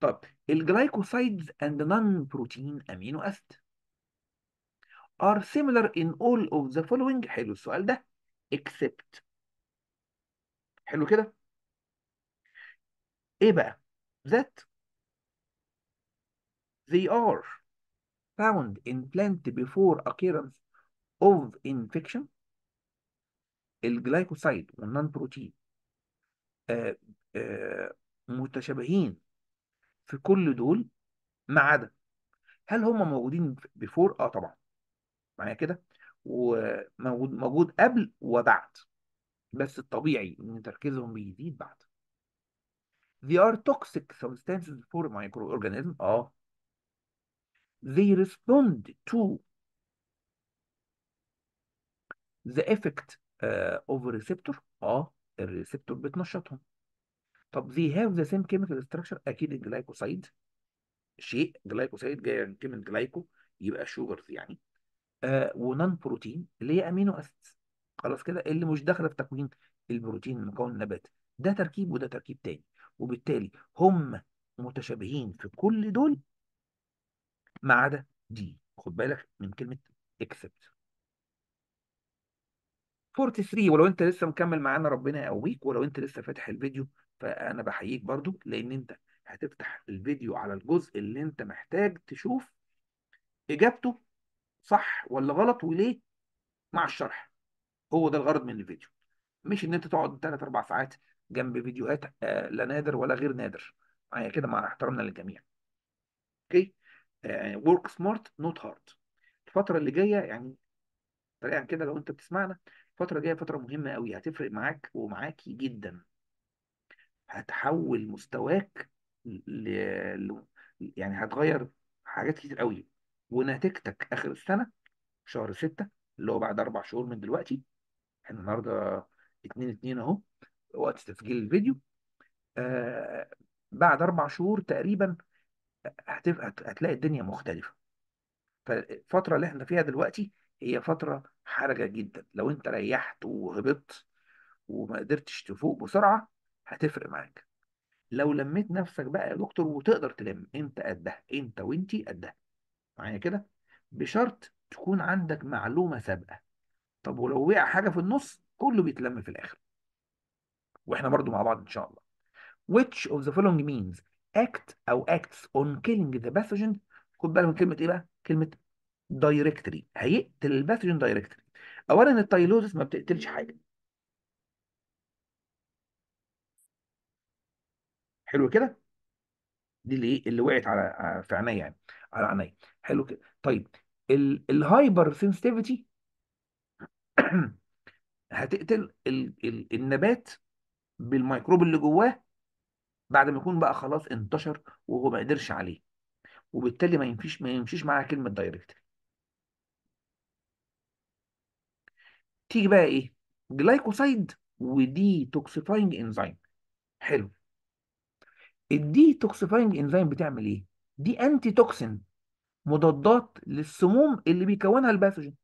طب الجلايكوسايدز and non-protein amino اسيد are similar in all of the following حلو السؤال ده except حلو كده ايه بقى ذات they are found in plant before occurrence of infection الجلايكوسايد والنون بروتين آه، آه، متشابهين في كل دول ما عدا هل هم موجودين بفور؟ اه طبعا معايا كده وموجود موجود قبل وبعد بس الطبيعي ان تركيزهم بيزيد بعد They are toxic substances for microorganisms اه they respond to the effect uh, of a receptor اه الريسبتور بتنشطهم طب they have the same chemical structure اكيد الجلايكوسايد شيء جلايكوسايد جاي يعني من جلايكو يبقى شوجرز يعني آه ونان بروتين اللي هي امينو اسيدز خلاص كده اللي مش داخله في تكوين البروتين المكون النبات ده تركيب وده تركيب تاني وبالتالي هم متشابهين في كل دول ما عدا دي خد بالك من كلمه اكسبت 43 ولو انت لسه مكمل معانا ربنا يقويك ولو انت لسه فاتح الفيديو فانا بحييك برضو لان انت هتفتح الفيديو على الجزء اللي انت محتاج تشوف اجابته صح ولا غلط وليه مع الشرح هو ده الغرض من الفيديو مش ان انت تقعد 3 4 ساعات جنب فيديوهات آه، لا نادر ولا غير نادر معايا كده مع احترامنا للجميع اوكي يعني ورك سمارت نوت هارد الفتره اللي جايه يعني سريعا كده لو انت بتسمعنا الفتره الجايه فتره مهمه قوي هتفرق معاك ومعاكي جدا هتحول مستواك ل... ل... يعني هتغير حاجات كتير قوي ونتيجتك اخر السنه شهر 6 اللي هو بعد اربع شهور من دلوقتي احنا النهارده 2 2 اهو وقت تسجيل الفيديو آه بعد اربع شهور تقريبا هتبقى هتلاقي الدنيا مختلفه فالفتره اللي احنا فيها دلوقتي هي فتره حرجه جدا لو انت ريحت وهبطت وما قدرتش تفوق بسرعه هتفرق معاك لو لميت نفسك بقى يا دكتور وتقدر تلم انت قدها انت وانتي قدها معايا كده بشرط تكون عندك معلومه سابقه طب ولو وقع حاجه في النص كله بيتلم في الاخر واحنا برضو مع بعض ان شاء الله which of the following means act او acts on killing the pathogen خد بالك من كلمه ايه بقى؟ كلمه directory هيقتل الباثوجين directory اولا التايلوزس ما بتقتلش حاجه حلو كده دي اللي ايه اللي وقعت على آه، في عينيا يعني على عينيا حلو كده طيب الهايبر سنسيتيفيتي هتقتل النبات بالميكروب اللي جواه بعد ما يكون بقى خلاص انتشر وهو ما قدرش عليه وبالتالي ما يمشيش ما يمشيش معاها كلمه دايركت تيجي بقى ايه جلايكوسايد ودي توكسيفاينج انزيم حلو الدي توكسيفاينج انزيم بتعمل ايه دي انتي توكسين مضادات للسموم اللي بيكونها الباثوجين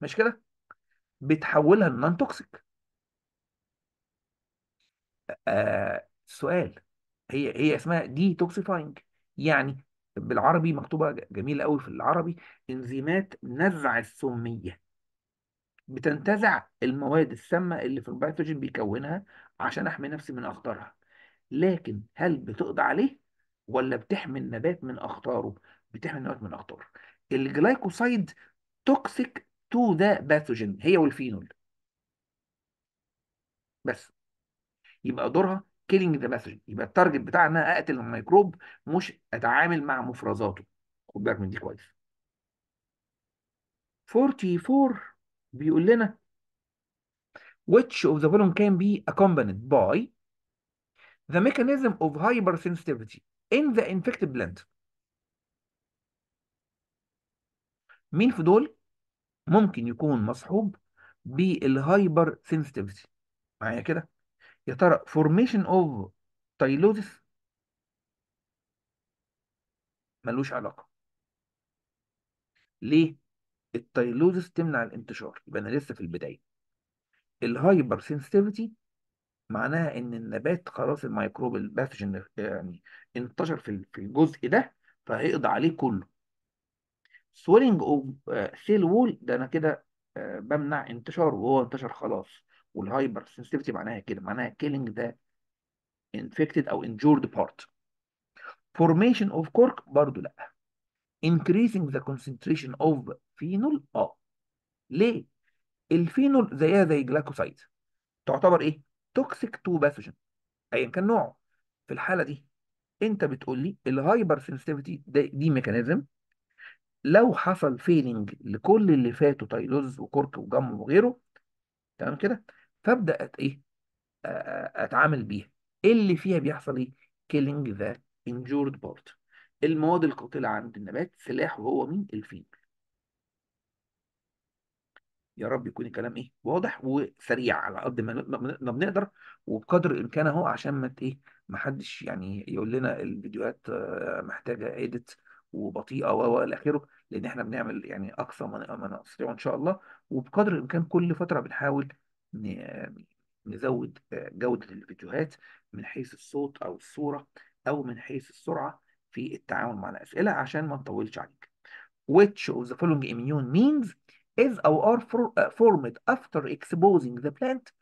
مش كده بتحولها لنان توكسيك آه سؤال هي هي اسمها دي توكسيفاينج يعني بالعربي مكتوبه جميله قوي في العربي انزيمات نزع السميه بتنتزع المواد السامه اللي في البيتوجين بيكونها عشان احمي نفسي من اخطارها لكن هل بتقضي عليه ولا بتحمي النبات من اخطاره بتحمي النبات من اخطاره الجلايكوسايد توكسيك تو ذا باثوجين هي والفينول بس يبقى دورها كيلينج ذا باثوجين يبقى التارجت بتاعها ان انا اقتل الميكروب مش اتعامل مع مفرزاته خد بالك من دي كويس 44 بيقول لنا which of the following can be accompanied by the mechanism of hypersensitivity in the infected plant مين في دول ممكن يكون مصحوب بالهايبر سنسيتيفيتي معايا كده يا ترى فورميشن اوف تايلوزس ملوش علاقه ليه التايلوزس تمنع الانتشار يبقى انا لسه في البدايه الهايبر سنسيتيفيتي معناها ان النبات خلاص الميكروب الباثوجين يعني انتشر في في الجزء ده فهيقضي عليه كله سويلنج اوف سيل وول ده انا كده آه، بمنع انتشاره وهو انتشر خلاص والهايبر سنسيتيفيتي معناها كده معناها killing the infected او injured part formation of cork برضو لا increasing the concentration of phenol اه ليه الفينول زيها زي جلاكوسايد تعتبر ايه توكسيك تو باثوجين ايا كان نوعه في الحاله دي انت بتقول لي الهايبر سنسيتيفيتي دي ميكانيزم لو حصل فيلنج لكل اللي فاتوا تايلوز وكورك وجم وغيره تمام كده فابدا ايه اتعامل بيها ايه اللي فيها بيحصل ايه killing the injured part المواد القاتله عند النبات سلاح وهو مين الفيل يا رب يكون الكلام ايه واضح وسريع على قد ما, ما بنقدر وبقدر الامكان اهو عشان ما ايه ما حدش يعني يقول لنا الفيديوهات آه، محتاجه اديت وبطيئه و الى اخره لان احنا بنعمل يعني اقصى ما نستطيعه ان شاء الله وبقدر الامكان كل فتره بنحاول نزود جودة الفيديوهات من حيث الصوت أو الصورة أو من حيث السرعة في التعامل مع الأسئلة عشان ما نطولش عليك. Which of the following immune means is or are formed after exposing the plant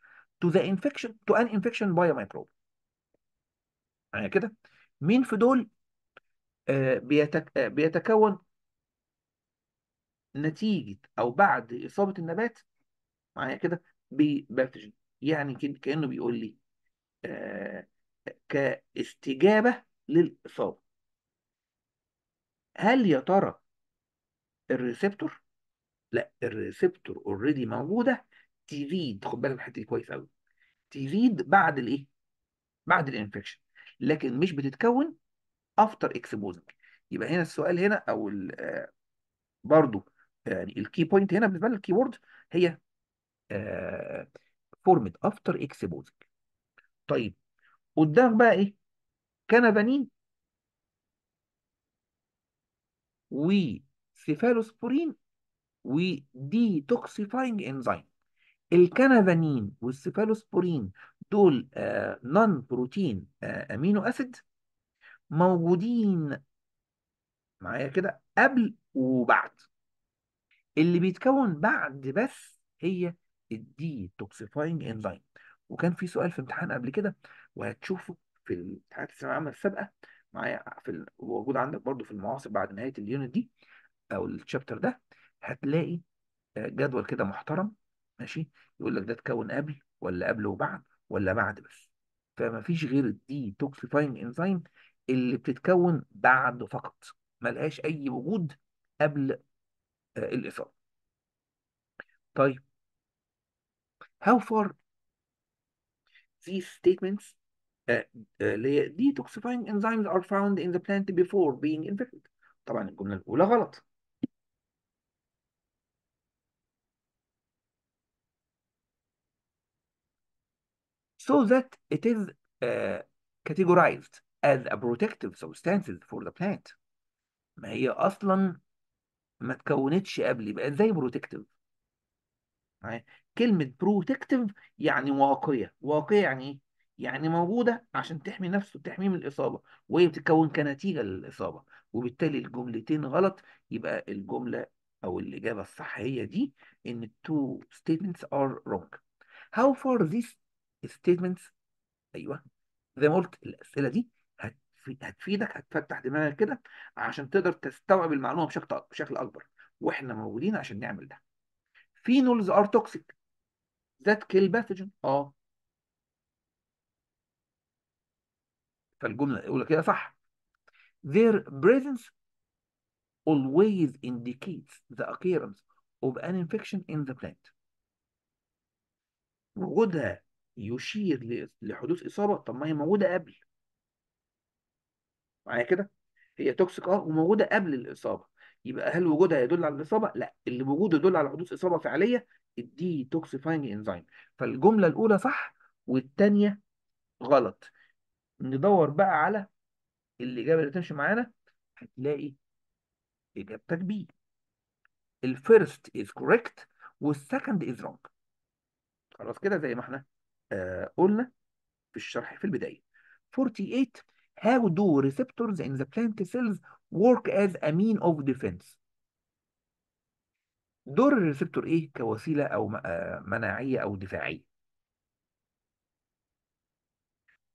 to the infection to an infection by a microbe. يعني كده مين في دول آه بيتك... آه بيتكون نتيجة أو بعد إصابة النبات معايا يعني كده بباثوجين يعني كانه بيقول لي آه، كاستجابه للاصابه هل يا ترى الريسبتور لا الريسبتور اوريدي موجوده تزيد خد بالك من الحته دي كويس قوي تزيد بعد الايه بعد الانفكشن لكن مش بتتكون افتر اكسبوزنج يبقى هنا السؤال هنا او آه، برضو يعني الكي بوينت هنا بالنسبه للكيورد هي فورمد افتر اكسبوزنج طيب قدام بقى ايه كانفانين وسيفالوسبورين توكسيفاينج انزيم الكنفانين والسيفالوسبورين دول نون بروتين امينو اسيد موجودين معايا كده قبل وبعد اللي بيتكون بعد بس هي الدي توكسيفاينج انزيم وكان في سؤال في امتحان قبل كده وهتشوفه في الامتحانات الثانويه العامه السابقه معايا في ال... موجود عندك برضو في المعاصر بعد نهايه اليونت دي او الشابتر ده هتلاقي آه، جدول كده محترم ماشي يقول لك ده اتكون قبل ولا قبل وبعد ولا بعد بس فما فيش غير الدي توكسيفاينج انزيم اللي بتتكون بعد فقط ملهاش اي وجود قبل آه، الاثاره طيب how far these statements uh, uh, detoxifying enzymes are found in the plant before being infected طبعا الجملة الأولى غلط so that it is uh, categorized as a protective substance for the plant ما هي أصلا ما تكونتش قبل يبقى ازاي protective? كلمة بروتكتيف يعني واقية واقية يعني ايه؟ يعني موجودة عشان تحمي نفسه تحميه من الإصابة وهي بتتكون كنتيجة للإصابة وبالتالي الجملتين غلط يبقى الجملة أو الإجابة الصح هي دي إن التو ستيتمنتس آر رونج how far these statements أيوه زي ما قلت الأسئلة دي هتفيدك هتفتح دماغك كده عشان تقدر تستوعب المعلومة بشكل بشكل أكبر واحنا موجودين عشان نعمل ده phenols are toxic ذات كيل باثوجين اه فالجملة الأولى كده صح their presence always indicates the occurrence of an infection in the plant وجودها يشير لحدوث إصابة طب ما هي موجودة قبل معايا كده هي توكسيك اه وموجودة قبل الإصابة يبقى هل وجودها يدل على الإصابة؟ لا اللي وجوده يدل على حدوث إصابة فعلية الدي توكسيفاينج انزيم فالجمله الاولى صح والثانيه غلط ندور بقى على الاجابه اللي تمشي معانا هتلاقي اجابتك بي الفيرست از كوريكت والسكند از رونج خلاص كده زي ما احنا آه قلنا في الشرح في البدايه 48 How do receptors in the plant cells work as a mean of defense دور الريسبتور ايه كوسيله او آه، مناعيه او دفاعيه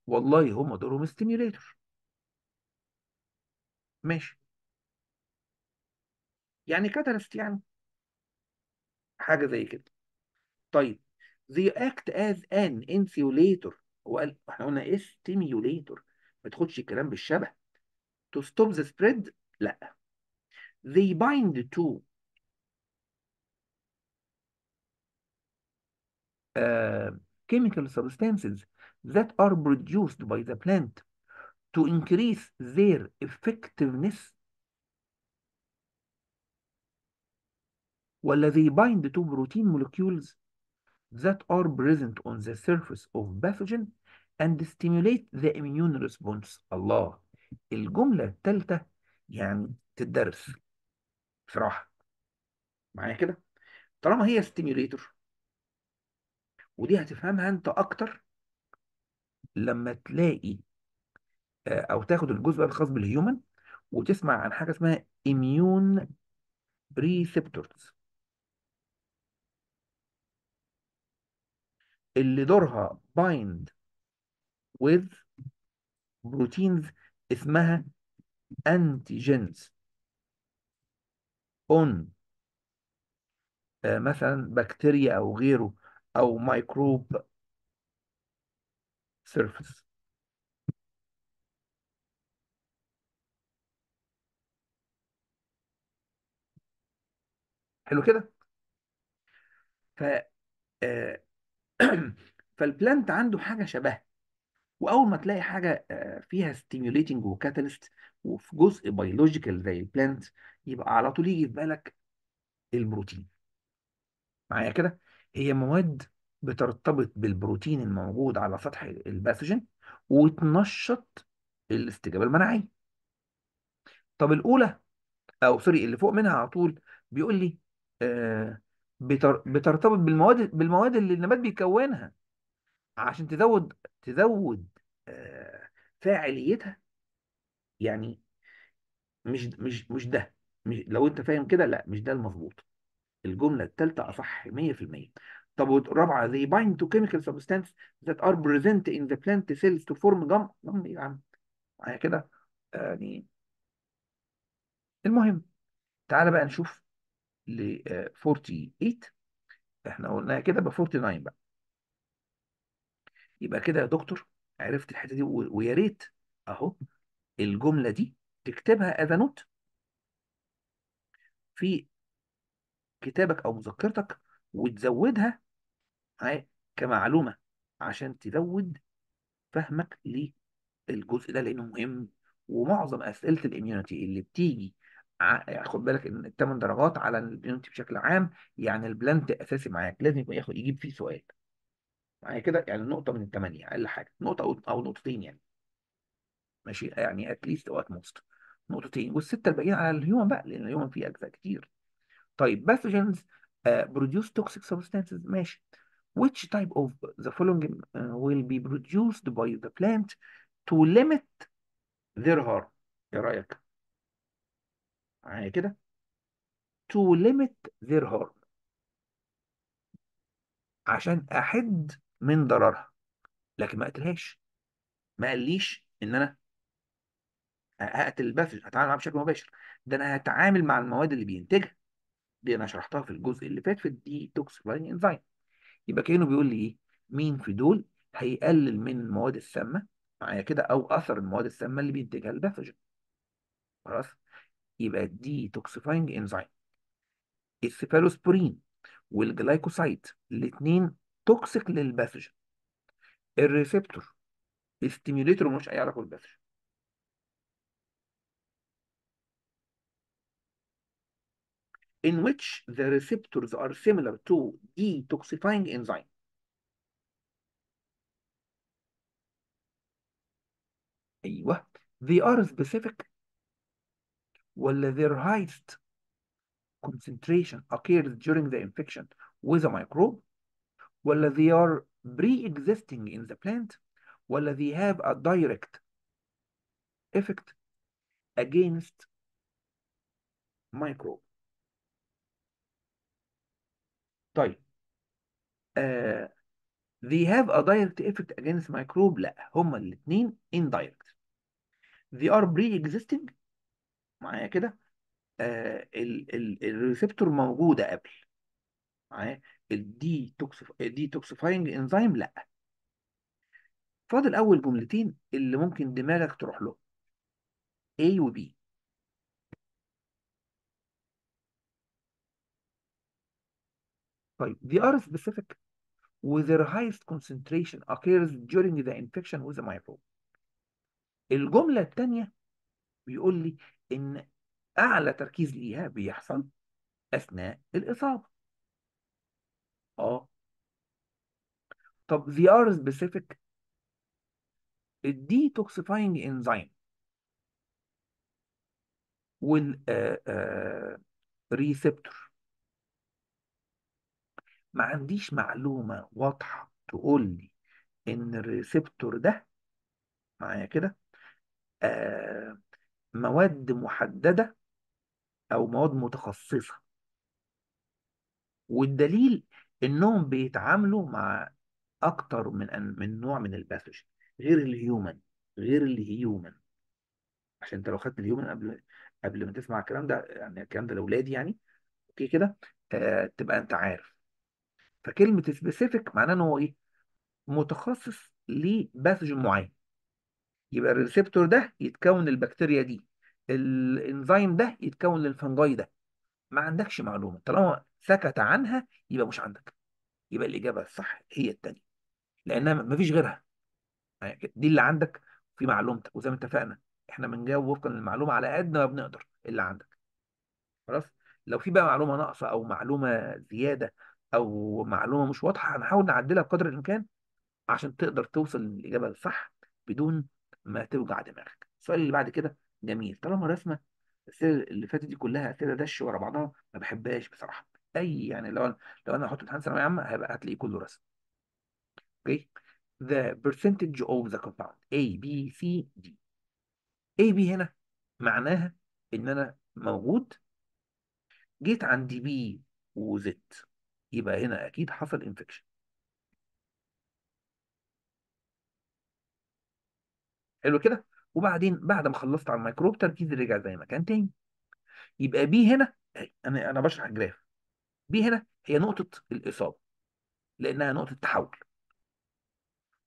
والله هم دورهم ستيميوليتور ماشي يعني كاتالست يعني حاجه زي كده طيب they act as an insulator هو قال احنا قلنا stimulator ما تاخدش الكلام بالشبه to stop the spread لا they bind to chemical substances that are produced by the plant to increase their effectiveness ولا they bind to protein molecules that are present on the surface of pathogen and stimulate the immune response الله الجملة الثالثة يعني تدرس بصراحة معايا كده طالما هي stimulator ودي هتفهمها انت اكتر لما تلاقي آه، او تاخد الجزء الخاص بالهيومن وتسمع عن حاجه اسمها immune receptors اللي دورها bind with proteins اسمها antigens on آه، مثلا بكتيريا او غيره أو مايكروب سيرفيس حلو كده ف آه، فالبلانت عنده حاجه شبه واول ما تلاقي حاجه آه، فيها ستيميوليتنج وكاتاليست وفي جزء بيولوجيكال زي البلانت يبقى على طول يجي في بالك البروتين معايا كده هي مواد بترتبط بالبروتين الموجود على سطح الباثوجين وتنشط الاستجابه المناعيه. طب الاولى او سوري اللي فوق منها على طول بيقول لي آه، بترتبط بالمواد بالمواد اللي النبات بيكونها عشان تزود تزود آه، فاعليتها يعني مش مش مش ده مش لو انت فاهم كده لا مش ده المظبوط الجملة الثالثة أصح 100% طب والرابعة they bind to chemical substances that are present in the plant cells to form gum gum نعم إيه يا عم معايا كده يعني المهم تعالى بقى نشوف ل 48 آه، احنا قلناها كده ب 49 بقى يبقى كده يا دكتور عرفت الحته دي ويا ريت اهو الجمله دي تكتبها اذا نوت في كتابك او مذكرتك وتزودها كمعلومه عشان تزود فهمك للجزء ده لانه مهم ومعظم اسئله الاميونتي اللي بتيجي يعني خد بالك ان الثمان درجات على الاميونتي بشكل عام يعني البلانت اساسي معاك لازم يكون ياخد يجيب فيه سؤال معايا كده يعني نقطه من الثمانيه اقل حاجه نقطه او او نقطتين يعني ماشي يعني اتليست او اتموست نقطتين والسته الباقيين على الهيومن بقى لان الهيومن فيه اجزاء كتير طيب pathogens آه، produce toxic substances ماشي which type of the following uh, will be produced by the plant to limit their harm ايه رايك يعني كده to limit their harm عشان احد من ضررها لكن ما اقتلهاش ما قاليش ان انا هقتل الباثوجين هتعامل معاه بشكل مباشر ده انا هتعامل مع المواد اللي بينتجها دي انا شرحتها في الجزء اللي فات في الديتوكسيفاينج انزيم يبقى كانه بيقول لي ايه مين في دول هيقلل من المواد السامه معايا كده او اثر المواد السامه اللي بينتجها الباثوجين خلاص يبقى الديتوكسيفاينج انزيم السيفالوسبورين والجلايكوسايد الاثنين توكسيك للباثوجين الريسبتور الستيميوليتور مش اي علاقه بالباثوجين in which the receptors are similar to detoxifying enzyme. they are specific Well, their highest concentration occurs during the infection with a microbe Well, they are pre-existing in the plant Well, they have a direct effect against microbe طيب آه they have a direct effect against microbe لا هما الاثنين indirect they are pre-existing معايا كده آه، ال الريسبتور موجوده قبل معايا الدي دي توكسيفاينج انزيم لا فاضل اول جملتين اللي ممكن دماغك تروح له A و B طيب the are specific with their highest concentration occurs during the infection with the microbe الجملة الثانية بيقول لي إن أعلى تركيز ليها بيحصل أثناء الإصابة آه طب they are specific detoxifying enzyme receptor ما عنديش معلومة واضحة تقول لي إن الريسبتور ده معايا كده آه مواد محددة أو مواد متخصصة والدليل إنهم بيتعاملوا مع أكتر من أن من نوع من الباثوجين غير الهيومن غير الهيومن عشان أنت لو خدت الهيومن قبل قبل ما تسمع الكلام ده يعني الكلام ده لأولادي يعني أوكي كده آه تبقى أنت عارف فكلمه سبيسيفيك معناه ان هو ايه متخصص لباثوجين معين يبقى الريسبتور ده يتكون البكتيريا دي الانزيم ده يتكون للفنجاي ده ما عندكش معلومه طالما سكت عنها يبقى مش عندك يبقى الاجابه الصح هي الثانيه لانها ما فيش غيرها يعني دي اللي عندك في معلومتك وزي ما اتفقنا احنا بنجاوب وفقا للمعلومه على قد ما بنقدر اللي عندك خلاص لو في بقى معلومه ناقصه او معلومه زياده او معلومه مش واضحه هنحاول نعدلها بقدر الامكان عشان تقدر توصل للاجابه الصح بدون ما توجع دماغك السؤال اللي بعد كده جميل طالما رسمه الاسئله اللي فاتت دي كلها اسئله دش ورا بعضها ما بحبهاش بصراحه اي يعني لو لو انا هحط امتحان ثانويه عامه هيبقى هتلاقيه كله رسم اوكي the percentage of the compound A B C D A B هنا معناها ان انا موجود جيت عند B وزد يبقى هنا اكيد حصل انفكشن حلو كده وبعدين بعد ما خلصت على الميكروب تركيزي رجع زي ما كان تاني يبقى بي هنا انا انا بشرح الجراف بي هنا هي نقطه الاصابه لانها نقطه تحول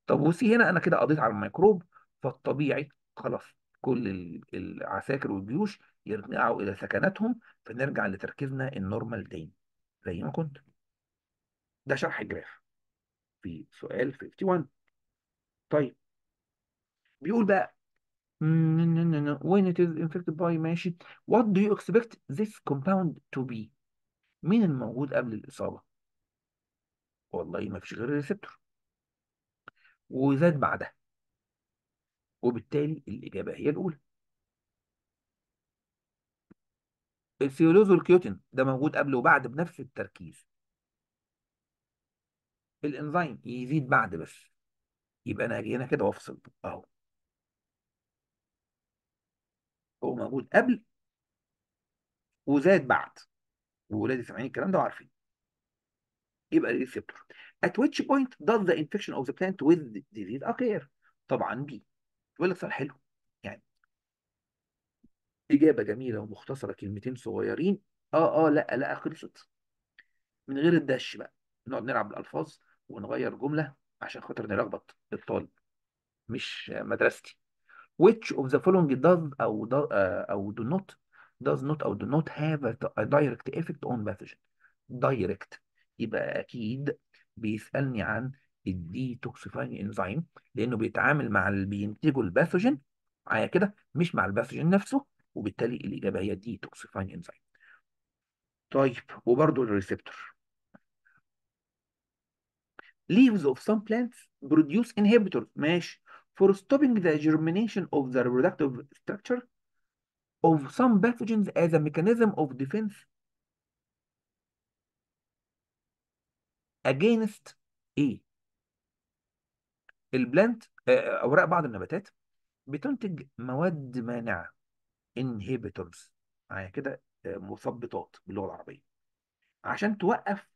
طب وسي هنا انا كده قضيت على الميكروب فالطبيعي خلاص كل العساكر والجيوش يرجعوا الى سكناتهم فنرجع لتركيزنا النورمال تاني زي ما كنت ده شرح الجراف في سؤال 51 طيب بيقول بقى when it is infected by ماشي what do you expect this compound to be مين الموجود قبل الإصابة والله ما فيش غير الريسبتور وزاد بعدها وبالتالي الإجابة هي الأولى السيولوز والكيوتين ده موجود قبل وبعد بنفس التركيز الانزيم يزيد بعد بس يبقى انا اجي هنا كده وافصل اهو هو موجود قبل وزاد بعد وولادي سامعين الكلام ده وعارفين يبقى الريسبتور ات ويتش بوينت داز ذا انفكشن اوف ذا بلانت with ديزيز occur طبعا بي يقول لك سؤال حلو يعني اجابه جميله ومختصره كلمتين صغيرين اه اه لا لا خلصت من غير الدش بقى نقعد نلعب بالالفاظ ونغير جمله عشان خاطر نلخبط الطالب مش مدرستي which of the following does او do, uh, او do not does not او do not have a, a direct effect on pathogen direct يبقى اكيد بيسالني عن الديتوكسيفاين انزيم لانه بيتعامل مع اللي بينتجه الباثوجين معايا كده مش مع الباثوجين نفسه وبالتالي الاجابه هي ديتوكسيفاينج انزيم طيب وبرده الريسبتور Leaves of some plants produce inhibitors mesh for stopping the germination of the reproductive structure of some pathogens as a mechanism of defense against ايه البلانت uh, اوراق بعض النباتات بتنتج مواد مانعه inhibitors يعني كده مثبطات باللغه العربيه عشان توقف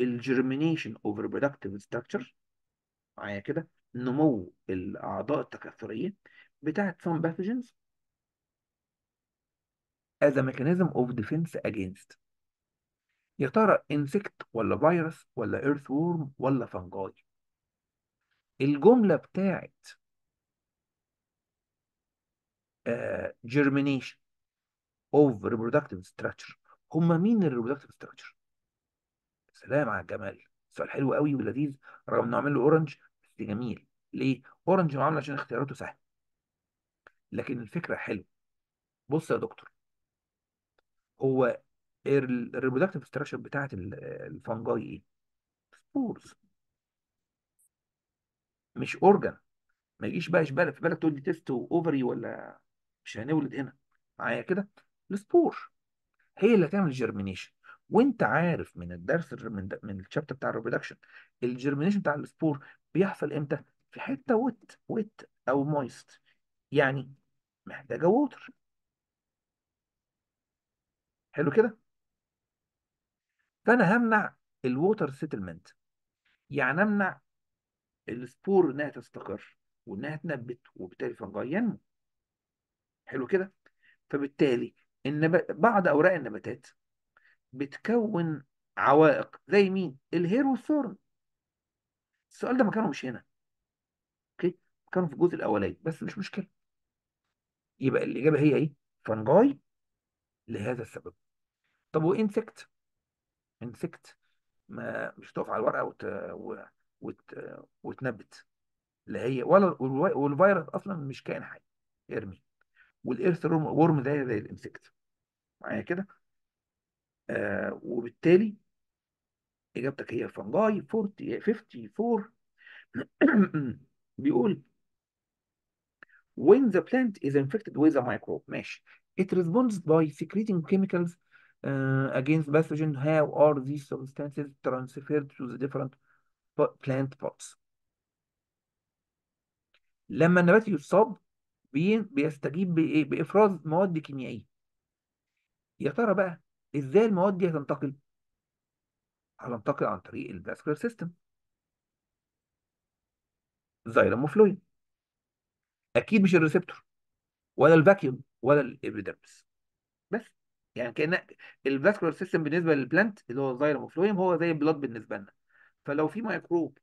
الجرمينيشن اوف ريبرودكتيف ستراكشر معايا كده نمو الاعضاء التكاثريه بتاعه some pathogens as a mechanism of defense against يا ترى انسكت ولا فيروس ولا earthworm ولا فنجاي الجمله بتاعه آه، جيرمينيشن germination of reproductive structure هما مين الريبرودكتيف ستراكشر سلام على الجمال سؤال حلو قوي ولذيذ رغم انه عامل له اورنج بس جميل ليه؟ اورنج معمول عشان اختياراته سهله لكن الفكره حلوه بص يا دكتور هو الريبرودكتيف ستراكشر بتاعت الفنجاي ايه؟ سبورز مش اورجن ما يجيش بقى يشبالك في بالك تقول لي تيست واوفري ولا مش هنولد هنا معايا كده السبور هي اللي هتعمل جيرمينيشن وانت عارف من الدرس من د... من الشابتر بتاع الريبرودكشن الجيرمينيشن بتاع السبور بيحصل امتى؟ في حته ويت ويت او مويست يعني محتاجه ووتر حلو كده؟ فانا همنع الووتر سيتلمنت يعني امنع السبور انها تستقر وانها تنبت وبالتالي فنجاي ينمو حلو كده؟ فبالتالي النب... بعض اوراق النباتات بتكون عوائق زي مين الهير والثورن السؤال ده مكانه مش هنا اوكي مكانه في الجزء الاولاني بس مش مشكله يبقى الاجابه هي ايه فنجاي لهذا السبب طب وانسكت انسكت ما مش تقف على الورقه وت... وت... وتنبت لا هي ولا والفيروس اصلا مش كائن حي ارمي والارث ورم زي زي الانسكت معايا كده آه وبالتالي اجابتك هي فنجاي 54 بيقول when the plant is infected with a microbe ماشي it responds by secreting chemicals uh, against pathogen how are these substances transferred to the different plant parts لما النبات يصاب بيستجيب بإفراز مواد كيميائية يا ترى بقى ازاي المواد دي هتنتقل هتنتقل عن طريق الفاسكولار سيستم زيرم وفلويد اكيد مش الريسبتور ولا الفاكيوم ولا الابيدرمس بس يعني كان الفاسكولار سيستم بالنسبه للبلانت اللي هو الزيرم وفلويد هو زي البلاد بالنسبه لنا فلو في ميكروب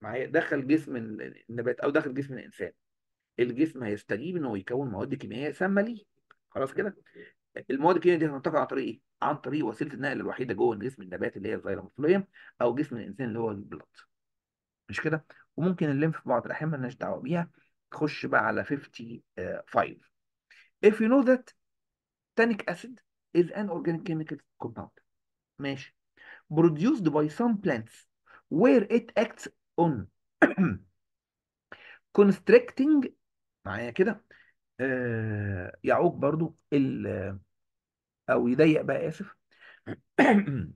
معايا دخل جسم النبات او دخل جسم الانسان الجسم هيستجيب ان هو يكون مواد كيميائيه سامه ليه خلاص كده المواد الكيميائيه دي هتنتقل عن طريق ايه؟ عن طريق وسيله النقل الوحيده جوه جسم النبات اللي هي الزيلم او جسم الانسان اللي هو البلط مش كده؟ وممكن الليمف في بعض الاحيان مالناش دعوه بيها تخش بقى على 55 آه، if you know that tannic acid is an organic chemical compound ماشي produced by some plants where it acts on constricting معايا كده يعوق برضو ال او يضيق بقى اسف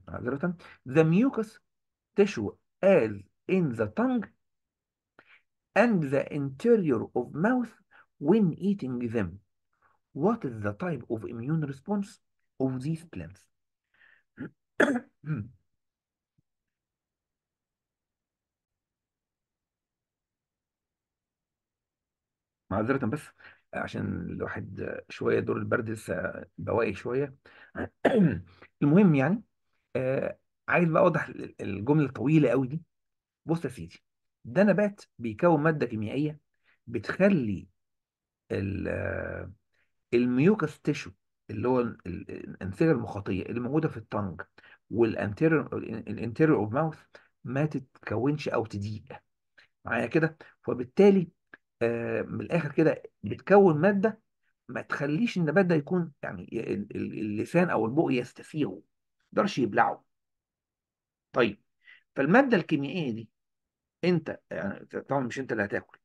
معذرة the mucus tissue as in the tongue and the interior of mouth when eating them what is the type of immune response of these plants معذرة بس عشان الواحد شويه دور البرد لسه بواقي شويه المهم يعني آه، عايز بقى اوضح الجمله الطويله قوي دي بص يا سيدي ده نبات بيكون ماده كيميائيه بتخلي الميوكس تيشو اللي هو الانسجه المخاطيه اللي موجوده في التنج والانتيريور الانتيريور اوف ماوث ما تتكونش او تضيق معايا كده فبالتالي آه، من الاخر كده بتكون ماده ما تخليش النبات ده يكون يعني اللسان او البق يستسيغه ما يقدرش يبلعه طيب فالماده الكيميائيه دي انت يعني طبعا مش انت اللي هتاكل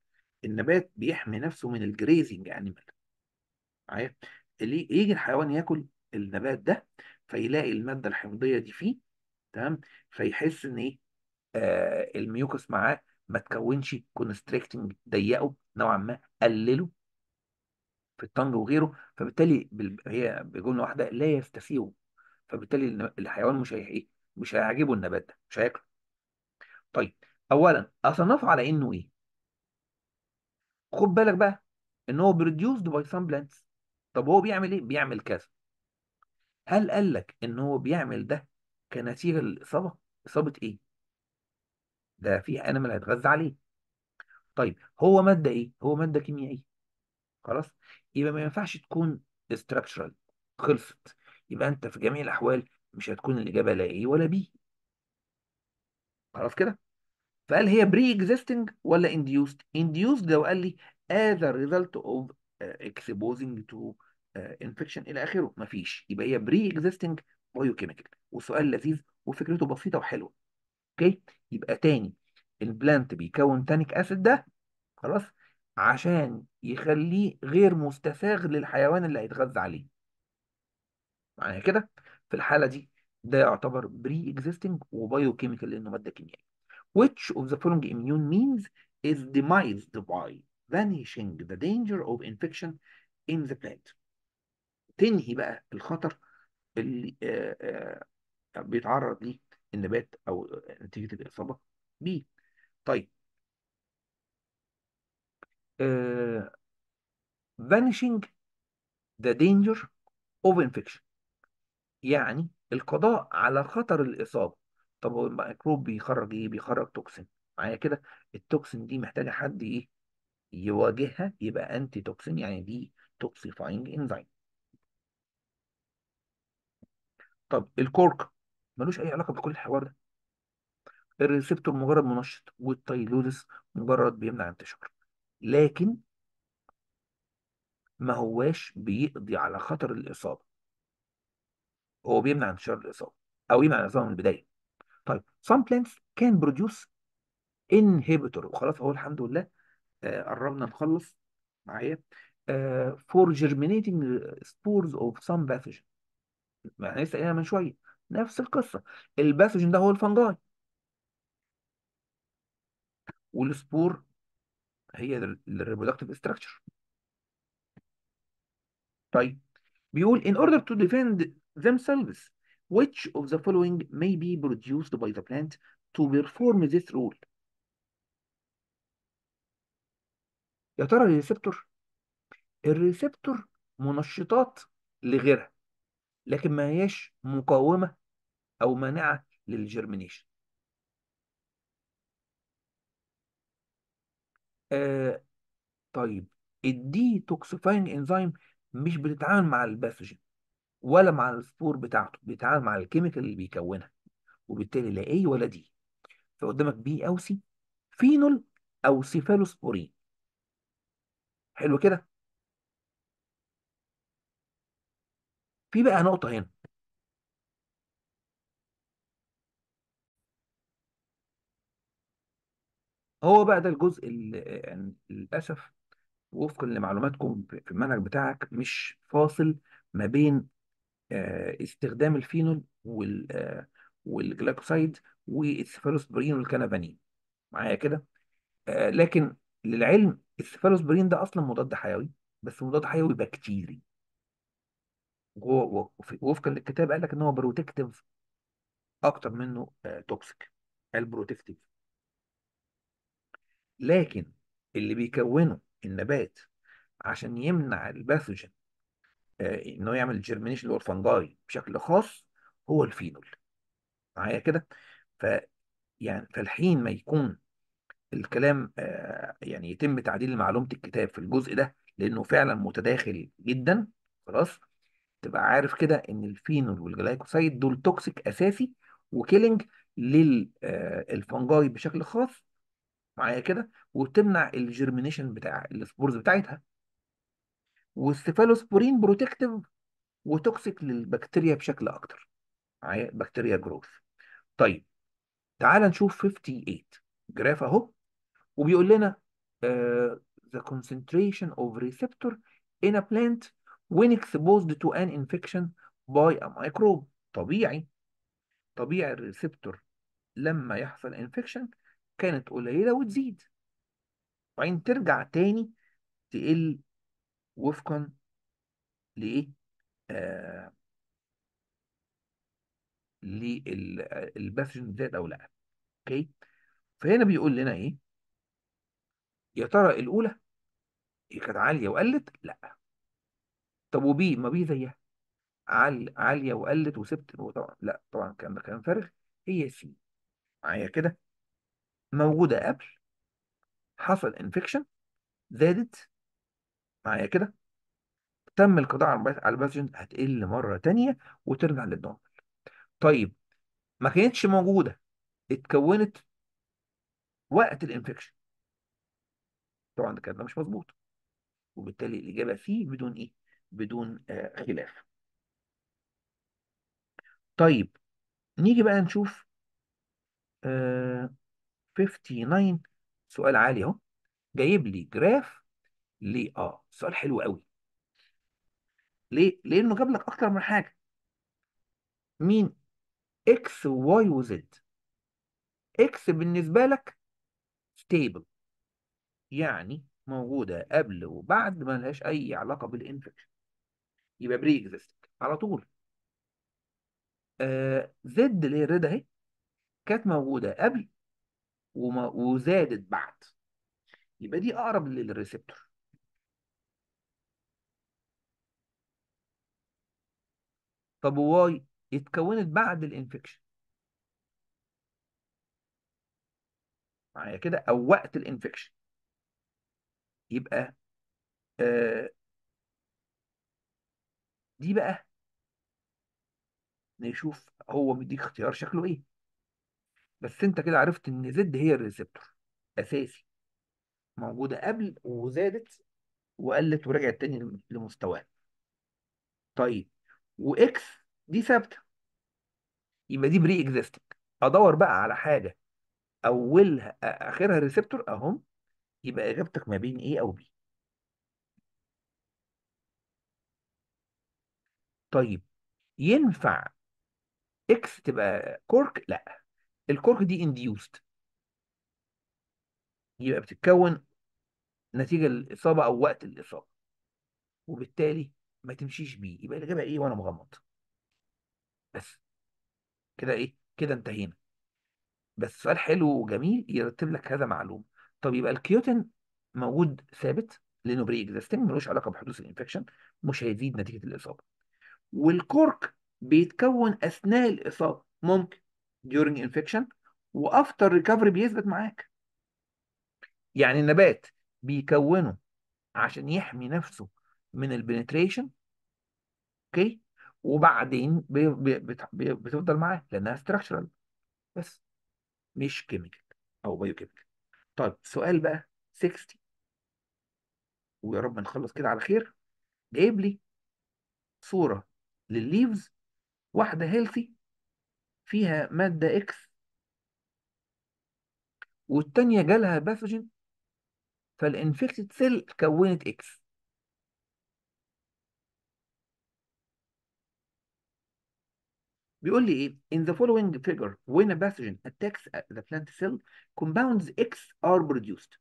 النبات بيحمي نفسه من الجريزنج انيمال معايا اللي يجي الحيوان ياكل النبات ده فيلاقي الماده الحمضيه دي فيه تمام فيحس ان ايه آه الميوكس معاه ما تكونش كونستريكتنج ضيقه نوعا ما قلله في الطنج وغيره فبالتالي هي بجمله واحده لا يستسيغ فبالتالي الحيوان مش ايه مش هيعجبه النبات ده مش هياكله طيب اولا اصنفه على انه ايه خد بالك بقى ان هو بروديوسد باي سام بلانتس طب هو بيعمل ايه بيعمل كذا هل قال لك ان هو بيعمل ده كنتيجه الاصابه اصابه ايه ده في انيمال هيتغذى عليه طيب هو ماده ايه هو ماده كيميائيه خلاص يبقى ما ينفعش تكون استراكشرال خلصت يبقى انت في جميع الاحوال مش هتكون الاجابه لا ايه ولا بي خلاص كده فقال هي بري اكزيستنج ولا انديوست انديوست لو قال لي از ريزلت اوف اكسبوزنج تو انفكشن الى اخره مفيش يبقى هي بري اكزيستنج كيميكال وسؤال لذيذ وفكرته بسيطه وحلوه اوكي يبقى تاني البلانت بيكون تانيك اسيد ده خلاص عشان يخليه غير مستساغ للحيوان اللي هيتغذى عليه معنى كده في الحاله دي ده يعتبر بري اكزيستنج وبايو كيميكال لانه ماده كيميائيه which of the following immune means is demised by vanishing the danger of infection in the plant تنهي بقى الخطر اللي آآ آه، آآ آه، بيتعرض ليه النبات او نتيجه الاصابه بيه طيب آه vanishing the danger of infection يعني القضاء على خطر الاصابه طب الميكروب بيخرج ايه بيخرج توكسين معايا كده التوكسين دي محتاجه حد ايه يواجهها يبقى انتي توكسين يعني دي توكسيفاينج انزيم طب الكورك ملوش اي علاقه بكل الحوار ده الريسبتور مجرد منشط والتايلوليس مجرد بيمنع انتشار لكن ما هواش بيقضي على خطر الاصابه هو بيمنع انتشار الاصابه او يمنع الاصابه من البدايه طيب some plants can produce inhibitor وخلاص اهو الحمد لله آه، قربنا نخلص معايا آه، for germinating spores of some pathogen ما يعني احنا لسه قايلينها من شويه نفس القصة الباثوجين ده هو الفنجاي والسبور هي الريبرودكتيف استراكشر طيب بيقول in order to defend themselves which of the following may be produced by the plant to perform this role يا ترى الريسبتور الريسبتور منشطات لغيرها لكن ما هياش مقاومة او مانعه للجرمينيشن آه طيب الدي توكسيفاينج انزيم مش بتتعامل مع الباثوجين ولا مع السبور بتاعته بيتعامل مع الكيميكال اللي بيكونها وبالتالي لا اي ولا دي فقدامك بي او سي فينول او سيفالوسبورين حلو كده في بقى نقطه هنا هو بقى ده الجزء اللي يعني للاسف وفقا لمعلوماتكم في المنهج بتاعك مش فاصل ما بين آه، استخدام الفينول وال آه، والجلاكوسايد والسيفالوسبرين والكنافانين معايا كده آه، لكن للعلم السفالوسبرين ده اصلا مضاد حيوي بس مضاد حيوي بكتيري وفقا للكتاب قال لك ان هو بروتكتيف اكتر منه توكسيك قال بروتكتيف لكن اللي بيكونه النبات عشان يمنع الباثوجين آه انه يعمل جيرمينيشن اللي هو الفنجاي بشكل خاص هو الفينول معايا كده ف يعني فالحين ما يكون الكلام آه يعني يتم تعديل معلومه الكتاب في الجزء ده لانه فعلا متداخل جدا خلاص تبقى عارف كده ان الفينول والجلايكوسايد دول توكسيك اساسي وكيلنج للفنجاي آه، بشكل خاص معايا كده وبتمنع الجيرمينيشن بتاع السبورز بتاعتها والسيفالوسبورين بروتكتيف وتوكسيك للبكتيريا بشكل اكتر معايا بكتيريا جروث طيب تعال نشوف 58 جراف اهو وبيقول لنا ذا آه، the concentration of receptor in a plant when exposed to an infection by a microbe طبيعي طبيعي الريسبتور لما يحصل انفكشن كانت قليلة وتزيد وبعدين ترجع تاني تقل وفقا لإيه؟ آه للباثوجين زاد أو لا أوكي فهنا بيقول لنا إيه؟ يا ترى الأولى هي كانت عالية وقلت؟ لا طب وبي ما بي زيها عال عالية وقلت وسبت طبعا لا طبعا الكلام ده كلام فارغ هي سي معايا كده موجوده قبل حصل انفكشن زادت معايا كده تم القضاء على الباثوجين هتقل مره ثانيه وترجع للنورمال طيب ما كانتش موجوده اتكونت وقت الانفكشن طبعا الكلام ده مش مظبوط وبالتالي الاجابه فيه بدون ايه بدون آه خلاف طيب نيجي بقى نشوف آه 59 سؤال عالي اهو جايب لي جراف ليه اه سؤال حلو قوي ليه لانه جاب لك اكتر من حاجه مين اكس وواي وزد اكس بالنسبه لك ستيبل يعني موجوده قبل وبعد ما لهاش اي علاقه بالانفكشن يبقى بري اكزيستنج على طول آه زد اللي هي الرضا اهي كانت موجوده قبل وزادت بعد يبقى دي اقرب للريسبتور طب واي اتكونت بعد الانفكشن معايا كده او وقت الانفكشن يبقى آه دي بقى نشوف هو مديك اختيار شكله ايه بس انت كده عرفت ان زد هي الريسبتور اساسي موجوده قبل وزادت وقلت ورجعت تاني لمستواها طيب واكس دي ثابته يبقى دي بري اكزيستنج ادور بقى على حاجه اولها اخرها ريسبتور اهم يبقى اجابتك ما بين ايه او بي طيب ينفع اكس تبقى كورك لا الكره دي induced يبقى بتتكون نتيجه الاصابه او وقت الاصابه وبالتالي ما تمشيش بيه يبقى الاجابه ايه وانا مغمض بس كده ايه كده انتهينا بس سؤال حلو وجميل يرتب لك هذا معلوم طب يبقى الكيوتن موجود ثابت لانه بري اكزيستنج ملوش علاقه بحدوث الانفكشن مش هيزيد نتيجه الاصابه والكورك بيتكون اثناء الاصابه ممكن during infection وافتر ريكفري بيثبت معاك يعني النبات بيكونه عشان يحمي نفسه من البنتريشن اوكي وبعدين بي بي بي بتفضل معاه لانها ستراكشرال بس مش كيميكال او بايو كيميكال طيب سؤال بقى 60 ويا رب نخلص كده على خير جايب لي صوره للليفز واحده هيلثي فيها مادة إكس والتانية جالها باثوجين فالانفكتد سيل كونت إكس بيقول لي ايه in the following figure when a pathogen attacks the plant cell compounds X are produced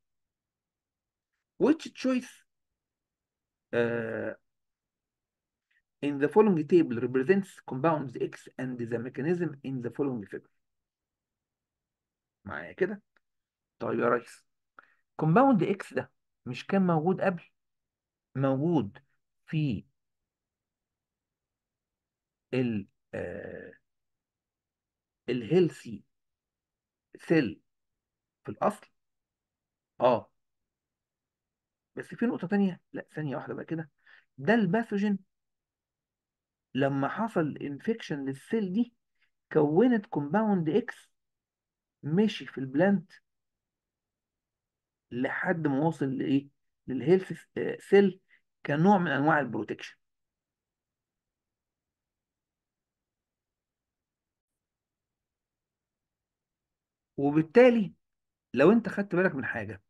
which choice uh, In the following table represents compounds X and the mechanism in the following figure. معايا كده؟ طيب يا ريس compound X ده مش كان موجود قبل؟ موجود في ال آه الهيلثي سيل في الأصل اه بس في نقطة تانية لا ثانية واحدة بقى كده ده الباثوجين لما حصل انفكشن للسيل دي كونت كومباوند اكس مشي في البلانت لحد ما وصل لايه للهيلث سيل آه، كنوع من انواع البروتكشن وبالتالي لو انت خدت بالك من حاجه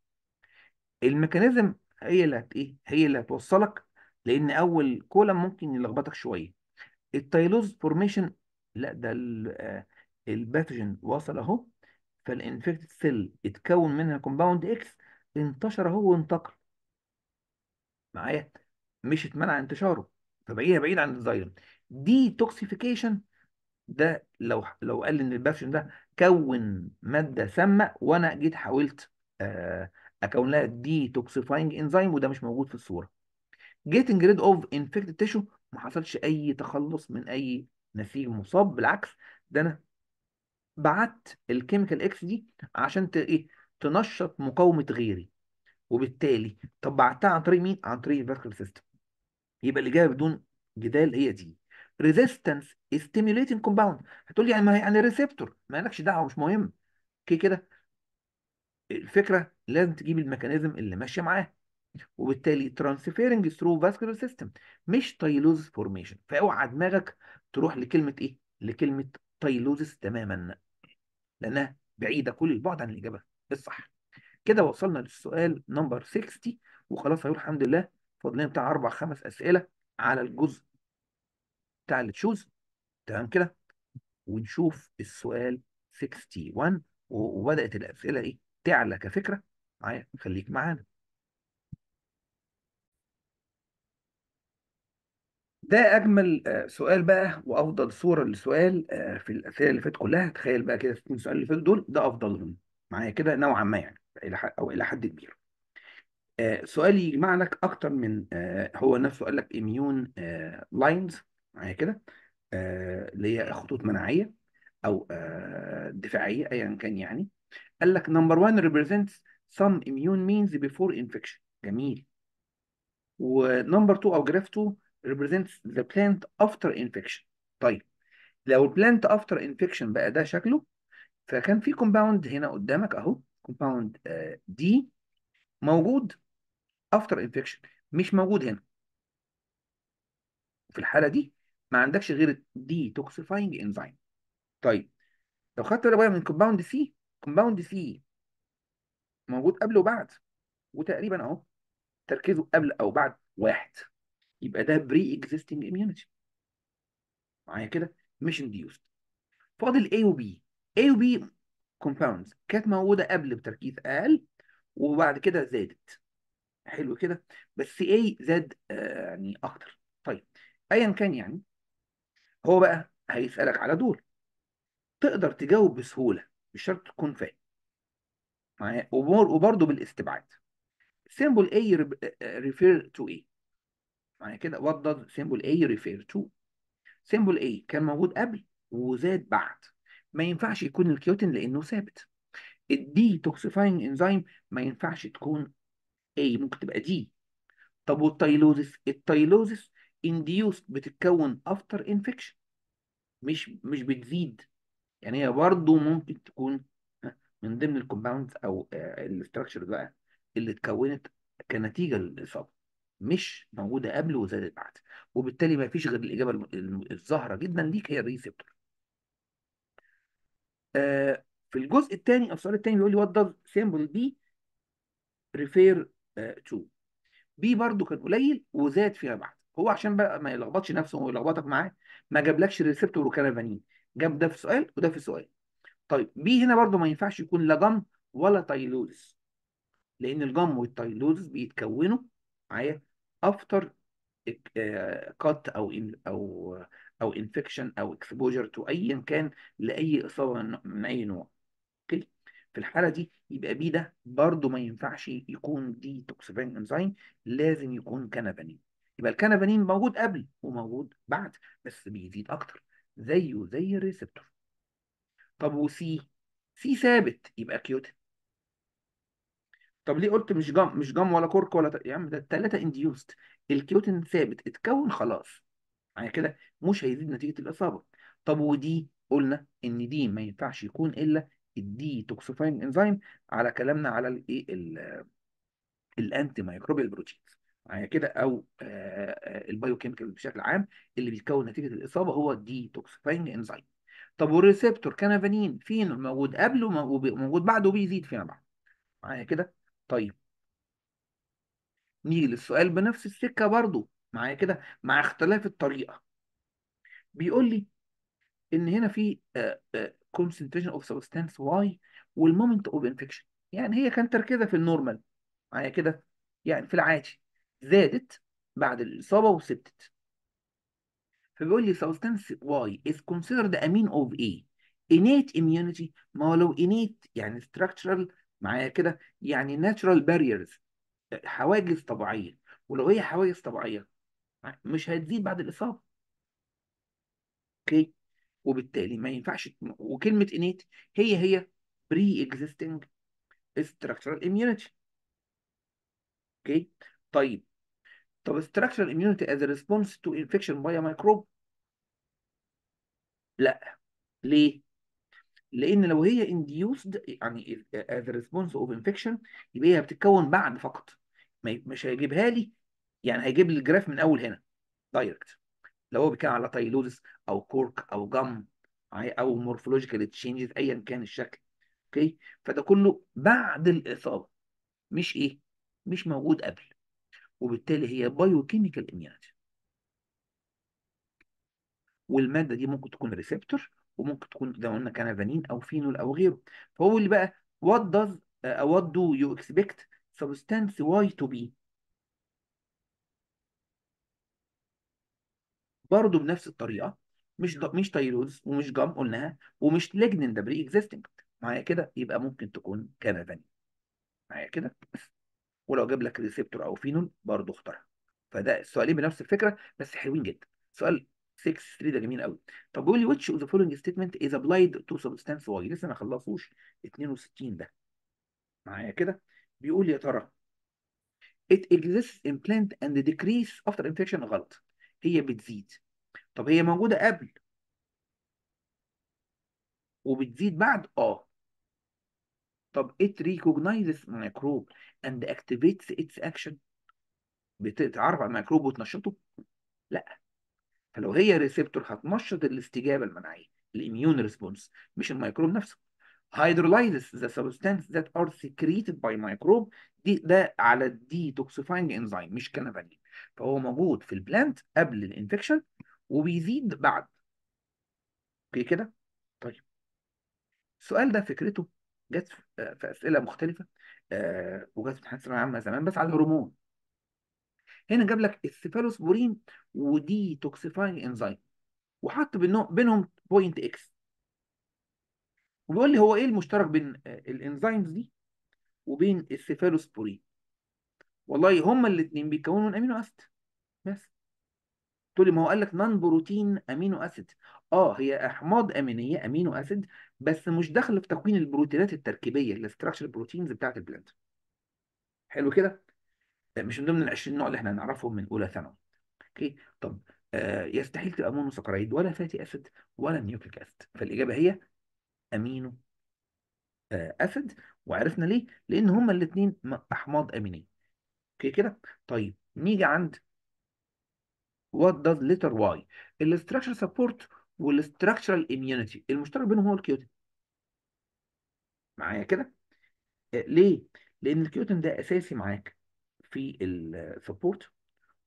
الميكانيزم هي اللي هت ايه هي اللي هتوصلك لان اول كولم ممكن يلخبطك شويه التايلوز فورميشن لا ده آه، الباثوجين وصل اهو فالانفكتد سيل اتكون منها كومباوند اكس انتشر اهو وانتقل معايا مش اتمنع انتشاره فبعيدها بعيد عن الزايلم دي توكسيفيكيشن ده لو لو قال ان الباثوجين ده كون ماده سامه وانا جيت حاولت آه، اكون لها دي توكسيفاينج انزيم وده مش موجود في الصوره getting rid of infected tissue ما حصلش اي تخلص من اي نسيج مصاب بالعكس ده انا بعت الكيميكال اكس دي عشان ت... ايه تنشط مقاومه غيري وبالتالي طب بعتها عن طريق مين عن طريق الفاسكولار سيستم يبقى الاجابه بدون جدال هي دي ريزيستنس ستيميوليتنج كومباوند هتقول لي يعني ما يعني ريسبتور لكش دعوه مش مهم كده الفكره لازم تجيب الميكانيزم اللي ماشيه معاه وبالتالي ترانسفيرنج ثرو فاسكولار سيستم مش تايلوزس فورميشن فاوعى دماغك تروح لكلمه ايه؟ لكلمه تايلوزس تماما لانها بعيده كل البعد عن الاجابه الصح كده وصلنا للسؤال نمبر 60 وخلاص هيقول الحمد لله فاضلين بتاع اربع خمس اسئله على الجزء بتاع التشوز تمام كده ونشوف السؤال 61 وبدات الاسئله ايه تعلى كفكره معايا خليك معانا ده اجمل آه، سؤال بقى وافضل صوره للسؤال آه، في الاسئله اللي فاتت كلها تخيل بقى كده الاتنين سؤال اللي فاتوا دول ده افضلهم معايا كده نوعا ما يعني الى او الى حد كبير آه، سؤال يجمع لك اكتر من هو نفسه قال لك اميون لاينز معايا كده اللي هي خطوط مناعيه او دفاعيه ايا كان يعني قال لك نمبر 1 represents some immune means before infection جميل ونمبر 2 او جراف 2 represents the plant after infection طيب لو plant after infection بقى ده شكله فكان في compound هنا قدامك اهو compound آه، D موجود after infection مش موجود هنا في الحالة دي ما عندكش غير دي توكسيفاينج enzyme. طيب لو خدت بالك بقى من compound C compound C موجود قبل وبعد وتقريبا اهو تركيزه قبل او بعد واحد يبقى ده بري اكزيستنج اميونيتي معايا كده مش انديوست فاضل A وB A وB كومباوندز compounds كانت موجوده قبل بتركيز اقل وبعد كده زادت حلو كده بس A زاد آه، يعني اكتر طيب ايا كان يعني هو بقى هيسالك على دول تقدر تجاوب بسهوله مش شرط تكون فاهم معايا وبرضه بالاستبعاد symbol A ريفير آه، آه، to A معنى كده what does symbol A refer to symbol A كان موجود قبل وزاد بعد ما ينفعش يكون الكيوتين لأنه ثابت الدي توكسيفاينج انزيم ما ينفعش تكون A ممكن تبقى دي طب والتايلوزيس التايلوزيس induced بتتكون after infection مش مش بتزيد يعني هي برضه ممكن تكون آه، من ضمن الكومباوندز او آه، الاستراكشرز بقى اللي اتكونت كنتيجه للاصابه مش موجوده قبل وزادت بعد وبالتالي ما فيش غير الاجابه الظاهره جدا ليك هي الريسبتور آه في الجزء الثاني او السؤال الثاني بيقول لي وات داز سيمبل بي ريفير تو بي برده كان قليل وزاد فيما بعد هو عشان بقى ما يلخبطش نفسه ويلخبطك معاه ما جابلكش ريسبتور وكنافانين جاب ده في سؤال وده في سؤال طيب بي هنا برده ما ينفعش يكون لا جم ولا تايلوز لان الجم والتايلوز بيتكونوا معايا Uh, افتر كات او او او انفكشن او اكسبوجر تو ايا كان لاي اصابه من اي نوع اوكي في الحاله دي يبقى بي ده برضه ما ينفعش يكون دي توكسيفين انزيم لازم يكون كانابانين يبقى الكانابانين موجود قبل وموجود بعد بس بيزيد اكتر زيه زي الريسبتور طب وسي سي ثابت يبقى كيوتن طب ليه قلت مش جام مش جام ولا كورك ولا يا عم ده التلاته انديوست الكيوتن ثابت اتكون خلاص يعني كده مش هيزيد نتيجه الاصابه طب ودي قلنا ان دي ما ينفعش يكون الا الدي توكسيفاين انزيم على كلامنا على الايه الانتي مايكروبيال بروتينز يعني كده او البايو كيميكال بشكل عام اللي بيتكون نتيجه الاصابه هو الدي توكسيفاين انزيم طب والريسبتور كانافانين فين موجود قبله وموجود بعده وبيزيد فيما بعد معايا يعني كده طيب نيجي للسؤال بنفس السكة برضو معايا كده مع اختلاف الطريقة بيقول لي ان هنا في آه، آه، concentration of substance Y moment of infection يعني هي كانت تركيزها في النورمال معايا كده يعني في العادي زادت بعد الإصابة وثبتت فبيقول لي substance Y is considered amine of A innate immunity ما هو لو innate يعني structural معايا كده يعني natural barriers حواجز طبيعيه ولو هي حواجز طبيعيه مش هتزيد بعد الاصابه اوكي وبالتالي ما ينفعش وكلمه innate هي هي pre existing structural immunity اوكي طيب طب structural immunity as a response to infection by a microbe لا ليه لان لو هي انديوسد يعني از ريسبونس اوف انفكشن يبقى هي بتتكون بعد فقط مش هيجيبها لي يعني هيجيب لي الجراف من اول هنا دايركت لو هو بيتكلم على تايلودس او كورك او جم او مورفولوجيكال تشينجز ايا كان الشكل اوكي فده كله بعد الاصابه مش ايه مش موجود قبل وبالتالي هي بايوكيميكال اميونيتي والماده دي ممكن تكون ريسبتور وممكن تكون زي ما قلنا كنفانين او فينول او غيره فهو اللي بقى what does uh, what do you expect substance Y to be برضه بنفس الطريقه مش دا مش تايروز ومش جام قلناها ومش لجنن ده بري اكزيستنج معايا كده يبقى ممكن تكون كنفانين معايا كده ولو جاب لك ريسبتور او فينول برضه اختارها فده السؤالين بنفس الفكره بس حلوين جدا سؤال 6 3 ده جميل قوي طب بيقول لي which of the following statement is applied to substance y لسه ما خلصوش 62 ده معايا كده بيقول يا ترى it exists in plant and decrease after infection غلط هي بتزيد طب هي موجوده قبل وبتزيد بعد اه طب it recognizes microbe and activates its action بتتعرف على الميكروب وتنشطه لا فلو هي ريسبتور هتنشط الاستجابه المناعيه الاميون ريسبونس مش الميكروب نفسه هيدرولايزس ذا سبستانس ذات ار سيكريتد باي مايكروب دي ده على الدي توكسيفاينج انزيم مش كنافالين فهو موجود في البلانت قبل الانفكشن وبيزيد بعد اوكي كده طيب السؤال ده فكرته جت في آه، اسئله مختلفه آه، وجت في امتحانات ثانويه عامه زمان بس على الهرمون هنا جاب لك السيفالوسبورين ودي توكسيفاينج انزيم وحط بينهم بوينت اكس وبيقول لي هو ايه المشترك بين الانزيمز دي وبين السيفالوسبورين والله هما الاثنين بيتكونوا من امينو اسيد بس تقول لي ما هو قال لك نان بروتين امينو اسيد اه هي احماض امينيه امينو اسيد بس مش داخله في تكوين البروتينات التركيبيه الاستراكشر بروتينز بتاعت البلانت حلو كده مش من ضمن ال 20 نوع اللي احنا هنعرفهم من اولى ثانوي اوكي طب آه، يستحيل تبقى سكرايد ولا فاتي اسيد ولا نيوكليك اسيد فالاجابه هي امينو آه، اسيد وعرفنا ليه لان هما الاثنين احماض امينيه اوكي كده طيب نيجي عند وات داز ليتر واي الاستراكشر سبورت والاستراكشرال اميونيتي المشترك بينهم هو الكيوتين معايا كده آه، ليه لان الكيوتين ده اساسي معاك في السبورت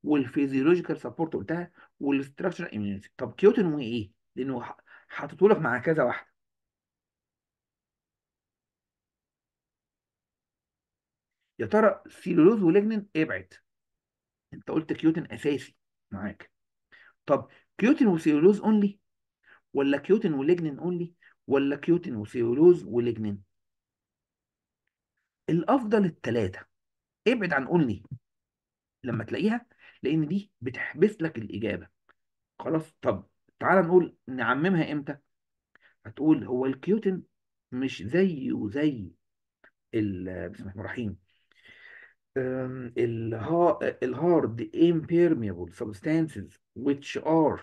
والفيزيولوجيكال سبورت قلتها والاستراكشر اميونيتي طب كيوتن ايه؟ لانه حاطته لك مع كذا واحده يا ترى سيلولوز ولجنن ابعد انت قلت كيوتن اساسي معاك طب كيوتن وسيلولوز اونلي ولا كيوتن ولجنن اونلي ولا كيوتن وسيلولوز ولجنن الافضل الثلاثه ابعد عن أنلي لما تلاقيها لأن دي بتحبس لك الإجابة خلاص طب تعال نقول نعممها إمتى هتقول هو الكيوتن مش زيه زي وزي بسم الله الرحمن الرحيم الهارد impermeable substances which are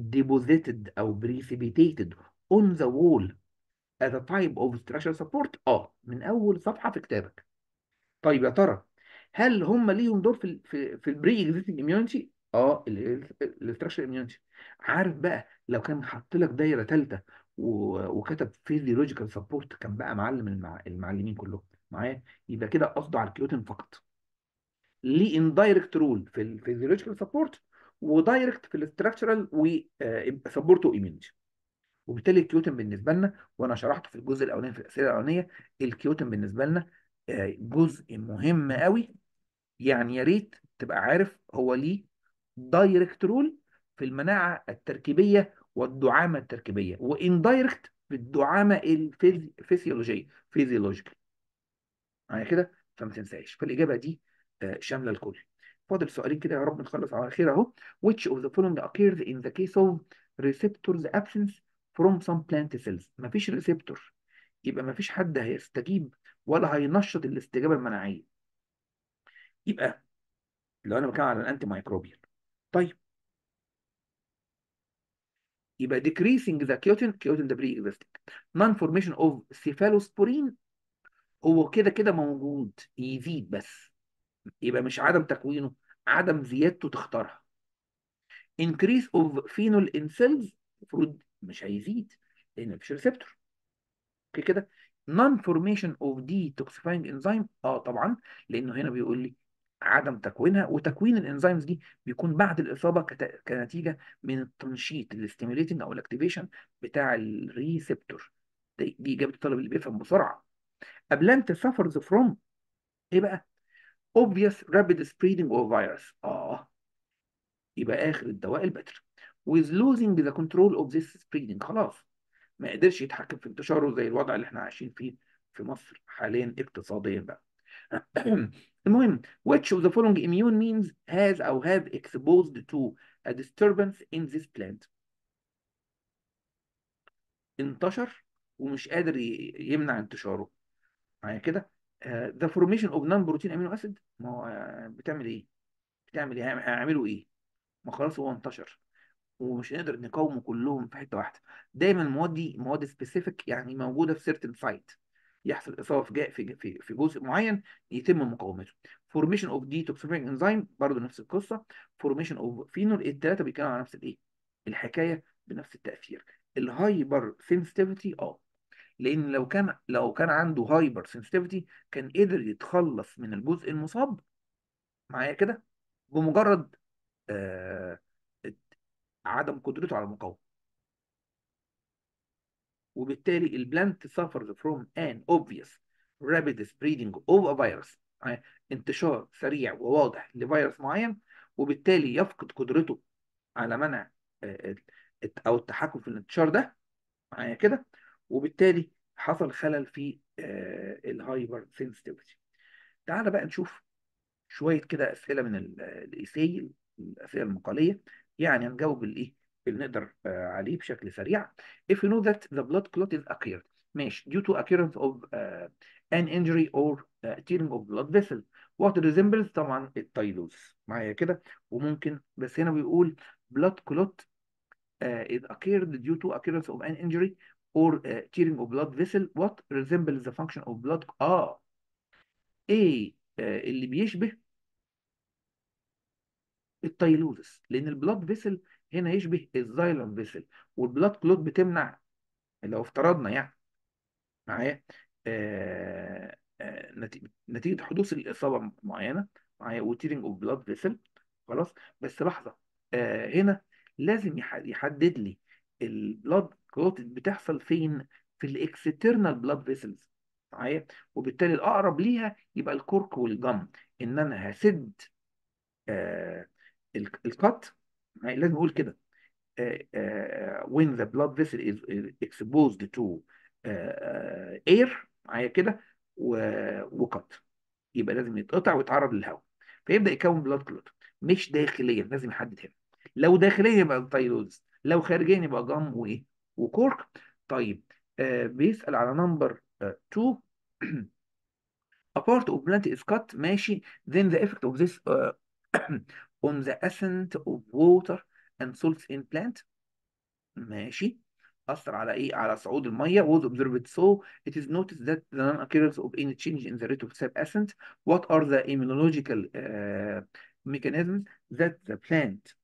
deposited أو precipitated on the wall as a type of structural support اه من أول صفحة في كتابك طيب يا ترى هل هم ليهم دور في في, في البري اكزيستنج اميونيتي؟ اه الاستراكشر اميونيتي عارف بقى لو كان حط لك دايره ثالثه وكتب فيزيولوجيكال سبورت كان بقى معلم المع... المعلمين كلهم معايا يبقى كده قصده على الكيوتين فقط ليه اندايركت رول في الفيزيولوجيكال سبورت ودايركت في الاستراكشرال وسبورت وايميونيتي وبالتالي الكيوتين بالنسبه لنا وانا شرحته في الجزء الاولاني في الاسئله الاولانيه الكيوتين بالنسبه لنا جزء مهم قوي يعني يا ريت تبقى عارف هو ليه دايركت رول في المناعه التركيبيه والدعامه التركيبيه واندايركت في الدعامه الفيزيولوجيه فيزيولوجيكال يعني كده فما تنساش فالاجابه دي آه، شامله الكل فاضل سؤالين كده يا رب نخلص على خير اهو which of the following occurs in the case of receptors absence from some plant cells مفيش ريسبتور يبقى مفيش حد هيستجيب ولا هينشط الاستجابه المناعيه يبقى لو انا بتكلم على الانتي مايكروبيال طيب يبقى decreasing the cutin, cutin the pre-existing non formation of cephalosporin هو كده كده موجود يزيد بس يبقى مش عدم تكوينه عدم زيادته تختارها increase of phenol in cells المفروض مش هيزيد لان مفيش ريسبتور اوكي كده non formation of detoxifying enzyme اه طبعا لانه هنا بيقول لي عدم تكوينها وتكوين الانزيمز دي بيكون بعد الاصابه كت... كنتيجه من التنشيط الاستيميليتنج او الاكتيفيشن بتاع الريسبتور دي, دي اجابه الطالب اللي بيفهم بسرعه ابلانت سفرز فروم ايه بقى obvious rapid spreading of virus اه يبقى اخر الدواء البتر with losing the control of this spreading خلاص ما قدرش يتحكم في انتشاره زي الوضع اللي احنا عايشين فيه في مصر حاليا اقتصاديا بقى المهم which of the following immune means has or have exposed to a disturbance in this plant انتشر ومش قادر يمنع انتشاره معايا كده آه، the formation of non protein amino acid ما هو آه، بتعمل ايه؟ بتعمل ايه؟ هيعملوا ايه؟ ما خلاص هو انتشر ومش نقدر نقاومه كلهم في حته واحده دايما المواد دي مواد سبيسيفيك يعني موجوده في سيرتن سايت يحصل اصابه في في في جزء معين يتم مقاومته فورميشن اوف توكسيفيك انزيم برضه نفس القصه فورميشن اوف فينول الثلاثه بيتكلموا على نفس الايه الحكايه بنفس التاثير الهايبر سنسيتيفيتي اه لان لو كان لو كان عنده هايبر سنسيتيفيتي كان قدر يتخلص من الجزء المصاب معايا كده بمجرد آه عدم قدرته على المقاومه وبالتالي البلانت suffers from an obvious rapid سبريدنج of a virus آه، انتشار سريع وواضح لفيروس معين وبالتالي يفقد قدرته على منع آه، او التحكم في الانتشار ده معايا كده وبالتالي حصل خلل في الهايبر سنسيتيفيتي تعالى بقى نشوف شويه كده اسئله من الايساي الاسئله المقاليه يعني هنجاوب الايه اللي نقدر عليه بشكل سريع if you know that the blood clot is occurred ماشي due to occurrence of uh, an injury or uh, tearing of blood vessel what resembles طبعا التايلوز معايا كده وممكن بس هنا بيقول blood clot uh, is occurred due to occurrence of an injury or uh, tearing of blood vessel what resembles the function of blood اه ايه uh, اللي بيشبه التايلوزس لان البلاد فيسل هنا يشبه الزايلم فيسل والبلاد كلوت بتمنع لو افترضنا يعني معايا آه، آه، نتيجه حدوث الاصابه معينه معايا وتيرنج اوف بلاد فيسل خلاص بس لحظه آه، هنا لازم يحدد لي البلاد كلوت بتحصل فين في الاكسترنال بلاد فيسلز معايا وبالتالي الاقرب ليها يبقى الكرك والجم ان انا هسد آه الكات لازم اقول كده آه، آه، when the blood vessel is exposed to آه، air معايا كده وكات يبقى لازم يتقطع ويتعرض للهواء فيبدا يكون بلاد كلوت مش داخليا لازم يحدد هنا لو داخليا يبقى تايلوز لو خارجيا يبقى جام وايه وكورك طيب بيسال على نمبر 2 part of plant is cut ماشي then the effect of this uh, on the ascent of water and salts in plant ماشي أثر على إيه؟ على صعود المية was observed so it is noticed that the non-occurrence of any change in the rate of sub subascent what are the immunological uh, mechanisms that the plant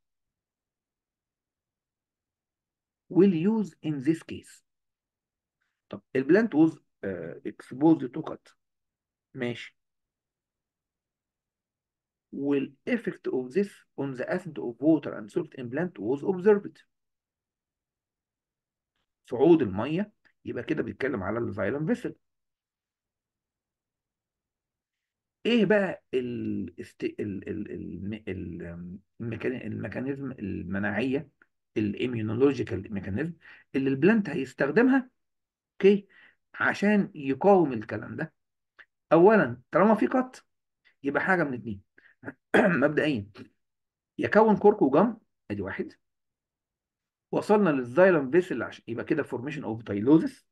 will use in this case طب البلانت was uh, exposed to cut ماشي والإفكت أوف ذيس أون ذا the أوف ووتر أند سولت إمبلانت ووز was صعود الميه يبقى كده بيتكلم على الفايلم فيسل. ايه بقى الاست... ال... ال... الميكانيزم المناعيه الايميونولوجيكال ميكانيزم اللي البلانت هيستخدمها اوكي عشان يقاوم الكلام ده اولا طالما في قط يبقى حاجه من اتنين مبدئيا يكون كورك وجم ادي واحد وصلنا للزايلم فيسل عشان يبقى كده فورميشن اوف دايلوزس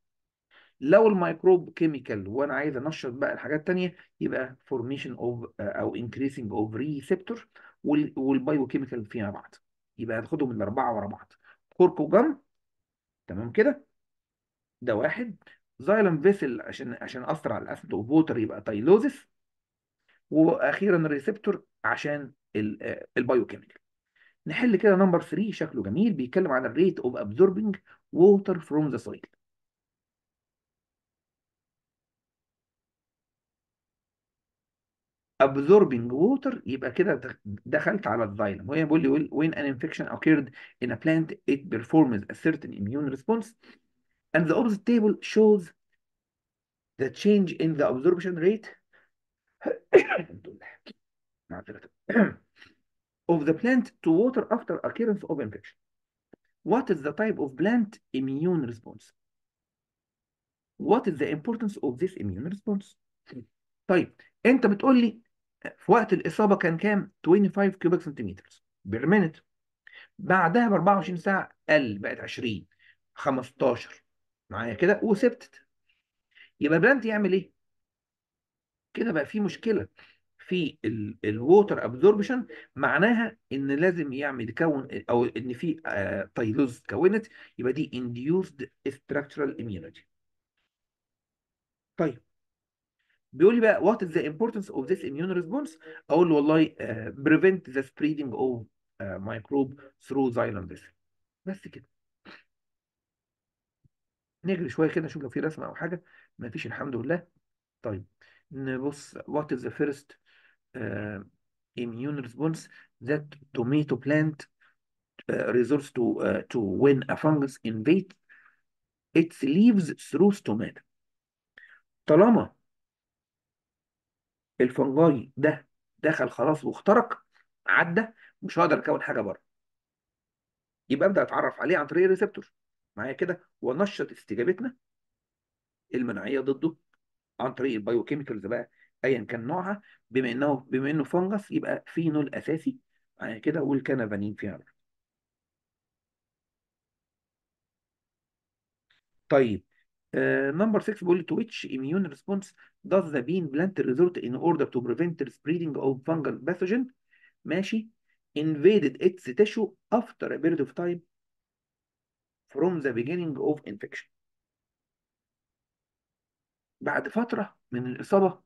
لو الميكروب كيميكال وانا عايز انشط بقى الحاجات الثانيه يبقى فورميشن اوف آه، او انكريسنج اوف ريسبتور والبايو كيميكال فيما بعض يبقى هناخدهم الاربعه ورا بعض كورك وجم تمام كده ده واحد زايلم فيسل عشان عشان اسرع الاسيد اوف ووتر يبقى تايلوزس واخيرا الريسبتور عشان البايو كيميكال نحل كده نمبر 3 شكله جميل بيتكلم عن الريت اوف ابزوربنج ووتر فروم ذا سويل absorbing water يبقى كده دخلت على الزايلم وهي بيقول لي when an infection occurred in a plant it performs a certain immune response and the opposite table shows the change in the absorption rate الحمد لله معذرة of the plant to water after occurrence of infection. What is the type of plant immune response? What is the importance of this immune response? طيب انت بتقول لي في وقت الاصابه كان كام؟ 25 كيوبيك سنتيمتر بير مينت بعدها ب 24 ساعه قل بقت 20 15 معايا كده وسبتت يبقى البلانت يعمل ايه؟ كده بقى في مشكله في الووتر ابزوربشن معناها ان لازم يعمل يكون او ان في تايلوز آه، كونت يبقى دي induced structural immunity. طيب بيقول لي بقى what is the importance of this immune response؟ اقول له والله uh, prevent the spreading of uh, microbe through xylem vessel. بس كده. نجري شويه كده نشوف لو في رسمه او حاجه مفيش الحمد لله. طيب نبص what is the first uh, immune response that tomato plant uh, resorts to uh, to when a fungus invades its leaves through stomata طالما الفنجاي ده دخل خلاص واخترق عدى مش هقدر اكون حاجه بره يبقى ابدا اتعرف عليه عن طريق الريسبتور معايا كده ونشط استجابتنا المناعيه ضده عن طريق البايوكيميكالز بقى ايا كان نوعها بما انه بما انه فانجس يبقى فينول اساسي كده والكنفانين فيها بقى. طيب نمبر 6 بيقول to which immune response does the bean plant resort in order to prevent the spreading of fungal pathogen ماشي invaded its tissue after a period of time from the beginning of infection بعد فترة من الإصابة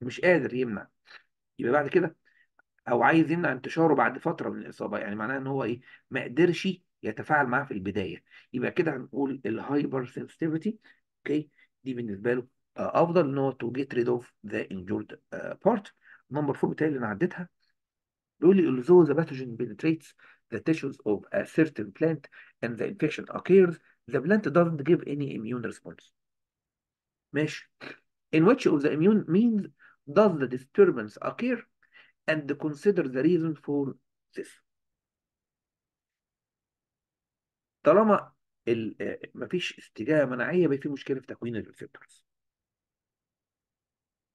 مش قادر يمنع يبقى بعد كده أو عايز يمنع انتشاره بعد فترة من الإصابة يعني معناها إن هو إيه ما قدرش يتفاعل معاه في البداية يبقى كده هنقول الهايبر سنسيتيفيتي أوكي دي بالنسبة له آه، أفضل إن هو تو جيت ريد أوف ذا انجورد بارت نمبر 4 بتاعي اللي أنا عديتها بيقول لي although the pathogen penetrates the tissues of a certain plant and the infection occurs the plant doesn't give any immune response ماشي in which of the immune means does the disturbance occur and consider the reason for this طالما آه، ما فيش استجابه مناعيه بقى في مشكله في تكوين الريسبتورز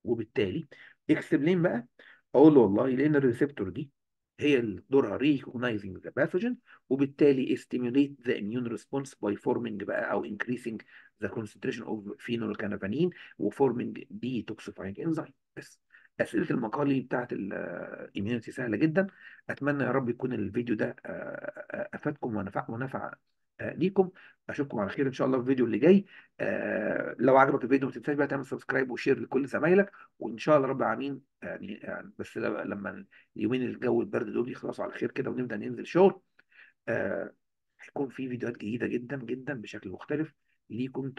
وبالتالي اكسبلين بقى اقول له والله لان الريسبتور دي هي اللي دورها ريكوجنايزنج ذا باثوجين وبالتالي استيميوليت ذا اميون ريسبونس باي فورمينج بقى او انكريسينج the concentration of phenolcanavanine وforming دي detoxifying enzyme بس اسئله المقالي بتاعت الايميونتي سهله جدا اتمنى يا رب يكون الفيديو ده آه، آه، افادكم ونفع ونفع آه، ليكم اشوفكم على خير ان شاء الله في الفيديو اللي جاي لو عجبك الفيديو ما تنساش بقى تعمل سبسكرايب وشير لكل زمايلك وان شاء الله رب العالمين يعني, يعني بس لما اليومين الجو البرد دول يخلصوا على خير كده ونبدا ننزل شغل هيكون في فيديوهات جديده جدا جدا بشكل مختلف ليكم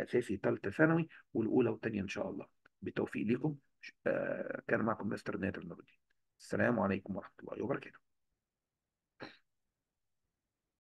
اساسي ثالثه ثانوي والاولى والثانيه ان شاء الله بالتوفيق ليكم آه، كان معكم مستر نادر نور الدين السلام عليكم ورحمه الله وبركاته